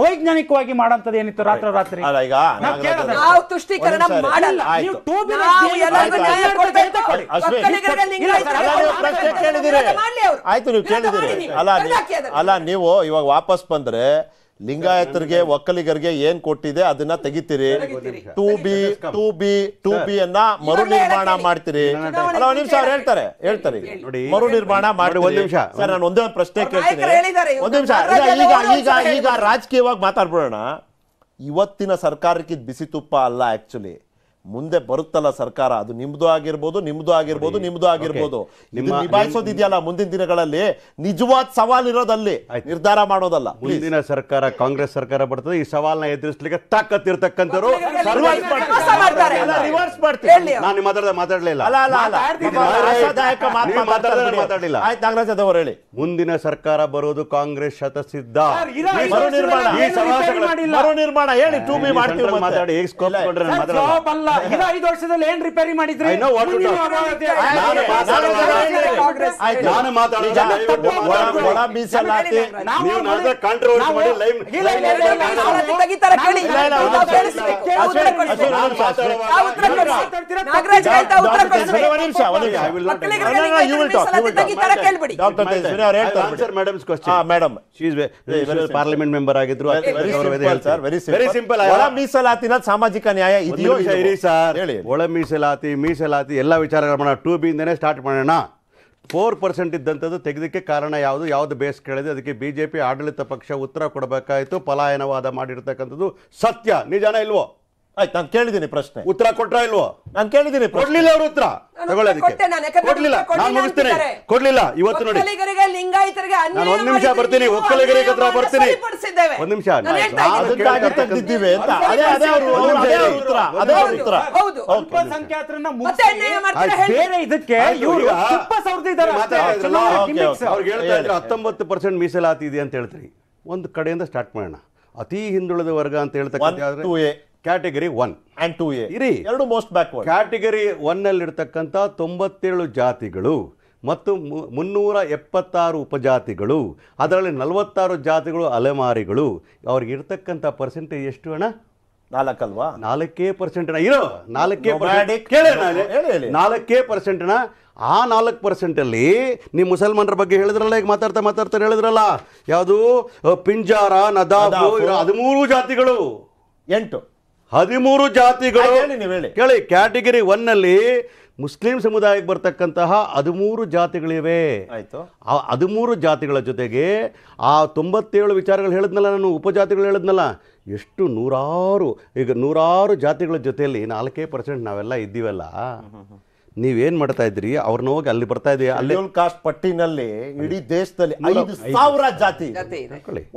ಅವೈಜ್ಞಾನಿಕವಾಗಿ ಮಾಡೋಂಥದ್ದು ಏನಿತ್ತು ರಾತ್ರಿ ರಾತ್ರಿ ಈಗ ಅಲ್ಲ ನೀವು ಇವಾಗ ವಾಪಸ್ ಬಂದ್ರೆ ಲಿಂಗಾಯತರಿಗೆ ಒಕ್ಕಲಿಗರಿಗೆ ಏನ್ ಕೊಟ್ಟಿದೆ ಅದನ್ನ ತೆಗಿತೀರಿ two B two B two B ಅನ್ನ ಮರು ನಿರ್ಮಾಣ ಮಾಡ್ತೀರಿ ಅಲ್ಲ ನಿಮಿಷ ಹೇಳ್ತಾರೆ ಹೇಳ್ತಾರೆ ಮರು ನಿರ್ಮಾಣ ಮಾಡಿ ಒಂದ್ ನಿಮಿಷ ಸರ್ ನಾನು ಒಂದೇ ಒಂದು ಪ್ರಶ್ನೆ ಕೇಳ್ತೀನಿ ಒಂದ್ ನಿಮಿಷ ಈಗ ಈಗ ಈಗ ರಾಜಕೀಯವಾಗಿ ಮಾತಾಡ್ಬಿಡೋಣ ಇವತ್ತಿನ ಸರ್ಕಾರಕ್ಕಿದ್ ಬಿಸಿ ತುಪ್ಪ ಅಲ್ಲ ಆಕ್ಚುಲಿ ಮುಂದೆ ಬರುತ್ತಲ್ಲ ಸರ್ಕಾರ ಅದು ನಿಮ್ದು ಆಗಿರ್ಬೋದು ನಿಮ್ದು ಆಗಿರ್ಬೋದು ನಿಮ್ದು ಆಗಿರ್ಬೋದು ನಿಭಾಯಿಸೋದಿದೆಯಲ್ಲ ಮುಂದಿನ ದಿನಗಳಲ್ಲಿ ನಿಜವಾದ ಸವಾಲ್ ಇರೋದಲ್ಲಿ ನಿರ್ಧಾರ ಮಾಡೋದಲ್ಲ ಮುಂದಿನ ಸರ್ಕಾರ ಕಾಂಗ್ರೆಸ್ ಸರ್ಕಾರ ಬರ್ತದೆ ಈ ಸವಾಲ್ನ ಎದುರಿಸಲಿಕ್ಕೆ ತಾಕತ್ ಇರ್ತಕ್ಕಂಥವ್ರು ರಿವರ್ಸ್ ನಾನು ಮಾತಾಡಲಿಲ್ಲ ಅವರು ಹೇಳಿ ಮುಂದಿನ ಸರ್ಕಾರ ಬರೋದು ಕಾಂಗ್ರೆಸ್ ಶತಸಿದ್ಧ ನಿರ್ಮಾಣ ಹೇಳಿ ಟೂ ಬಿ ಮಾಡ್ತೀವಿ ಮಾತಾಡಿ ಹೇಗೆ ಸ್ಕೋಪ್ ಕೊಡ್ರೆ ರಿಪೇರಿ ಮಾಡಿದ್ರಿ ನಾನು ಪಾರ್ಲಿಮೆಂಟ್ ಮೆಂಬರ್ ಆಗಿದ್ರು ವೆರಿ ಸಿಂಪಲ್ ಒಳ ಮೀಸಲಾತಿನ ಸಾಮಾಜಿಕ ನ್ಯಾಯ ಇದೆಯೋ ಸರ್ ಹೇಳಿ ಒಳ ಮೀಸಲಾತಿ ಮೀಸಲಾತಿ ಎಲ್ಲ ವಿಚಾರಗಳು ಮಾಡೋಣ ಟೂ ಸ್ಟಾರ್ಟ್ ಮಾಡೋಣ ಫೋರ್ ಪರ್ಸೆಂಟ್ ಇದ್ದಂಥದ್ದು ತೆಗೆದಕ್ಕೆ ಕಾರಣ ಯಾವುದು ಯಾವುದು ಬೇಸ್ ಕೇಳಿದೆ ಅದಕ್ಕೆ ಬಿ ಜೆ ಪಿ ಆಡಳಿತ ಪಕ್ಷ ಉತ್ತರ ಕೊಡಬೇಕಾಯಿತು ಪಲಾಯನವಾದ ಮಾಡಿರ್ತಕ್ಕಂಥದ್ದು ಸತ್ಯ ನಿಜಾನ ಇಲ್ವೋ ಆಯ್ತು ನಾನು ಕೇಳಿದ್ದೀನಿ ಪ್ರಶ್ನೆ ಉತ್ತರ ಕೊಟ್ರ ಇಲ್ವೋ ನಾನು ಕೇಳಿದ್ದೀನಿ ಕೊಡ್ಲಿಲ್ಲ ಅವ್ರ ಉತ್ತರ ಕೊಡ್ಲಿಲ್ಲ ನಾನು ಕೊಡ್ಲಿಲ್ಲ ಇವತ್ತು ನೋಡಿ ನಾನು ಒಂದ್ ನಿಮಿಷ ಬರ್ತೀನಿ ಒಕ್ಕಲಿಗರಿಗೆ ಹತ್ರ ಬರ್ತೀನಿ ಒಂದ್ ನಿಮಿಷ ಹತ್ತೊಂಬತ್ತು ಪರ್ಸೆಂಟ್ ಮೀಸಲಾತಿ ಇದೆ ಅಂತ ಹೇಳ್ತೀರಿ ಒಂದು ಕಡೆಯಿಂದ ಸ್ಟಾರ್ಟ್ ಮಾಡೋಣ ಅತಿ ಹಿಂದುಳಿದ ವರ್ಗ ಅಂತ ಹೇಳ್ತಕ್ಕಂಥ category one and two A ಇರಿ ಎರಡು ಮೋಸ್ಟ್ ಬ್ಯಾಕ್ವರ್ಡ್ ಕ್ಯಾಟಗರಿ ಒನ್ನಲ್ಲಿರ್ತಕ್ಕಂಥ ತೊಂಬತ್ತೇಳು ಜಾತಿಗಳು ಮತ್ತು ಮುನ್ನೂರ ಎಪ್ಪತ್ತಾರು ಉಪಜಾತಿಗಳು ಅದರಲ್ಲಿ ನಲವತ್ತಾರು ಜಾತಿಗಳು ಅಲೆಮಾರಿಗಳು ಅವ್ರಿಗೆ ಇರ್ತಕ್ಕಂಥ ಪರ್ಸೆಂಟೇಜ್ ಎಷ್ಟು ಅಣ್ಣ ನಾಲ್ಕಲ್ವಾ ನಾಲ್ಕೇ ಪರ್ಸೆಂಟ್ ಇರೋ ನಾಲ್ಕೇ ನಾಲ್ಕೇ ಅಣ್ಣ ಆ ನಾಲ್ಕು ಪರ್ಸೆಂಟಲ್ಲಿ ನೀವು ಮುಸಲ್ಮಾನರ ಬಗ್ಗೆ ಹೇಳಿದ್ರಲ್ಲ ಈಗ ಮಾತಾಡ್ತಾ ಮಾತಾಡ್ತಾರೆ ಹೇಳಿದ್ರಲ್ಲ ಯಾವುದು ಪಿಂಜಾರ ನದಾಬು ಹದಿಮೂರು ಜಾತಿಗಳು ಎಂಟು ಹದಿಮೂರು ಜಾತಿಗಳು ಕೇಳಿ ಕ್ಯಾಟಗರಿ ಒನ್ ಅಲ್ಲಿ ಮುಸ್ಲಿಂ ಸಮುದಾಯಕ್ಕೆ ಬರ್ತಕ್ಕಂತಹ ಹದಿಮೂರು ಜಾತಿಗಳಿವೆ ಆಯ್ತು ಆ ಹದಿಮೂರು ಜಾತಿಗಳ ಜೊತೆಗೆ ಆ ತೊಂಬತ್ತೇಳು ವಿಚಾರಗಳು ಹೇಳಿದ್ನಲ್ಲ ನಾನು ಉಪಜಾತಿಗಳು ಹೇಳಿದ್ನಲ್ಲ ಎಷ್ಟು ನೂರಾರು ಈಗ ನೂರಾರು ಜಾತಿಗಳ ಜೊತೆಯಲ್ಲಿ ನಾಲ್ಕೇ ಪರ್ಸೆಂಟ್ ನಾವೆಲ್ಲ ಇದ್ದೀವಲ್ಲ ನೀವೇನ್ ಮಾಡ್ತಾ ಇದ್ರಿ ಅವ್ರನ್ನ ಹೋಗಿ ಅಲ್ಲಿ ಬರ್ತಾ ಇದೆಯಾ ಅಲ್ಲಿ ಕಾಸ್ಟ್ ಪಟ್ಟಿನಲ್ಲಿ ಇಡೀ ದೇಶದಲ್ಲಿ ಐದು ಸಾವಿರ ಜಾತಿ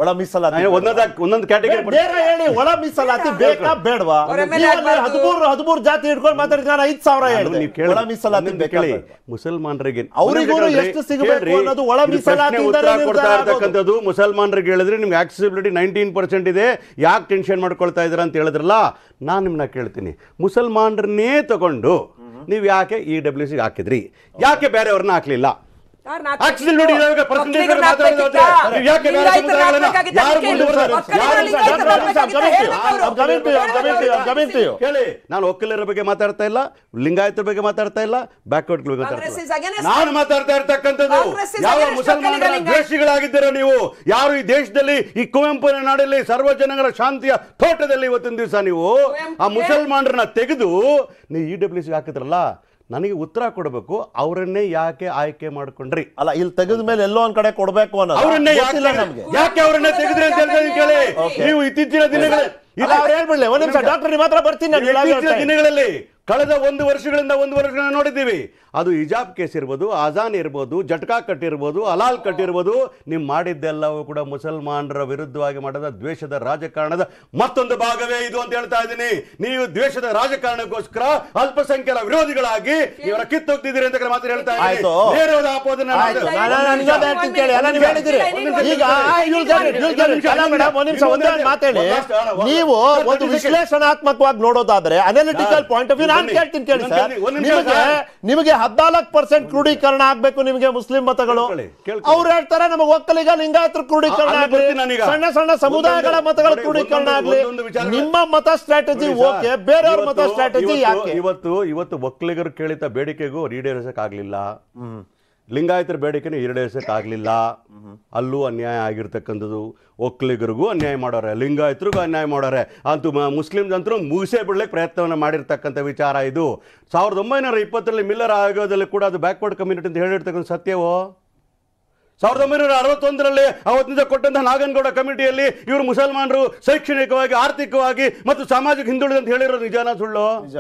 ಒಳ ಮೀಸಲಾತಿ ಒಂದೊಂದು ಕ್ಯಾಟಗರಿ ಹೇಳಿ ಒಳ ಮೀಸಲಾತಿ ಬೇಕಾ ಬೇಡವಾ ಹದಿಮೂರು ಹದಿಮೂರು ಜಾತಿ ಇಟ್ಕೊಂಡು ಮಾತಾಡಿದ್ರೆ ನಾನು ಐದು ಸಾವಿರ ಹೇಳಿ ನೀವು ಕೇಳಿ ಒಳ ಮೀಸಲಾತಿ ಬೇಕಾ ಕೇಳಿ ಮುಸಲ್ಮಾನರಿಗೆ ಅವರಿಗೂ ಎಷ್ಟು ಸಿಗಬೇಕು ಅನ್ನೋದು ಒಳ ಮೀಸಲಾತಿ ಉತ್ತರ ಕೊಡ್ತಾ ಮುಸಲ್ಮಾನರಿಗೆ ಹೇಳಿದ್ರೆ ನಿಮ್ಗೆ ಆಕ್ಸೆಸಿಬಿಲಿಟಿ ನೈನ್ಟೀನ್ ಪರ್ಸೆಂಟ್ ಇದೆ ಯಾಕೆ ಟೆನ್ಷನ್ ಮಾಡ್ಕೊಳ್ತಾ ಇದ್ದೀರಾ ಅಂತ ಹೇಳಿದ್ರಲ್ಲ ನಾನು ನಿಮ್ಮನ್ನ ಕೇಳ್ತೀನಿ ಮುಸಲ್ಮಾನರನ್ನೇ ತಗೊಂಡು ನೀವು ಯಾಕೆ ಇ ಡಬ್ಲ್ಯೂ ಸಿ ಹಾಕಿದ್ರಿ ಯಾಕೆ ಬೇರೆಯವ್ರನ್ನ ಹಾಕಲಿಲ್ಲ ನಾನು ಒಕ್ಕಲಿಗರ ಬಗ್ಗೆ ಮಾತಾಡ್ತಾ ಇಲ್ಲ ಲಿಂಗಾಯತರ ಬಗ್ಗೆ ಮಾತಾಡ್ತಾ ಇಲ್ಲ ಬ್ಯಾಕ್ವರ್ಡ್ ನಾನು ಮಾತಾಡ್ತಾ ಇರ್ತಕ್ಕಂಥದ್ದು ಯಾವ ಮುಸಲ್ಮಾನ ದ್ವೇಷಿಗಳಾಗಿದ್ದೀರಾ ನೀವು ಯಾರು ಈ ದೇಶದಲ್ಲಿ ಈ ಕುವೆಂಪುನ ನಾಡಲ್ಲಿ ಸರ್ವ ಜನಗಳ ಶಾಂತಿಯ ತೋಟದಲ್ಲಿ ಇವತ್ತಿನ ದಿವಸ ನೀವು ಆ ಮುಸಲ್ಮಾನರನ್ನ ತೆಗೆದು ನೀವು ಇ ಡಬ್ಲ್ಯೂ ಸಿ ಹಾಕಿದ್ರಲ್ಲ ನನಗೆ ಉತ್ತರ ಕೊಡಬೇಕು ಅವರನ್ನೇ ಯಾಕೆ ಆಯ್ಕೆ ಮಾಡ್ಕೊಂಡ್ರಿ ಅಲ್ಲ ಇಲ್ಲಿ ತೆಗೆದ ಮೇಲೆ ಎಲ್ಲೋ ಒಂದ್ ಕಡೆ ಕೊಡಬೇಕು ಅನ್ನೋದು ಅವರನ್ನೇ ಯಾಕೆ ನಮ್ಗೆ ಯಾಕೆ ತೆಗೆದ್ರಿ ಅಂತ ಕೇಳಿ ನೀವು ಇತ್ತೀಚಿನ ದಿನಗಳಲ್ಲಿ ಇಲ್ಲ ಅವ್ರು ಹೇಳ್ಬಿಡ್ಲಿ ಒಂದ್ ನಿಮಿಷ ಡಾಕ್ಟರ್ ಮಾತ್ರ ಬರ್ತೀನಿ ನಾನು ಇತ್ತೀಚಿನ ದಿನಗಳಲ್ಲಿ ಕಳೆದ ಒಂದು ವರ್ಷಗಳಿಂದ ಒಂದು ವರ್ಷಗಳನ್ನ ನೋಡಿದ್ದೀವಿ ಅದು ಹಿಜಾಬ್ ಕೇಸ್ ಇರ್ಬೋದು ಅಜಾನ್ ಇರ್ಬೋದು ಜಟ್ಕಾ ಕಟ್ಟಿರ್ಬೋದು ಅಲಾಲ್ ಕಟ್ಟಿರ್ಬೋದು ಮಾಡಿದ್ದೆಲ್ಲವೂ ಕೂಡ ಮುಸಲ್ಮಾನರ ವಿರುದ್ಧವಾಗಿ ಮಾಡದ ದ್ವೇಷದ ರಾಜಕಾರಣದ ಮತ್ತೊಂದು ಭಾಗವೇ ಇದು ಅಂತ ಹೇಳ್ತಾ ಇದ್ದೀನಿ ನೀವು ದ್ವೇಷದ ರಾಜಕಾರಣಕ್ಕೋಸ್ಕರ ಅಲ್ಪಸಂಖ್ಯಾತ ವಿರೋಧಿಗಳಾಗಿ ಇವರ ಕಿತ್ತೋಗ್ತಿದ್ದೀರಿ ಅಂತ ಮಾತ್ರ ಹೇಳ್ತಾ ಇದ್ದೀನಿ ನೀವು ಒಂದು ವಿಶ್ಲೇಷಣಾತ್ಮಕವಾಗಿ ನೋಡೋದಾದ್ರೆ ಅನಾಲಿಟಿಕಲ್ ಪಾಯಿಂಟ್ ಆಫ್ ವ್ಯೂ ನಾನು ಕೇಳ್ತೀನಿ ಕೇಳಿ ಸರ್ ನಿಮಗೆ ನಿಮಗೆ ಹದಿನಾಲ್ಕು ಪರ್ಸೆಂಟ್ ಕ್ರೋಢೀಕರಣ ಆಗ್ಬೇಕು ನಿಮಗೆ ಮುಸ್ಲಿಂ ಮತಗಳು ಅವ್ರು ಹೇಳ್ತಾರೆ ನಮಗೆ ಒಕ್ಕಲಿಗ ಲಿಂಗಾಯತರು ಕ್ರೋಢೀಕರಣ ಆಗಲಿ ಸಣ್ಣ ಸಣ್ಣ ಸಮುದಾಯಗಳ ಮತಗಳ ಕ್ರೋಢೀಕರಣ ಆಗಲಿ ನಿಮ್ಮ ಮತ ಸ್ಟ್ರಾಟಜಿ ಓಕೆ ಬೇರೆಯವ್ರ ಮತ ಸ್ಟ್ರಾಟಜಿ ಯಾಕೆ ಇವತ್ತು ಇವತ್ತು ಒಕ್ಕಲಿಗರು ಕೇಳಿದ ಬೇಡಿಕೆಗೂ ಆಗ್ಲಿಲ್ಲ ಲಿಂಗಾಯತರ ಬೇಡಿಕೆನೂ ಆಗ್ಲಿಲ್ಲ ಅಲ್ಲೂ ಅನ್ಯಾಯ ಆಗಿರ್ತಕ್ಕಂಥದ್ದು ಒಕ್ಕಲಿಗರಿಗೂ ಅನ್ಯಾಯ ಮಾಡೋರೆ ಲಿಂಗಾಯತರಿಗೂ ಅನ್ಯಾಯ ಮಾಡೋರೆ ಅಂತೂ ಮುಸ್ಲಿಮ್ದಂತರೂ ಮುಗಿಸೇ ಬಿಡಲಿಕ್ಕೆ ಪ್ರಯತ್ನವನ್ನು ಮಾಡಿರ್ತಕ್ಕಂಥ ವಿಚಾರ ಇದು ಸಾವಿರದ ಒಂಬೈನೂರ ಇಪ್ಪತ್ತರಲ್ಲಿ ಮಿಲ್ಲರ್ ಆಯೋಗದಲ್ಲಿ ಕೂಡ ಅದು ಬ್ಯಾಕ್ವರ್ಡ್ ಕಮ್ಯುನಿಟಿ ಅಂತ ಹೇಳಿರ್ತಕ್ಕಂಥ ಸತ್ಯವೋ ಸಾವಿರದ ಒಂಬೈನೂರ ಅರವತ್ತೊಂದರಲ್ಲಿ ಅವತ್ತಿನಿಂದ ಕೊಟ್ಟಂತಹ ನಾಗನಗೌಡ ಕಮಿಟಿಯಲ್ಲಿ ಇವರು ಮುಸಲ್ಮಾನರು ಶೈಕ್ಷಣಿಕವಾಗಿ ಆರ್ಥಿಕವಾಗಿ ಮತ್ತು ಸಾಮಾಜಿಕ ಹಿಂದುಳಿದಂತ ಹೇಳಿರೋದು ನಿಜಾನ ಸುಳ್ಳು ನಿಜ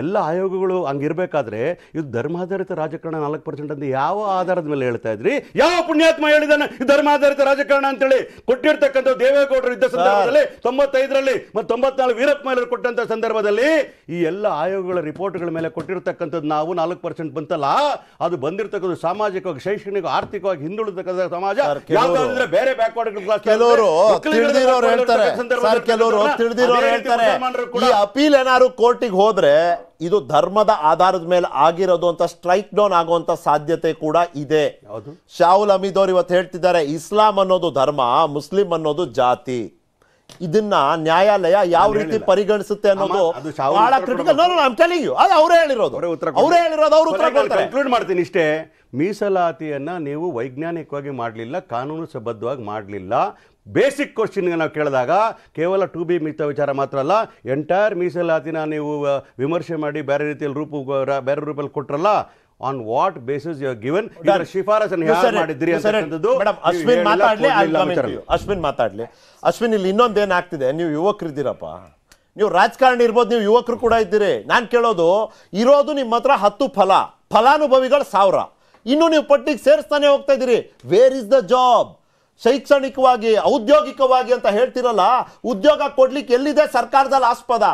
ಎಲ್ಲ ಆಯೋಗಗಳು ಹಂಗಿರಬೇಕಾದ್ರೆ ಇದು ಧರ್ಮಾಧಾರಿತ ರಾಜಕಾರಣ ನಾಲ್ಕು ಪರ್ಸೆಂಟ್ ಅಂತ ಯಾವ ಆಧಾರದ ಮೇಲೆ ಹೇಳ್ತಾ ಇದ್ರಿ ಯಾವ ಪುಣ್ಯಾತ್ಮ ಹೇಳಿದಾನೆ ಧರ್ಮಾಧಾರಿತ ರಾಜಕಾರಣ ಅಂತೇಳಿ ಕೊಟ್ಟಿರ್ತಕ್ಕಂಥ ದೇವೇಗೌಡರು ಇದ್ದ ಸಂದರ್ಭದಲ್ಲಿ ತೊಂಬತ್ತೈದರಲ್ಲಿ ಮತ್ತು ತೊಂಬತ್ನಾಲ್ಕು ವೀರಪ್ಪ ಮೇಲೆ ಕೊಟ್ಟಂತ ಸಂದರ್ಭದಲ್ಲಿ ಈ ಎಲ್ಲ ಆಯೋಗಗಳ ರಿಪೋರ್ಟ್ಗಳ ಮೇಲೆ ಕೊಟ್ಟಿರ್ತಕ್ಕಂಥದ್ದು ನಾವು ನಾಲ್ಕು ಪರ್ಸೆಂಟ್ ಬಂತಲ್ಲ ಅದು ಬಂದಿರತಕ್ಕಂಥ ಸಾಮಾಜಿಕವಾಗಿ ಶೈಕ್ಷಣಿಕ ಆರ್ಥಿಕವಾಗಿ ಹಿಂದುಳಿದಕ್ಕಂಥ ಸಮಾಜ ಯಾವ್ದಾದ್ರೆ ಬೇರೆ ಬ್ಯಾಕ್ವರ್ಡ್ ಕ್ಲಾಸ್ ಕೆಲವರು ಹೇಳ್ತಾರೆ ಕೆಲವರು ತಿಳಿದಿರೋರು ಹೇಳ್ತಾರೆ ಅಪೀಲ್ ಏನಾದ್ರು ಕೋರ್ಟಿಗೆ ಹೋದ ಇದು ಧರ್ಮದ ಆಧಾರದ ಮೇಲೆ ಆಗಿರೋದು ಅಂತ ಸ್ಟ್ರೈಕ್ ಡೌನ್ ಆಗುವಂತ ಸಾಧ್ಯತೆ ಕೂಡ ಇದೆ ಶಾಹುಲ್ ಅಮೀದ್ ಅವರು ಇವತ್ತು ಹೇಳ್ತಿದ್ದಾರೆ ಇಸ್ಲಾಂ ಅನ್ನೋದು ಧರ್ಮ ಮುಸ್ಲಿಂ ಅನ್ನೋದು ಜಾತಿ ಇದನ್ನ ನ್ಯಾಯಾಲಯ ಯಾವ ರೀತಿ ಪರಿಗಣಿಸುತ್ತೆ ಅನ್ನೋದು ಬಹಳ ಕ್ರಿಟಿಕಲ್ ಅವರೇ ಹೇಳಿರೋದು ಅವರೇ ಹೇಳಿರೋದು ಕನ್ಕ್ಲೂಡ್ ಮಾಡ್ತೀನಿ ಇಷ್ಟೇ ಮೀಸಲಾತಿಯನ್ನ ನೀವು ವೈಜ್ಞಾನಿಕವಾಗಿ ಮಾಡಲಿಲ್ಲ ಕಾನೂನು ಸಬದ್ಧವಾಗಿ ಮಾಡಲಿಲ್ಲ ಬೇಸಿಕ್ ಕ್ವಶನ್ಗೆ ನಾವು ಕೇಳಿದಾಗ ಕೇವಲ ಟು ಬಿ ಮಿತ ವಿಚಾರ ಮಾತ್ರ ಅಲ್ಲ ಎಂಟೈರ್ ಮೀಸಲಾತಿನ ನೀವು ವಿಮರ್ಶೆ ಮಾಡಿ ಬೇರೆ ರೀತಿಯಲ್ಲಿ ರೂಪ ಬೇರೆ ರೂಪದಲ್ಲಿ ಕೊಟ್ರಲ್ಲ on what basis you given ಇದರ ಶಿಫಾರಸನ್ನು ಯಾರು ಮಾಡಿದ್ರಿ ಅಂತಂತದ್ದು ಅಶ್ವಿನ್ ಮಾತಾಡ್ಲಿ ಅಶ್ವಿನ್ ಮಾತಾಡ್ಲಿ ಅಶ್ವಿನ್ ಇಲ್ಲಿ ಇನ್ನೊಂದು ಆಗ್ತಿದೆ ನೀವು ಯುವಕರು ಇದ್ದೀರಪ್ಪ ನೀವು ರಾಜಕಾರಣಿ ಇರ್ಬೋದು ನೀವು ಯುವಕರು ಕೂಡ ಇದ್ದೀರಿ ನಾನು ಕೇಳೋದು ಇರೋದು ನಿಮ್ಮ ಹತ್ರ ಹತ್ತು ಫಲ ಫಲಾನುಭವಿಗಳು ಸಾವಿರ ಇನ್ನು ನೀವು ಪಟ್ಟಿಗೆ ಸೇರಿಸ್ತಾನೆ ಹೋಗ್ತಾ ಇದ್ದೀರಿ ವೇರ್ ಇಸ್ ದ ಜಾಬ್ ಶೈಕ್ಷಣಿಕವಾಗಿ ಔದ್ಯೋಗಿಕವಾಗಿ ಅಂತ ಹೇಳ್ತಿರಲ್ಲ ಉದ್ಯೋಗ ಕೊಡ್ಲಿಕ್ಕೆ ಎಲ್ಲಿದೆ ಸರ್ಕಾರದಲ್ಲಿ ಆಸ್ಪದ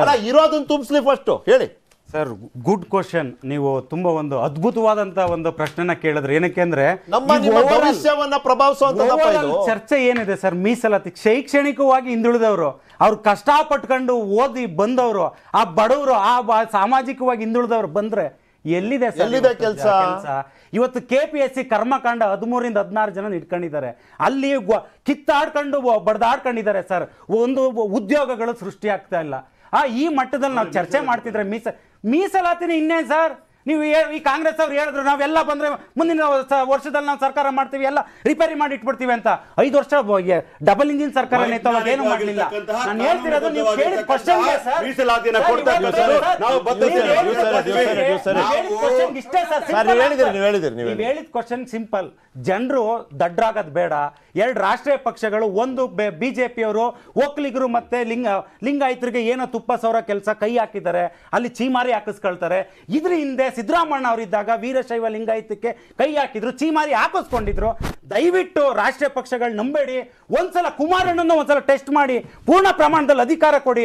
ಅಲ್ಲ ಇರೋದನ್ನ ತುಂಬಿಸ್ಲಿ ಫಸ್ಟ್ ಹೇಳಿ ಸರ್ ಗುಡ್ ಕ್ವಶನ್ ನೀವು ತುಂಬಾ ಒಂದು ಅದ್ಭುತವಾದಂತ ಒಂದು ಪ್ರಶ್ನೆನ ಕೇಳಿದ್ರೆ ಏನಕ್ಕೆ ಅಂದ್ರೆ ಚರ್ಚೆ ಏನಿದೆ ಸರ್ ಮೀಸಲಾತಿ ಶೈಕ್ಷಣಿಕವಾಗಿ ಹಿಂದುಳಿದವರು ಅವ್ರು ಕಷ್ಟ ಪಟ್ಕೊಂಡು ಓದಿ ಬಂದವರು ಆ ಬಡವರು ಆ ಸಾಮಾಜಿಕವಾಗಿ ಹಿಂದುಳಿದವರು ಬಂದ್ರೆ ಎಲ್ಲಿದೆ ಸರ್ ಎಲ್ಲಿದೆ ಕೆಲಸ ಇವತ್ತು ಕೆ ಪಿ ಎಸ್ ಸಿ ಕರ್ಮಕಾಂಡ ಹದಿಮೂರಿಂದ ಹದಿನಾರು ಜನ ಇಟ್ಕೊಂಡಿದ್ದಾರೆ ಅಲ್ಲಿ ಕಿತ್ತಾಡ್ಕೊಂಡು ಬಡ್ದಾಡ್ಕೊಂಡಿದ್ದಾರೆ ಸರ್ ಒಂದು ಉದ್ಯೋಗಗಳು ಸೃಷ್ಟಿಯಾಗ್ತಾ ಇಲ್ಲ ಆ ಈ ಮಟ್ಟದಲ್ಲಿ ನಾವು ಚರ್ಚೆ ಮಾಡ್ತಿದ್ರೆ ಮೀಸ ಮೀಸಲಾತಿನ ಇನ್ನೇನು ಸರ್ ನೀವು ಈ ಕಾಂಗ್ರೆಸ್ ಅವ್ರು ಹೇಳಿದ್ರು ನಾವೆಲ್ಲ ಬಂದ್ರೆ ಮುಂದಿನ ವರ್ಷದಲ್ಲಿ ನಾವು ಸರ್ಕಾರ ಮಾಡ್ತೀವಿ ಎಲ್ಲ ರಿಪೇರಿ ಮಾಡಿ ಇಟ್ಬಿಡ್ತೀವಿ ಅಂತ ಐದು ವರ್ಷ ಡಬಲ್ ಇಂಜಿನ್ ಸರ್ಕಾರ ಏನು ಮಾಡಲಿಲ್ಲ ನಾನು ಹೇಳ್ತಿರೋದು ನೀವು ಕೇಳಿದ ಹೇಳಿದ ಕ್ವಶನ್ ಸಿಂಪಲ್ ಜನರು ದಡ್ರಾಗದ್ ಬೇಡ ಎರಡು ರಾಷ್ಟ್ರೀಯ ಪಕ್ಷಗಳು ಒಂದು ಬಿಜೆಪಿ ಬಿಜೆಪಿಯವರು ಒಕ್ಕಲಿಗರು ಮತ್ತೆ ಲಿಂಗ ಲಿಂಗಾಯತರಿಗೆ ಏನೋ ತುಪ್ಪ ಸವರ ಕೆಲಸ ಕೈ ಹಾಕಿದ್ದಾರೆ ಅಲ್ಲಿ ಚೀಮಾರಿ ಹಾಕಿಸ್ಕೊಳ್ತಾರೆ ಇದ್ರ ಹಿಂದೆ ಸಿದ್ದರಾಮಣ್ಣ ಅವರಿದ್ದಾಗ ವೀರಶೈವ ಲಿಂಗಾಯತಕ್ಕೆ ಕೈ ಹಾಕಿದ್ರು ಚೀಮಾರಿ ಹಾಕಿಸ್ಕೊಂಡಿದ್ರು ದಯವಿಟ್ಟು ರಾಷ್ಟ್ರೀಯ ಪಕ್ಷಗಳು ನಂಬೇಡಿ ಒಂದ್ಸಲ ಕುಮಾರಣ್ಣನ ಒಂದ್ಸಲ ಟೆಸ್ಟ್ ಮಾಡಿ ಪೂರ್ಣ ಪ್ರಮಾಣದಲ್ಲಿ ಅಧಿಕಾರ ಕೊಡಿ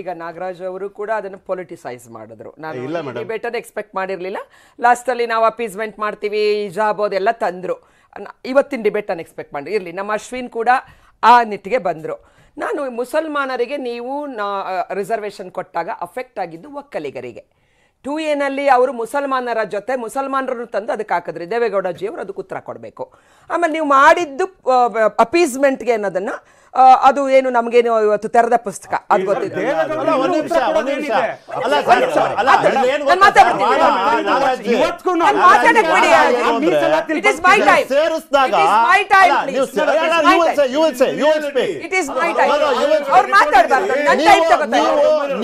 ಈಗ ನಾಗರಾಜ್ ಅವರು ಕೂಡ ಅದನ್ನು ಪೊಲಿಟಿಸೈಸ್ ಮಾಡಿದ್ರು ಎಕ್ಸ್ಪೆಕ್ಟ್ ಮಾಡಿರ್ಲಿಲ್ಲ ಲಾಸ್ಟ್ ಅಲ್ಲಿ ನಾವು ಅಪೀಸ್ಮೆಂಟ್ ಮಾಡ್ತೀವಿ ಜಾಬ್ ಅದೆಲ್ಲ ತಂದ್ರು ಇವತ್ತಿನ ಡಿಬೇಟನ್ನು ಎಕ್ಸ್ಪೆಕ್ಟ್ ಮಾಡಿ ಇರಲಿ ನಮ್ಮ ಅಶ್ವಿನ್ ಕೂಡ ಆ ನಿಟ್ಟಿಗೆ ಬಂದರು ನಾನು ಮುಸಲ್ಮಾನರಿಗೆ ನೀವು ನಾ ರಿಸರ್ವೇಷನ್ ಕೊಟ್ಟಾಗ ಅಫೆಕ್ಟ್ ಆಗಿದ್ದು ಒಕ್ಕಲಿಗರಿಗೆ ಟು ಎನಲ್ಲಿ ಅವರು ಮುಸಲ್ಮಾನರ ಜೊತೆ ಮುಸಲ್ಮಾನರನ್ನು ತಂದು ಅದಕ್ಕೆ ಹಾಕಿದ್ರಿ ದೇವೇಗೌಡ ಜಿಯವರು ಅದಕ್ಕೆ ಉತ್ತರ ಕೊಡಬೇಕು ಆಮೇಲೆ ನೀವು ಮಾಡಿದ್ದು ಅಪೀಸ್ಮೆಂಟ್ಗೆ ಅನ್ನೋದನ್ನು ಅದು ಏನು ನಮ್ಗೇನು ಇವತ್ತು ತೆರೆದ ಪುಸ್ತಕ ಅದು ಗೊತ್ತಿದೆ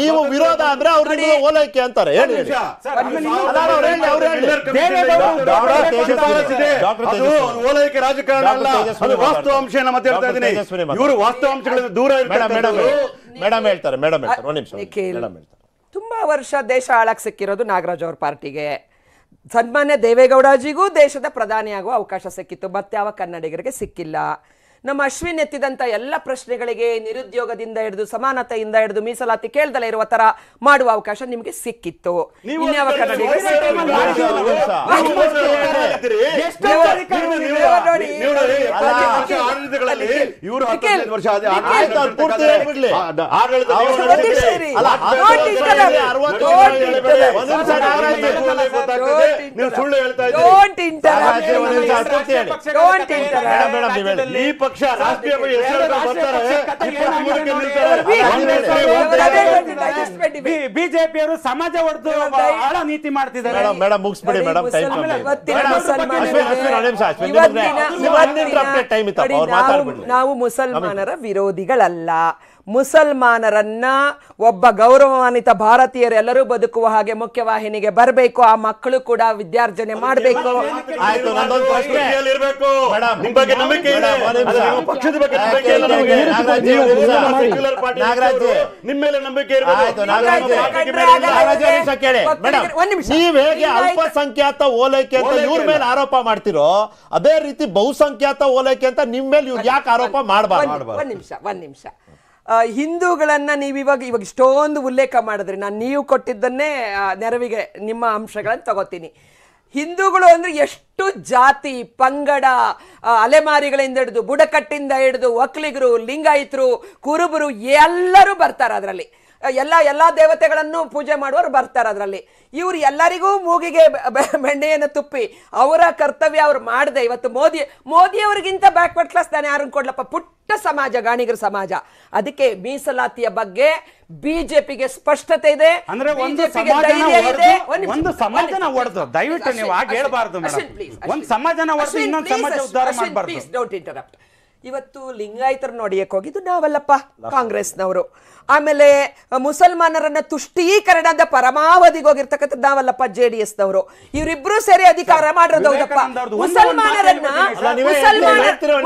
ನೀವು ವಿರೋಧ ಅಂದ್ರೆ ಅವ್ರಿಗೆ ಓಲೈಕೆ ಅಂತಾರೆ ಓಲೈಕೆ ರಾಜಕಾರಣ ಅಲ್ಲ ವಾಸ್ತು ಮಾತಾಡ್ತಾ ಇವರು ವಾಸ್ತವಾಂಶಗಳಿಂದ ದೂರ ಮೇಡಮ್ ಹೇಳ್ತಾರೆ ಹೇಳ್ತಾರೆ ತುಂಬಾ ವರ್ಷ ದೇಶ ಆಳಕ್ಕೆ ಸಿಕ್ಕಿರೋದು ನಾಗರಾಜ್ ಅವ್ರ ಪಾರ್ಟಿಗೆ ಸನ್ಮಾನ್ಯ ದೇವೇಗೌಡಜಿಗೂ ದೇಶದ ಪ್ರಧಾನಿಯಾಗುವ ಅವಕಾಶ ಸಿಕ್ಕಿತ್ತು ಮತ್ತೆ ಯಾವ ಕನ್ನಡಿಗರಿಗೆ ಸಿಕ್ಕಿಲ್ಲ ನಮ್ಮ ಅಶ್ವಿನ್ ಎತ್ತಿದಂತ ಎಲ್ಲ ಪ್ರಶ್ನೆಗಳಿಗೆ ನಿರುದ್ಯೋಗದಿಂದ ಹಿಡಿದು ಸಮಾನತೆಯಿಂದ ಹಿಡಿದು ಮೀಸಲಾತಿ ಕೇಳದಲ್ಲೇ ಇರುವ ತರ ಮಾಡುವ ಅವಕಾಶ ನಿಮಗೆ ಸಿಕ್ಕಿತ್ತು ಸುಳ್ಳು ಹೇಳ್ತಾ ಪಕ್ಷ ರಾಷ್ಟ್ರೀಯ ಬಿಜೆಪಿಯವರು ಸಮಾಜ ಹೊಡೆದು ಬಹಳ ನೀತಿ ಮಾಡ್ತಿದ್ದಾರೆ ಮುಗಿಸ್ಬಿಡಿ ಮೇಡಮ್ ನಾವು ಮುಸಲ್ಮಾನರ ವಿರೋಧಿಗಳಲ್ಲ ಮುಸಲ್ಮಾನರನ್ನ ಒಬ್ಬ ಗೌರವಾನ್ವಿತ ಭಾರತೀಯರೆಲ್ಲರೂ ಬದುಕುವ ಹಾಗೆ ಮುಖ್ಯವಾಹಿನಿಗೆ ಬರಬೇಕು ಆ ಮಕ್ಕಳು ಕೂಡ ವಿದ್ಯಾರ್ಜನೆ ಮಾಡಬೇಕು ಅಲ್ಪಸಂಖ್ಯಾತ ಓಲೈಕೆ ಅಂತ ಇವ್ರ ಮೇಲೆ ಆರೋಪ ಮಾಡ್ತಿರೋ ಅದೇ ರೀತಿ ಬಹುಸಂಖ್ಯಾತ ಓಲೈಕೆ ಅಂತ ನಿಮ್ಮ ಮೇಲೆ ಇವ್ರು ಯಾಕೆ ಆರೋಪ ಮಾಡಬಾರ್ದು ಒಂದ್ ನಿಮಿಷ ಒಂದ್ ನಿಮಿಷ ಹಿಂದೂಗಳನ್ನು ನೀವು ಇವಾಗ ಇವಾಗ ಇಷ್ಟೊಂದು ಉಲ್ಲೇಖ ಮಾಡಿದ್ರಿ ನಾನು ನೀವು ಕೊಟ್ಟಿದ್ದನ್ನೇ ನೆರವಿಗೆ ನಿಮ್ಮ ಅಂಶಗಳನ್ನು ತಗೋತೀನಿ ಹಿಂದೂಗಳು ಅಂದರೆ ಎಷ್ಟು ಜಾತಿ ಪಂಗಡ ಅಲೆಮಾರಿಗಳಿಂದ ಹಿಡಿದು ಬುಡಕಟ್ಟಿಂದ ಹಿಡಿದು ಒಕ್ಕಲಿಗರು ಲಿಂಗಾಯಿತರು ಕುರುಬರು ಎಲ್ಲರೂ ಬರ್ತಾರೆ ಅದರಲ್ಲಿ ಎಲ್ಲ ಎಲ್ಲ ದೇವತೆಗಳನ್ನು ಪೂಜೆ ಮಾಡುವವರು ಬರ್ತಾರೆ ಅದರಲ್ಲಿ ಇವರು ಎಲ್ಲರಿಗೂ ಮೂಗಿಗೆ ಬೆಣ್ಣೆಯನ್ನು ತುಪ್ಪಿ ಅವರ ಕರ್ತವ್ಯ ಅವ್ರು ಮಾಡಿದೆ ಇವತ್ತು ಮೋದಿ ಮೋದಿಯವರಿಗಿಂತ ಬ್ಯಾಕ್ವರ್ಡ್ ಕ್ಲಾಸ್ ನಾನು ಯಾರು ಕೊಡ್ಲಪ್ಪ ಪುಟ್ಟ ಸಮಾಜ ಗಾಣಿಗರ ಸಮಾಜ ಅದಕ್ಕೆ ಮೀಸಲಾತಿಯ ಬಗ್ಗೆ ಬಿಜೆಪಿಗೆ ಸ್ಪಷ್ಟತೆ ಇದೆ ಒಂದು ಸಮಾಜನ ಹೊಡೆದು ದಯವಿಟ್ಟು ನೀವು ಹಾಗೆ ಒಂದು ಸಮಾಜನ ಇನ್ನೊಂದು ಸಮಾಜ ಉದ್ಧಾರ ಇವತ್ತು ಲಿಂಗಾಯತರನ್ನ ನೋಡಿಯಕ್ಕೆ ಹೋಗಿದ್ದು ನಾವಲ್ಲಪ್ಪ ಕಾಂಗ್ರೆಸ್ನವರು ಆಮೇಲೆ ಮುಸಲ್ಮಾನರನ್ನ ತುಷ್ಟೀಕರಣದ ಪರಮಾವಧಿಗೆ ಹೋಗಿರ್ತಕ್ಕಂಥದ್ದು ನಾವಲ್ಲಪ್ಪ ಜೆ ಡಿ ಎಸ್ ದವರು ಇವರಿಬ್ರು ಸೇರಿ ಅಧಿಕಾರ ಹೌದಪ್ಪ ಮುಸಲ್ಮಾನರನ್ನ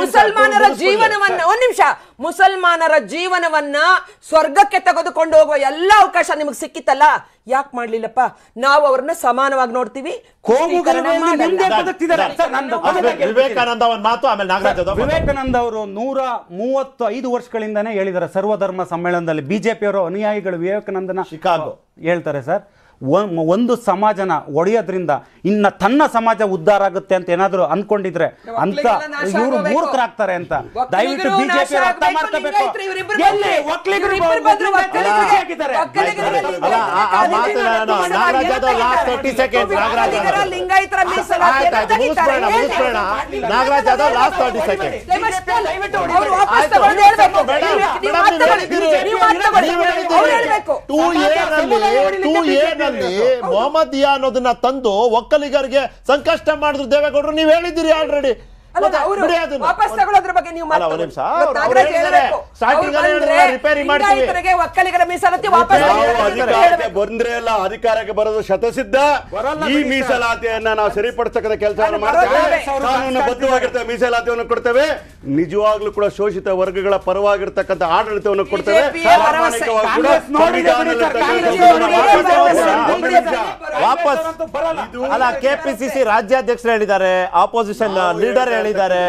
ಮುಸಲ್ಮಾನರ ಜೀವನವನ್ನ ಒಂದ್ ನಿಮಿಷ ಮುಸಲ್ಮಾನರ ಜೀವನವನ್ನ ಸ್ವರ್ಗಕ್ಕೆ ತೆಗೆದುಕೊಂಡು ಹೋಗುವ ಎಲ್ಲ ಅವಕಾಶ ನಿಮಗೆ ಸಿಕ್ಕಿತ್ತಲ್ಲ ಯಾಕೆ ಮಾಡ್ಲಿಲ್ಲಪ್ಪ ನಾವು ಅವ್ರನ್ನ ಸಮಾನವಾಗಿ ನೋಡ್ತೀವಿ ವಿವೇಕಾನಂದ ವಿವೇಕಾನಂದ ಅವರು ನೂರ ಮೂವತ್ತು ಐದು ವರ್ಷಗಳಿಂದನೇ ಹೇಳಿದ್ದಾರೆ ಸರ್ವಧರ್ಮ ಸಮ್ಮೇಳನದಲ್ಲಿ ಬಿಜೆಪಿಯವರು ಅನುಯಾಯಿಗಳು ವಿವೇಕಾನಂದನ ಶಿಕಾಗೋ ಹೇಳ್ತಾರೆ ಸರ್ ಒಂದು ಸಮಾಜನ ಒಡೆಯೋದ್ರಿಂದ ಇನ್ನ ತನ್ನ ಸಮಾಜ ಉದ್ಧಾರ ಆಗುತ್ತೆ ಅಂತ ಏನಾದರೂ ಅನ್ಕೊಂಡಿದ್ರೆ ಅಂತ ಇವರು ಮೂರ್ಖರಾಗ್ತಾರೆ ಅಂತ ದಯವಿಟ್ಟು ಬಿಜೆಪಿ ಅರ್ಥ ಮಾಡ್ಕೋಬೇಕು ಮೊಹಮ್ಮದ್ ಮೊಹಮ್ಮದಿಯಾ ಅನ್ನೋದನ್ನ ತಂದು ಒಕ್ಕಲಿಗರಿಗೆ ಸಂಕಷ್ಟ ಮಾಡಿದ್ರು ದೇವೇಗೌಡರು ನೀವು ಹೇಳಿದ್ದೀರಿ ಆಲ್ರೆಡಿ ವಾಪಸ್ ತಗೊಳ್ಳೋದ್ರ ಬಗ್ಗೆ ನೀವು ರಿಪೇರಿ ಮಾಡ್ತೀವಿ ಒಕ್ಕಲಿಗರ ಮೀಸಲಾತಿ ವಾಪಸ್ ಬಂದ್ರೆ ಎಲ್ಲ ಅಧಿಕಾರಕ್ಕೆ ಬರೋದು ಶತಸಿದ್ಧ ಈ ಮೀಸಲಾತಿಯನ್ನ ನಾವು ಸರಿಪಡಿಸತಕ್ಕಂಥ ಕೆಲಸವನ್ನು ಮಾಡ್ತೇವೆ ಕಾನೂನು ಬದ್ಧವಾಗಿರ್ತೇವೆ ಮೀಸಲಾತಿಯನ್ನು ಕೊಡ್ತೇವೆ ನಿಜವಾಗ್ಲೂ ಕೂಡ ಶೋಷಿತ ವರ್ಗಗಳ ಪರವಾಗಿರ್ತಕ್ಕಂಥ ಆಡಳಿತವನ್ನು ಕೊಡ್ತೇವೆ ವಾಪಸ್ ಅಲ್ಲ ಕೆಪಿಸಿಸಿ ರಾಜ್ಯಾಧ್ಯಕ್ಷರು ಹೇಳಿದ್ದಾರೆ ಆಪೋಸಿಷನ್ ಲೀಡರ್ ಮಾಡಿದ್ದಾರೆ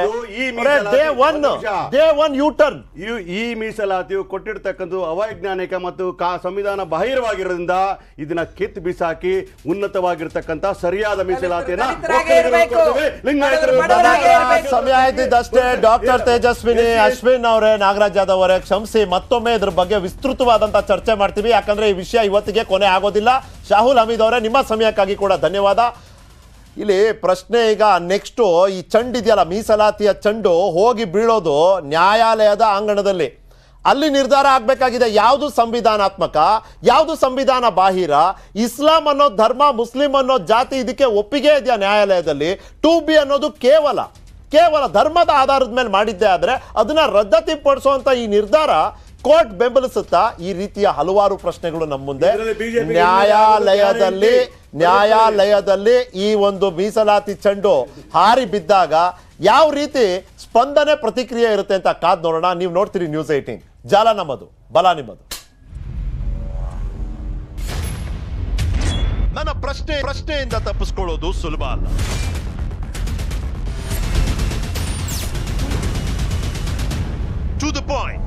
ಈ ಮೀಸಲಾತಿಯು ಕೊಟ್ಟಿರ್ತಕ್ಕಂಥ ಅವೈಜ್ಞಾನಿಕ ಮತ್ತು ಸಂವಿಧಾನ ಬಾಹಿರವಾಗಿರೋದ್ರಿಂದ ಇದನ್ನ ಕಿತ್ ಬಿಸಾಕಿ ಉನ್ನತವಾಗಿರ್ತಕ್ಕಂಥ ಸರಿಯಾದ ಮೀಸಲಾತಿಯನ್ನ ಸಮಯ ಆಯ್ತಿದ್ದಷ್ಟೇ ಡಾಕ್ಟರ್ ತೇಜಸ್ವಿನಿ ಅಶ್ವಿನ್ ಅವರೇ ನಾಗರಾಜ್ ಯಾದವ್ ಅವರೇ ಕ್ಷಮಿಸಿ ಮತ್ತೊಮ್ಮೆ ಇದ್ರ ಬಗ್ಗೆ ವಿಸ್ತೃತವಾದಂತಹ ಚರ್ಚೆ ಮಾಡ್ತೀವಿ ಯಾಕಂದ್ರೆ ಈ ವಿಷಯ ಇವತ್ತಿಗೆ ಕೊನೆ ಆಗೋದಿಲ್ಲ ಶಾಹುಲ್ ಹಮೀದ್ ಅವರೇ ನಿಮ್ಮ ಸಮಯಕ್ಕಾಗಿ ಕೂಡ ಧನ್ಯವಾದ ಇಲ್ಲಿ ಪ್ರಶ್ನೆ ಈಗ ನೆಕ್ಸ್ಟು ಈ ಚಂಡ್ ಇದೆಯಲ್ಲ ಮೀಸಲಾತಿಯ ಚಂಡು ಹೋಗಿ ಬೀಳೋದು ನ್ಯಾಯಾಲಯದ ಅಂಗಣದಲ್ಲಿ ಅಲ್ಲಿ ನಿರ್ಧಾರ ಆಗಬೇಕಾಗಿದೆ ಯಾವುದು ಸಂವಿಧಾನಾತ್ಮಕ ಯಾವುದು ಸಂವಿಧಾನ ಬಾಹಿರ ಇಸ್ಲಾಂ ಅನ್ನೋ ಧರ್ಮ ಮುಸ್ಲಿಂ ಅನ್ನೋ ಜಾತಿ ಇದಕ್ಕೆ ಒಪ್ಪಿಗೆ ಇದೆಯಾ ನ್ಯಾಯಾಲಯದಲ್ಲಿ ಟು ಬಿ ಅನ್ನೋದು ಕೇವಲ ಕೇವಲ ಧರ್ಮದ ಆಧಾರದ ಮೇಲೆ ಮಾಡಿದ್ದೆ ಆದರೆ ಅದನ್ನು ಪಡಿಸುವಂಥ ಈ ನಿರ್ಧಾರ ಕೋರ್ಟ್ ಬೆಂಬಲಿಸುತ್ತಾ ಈ ರೀತಿಯ ಹಲವಾರು ಪ್ರಶ್ನೆಗಳು ನಮ್ಮ ಮುಂದೆ ನ್ಯಾಯಾಲಯದಲ್ಲಿ ನ್ಯಾಯಾಲಯದಲ್ಲಿ ಈ ಒಂದು ಮೀಸಲಾತಿ ಚೆಂಡು ಹಾರಿ ಬಿದ್ದಾಗ ಯಾವ ರೀತಿ ಸ್ಪಂದನೆ ಪ್ರತಿಕ್ರಿಯೆ ಇರುತ್ತೆ ಅಂತ ಕಾದ್ ನೋಡೋಣ ನೀವು ನೋಡ್ತೀರಿ ನ್ಯೂಸ್ ಏಟೀನ್ ಜಾಲ ನಮ್ಮದು ಬಲ ನಿಮ್ಮದು ನನ್ನ ಪ್ರಶ್ನೆ ಪ್ರಶ್ನೆಯಿಂದ ತಪ್ಪಿಸ್ಕೊಳ್ಳೋದು ಸುಲಭ ಅಲ್ಲ ಟು ದ ಪಾಯಿಂಟ್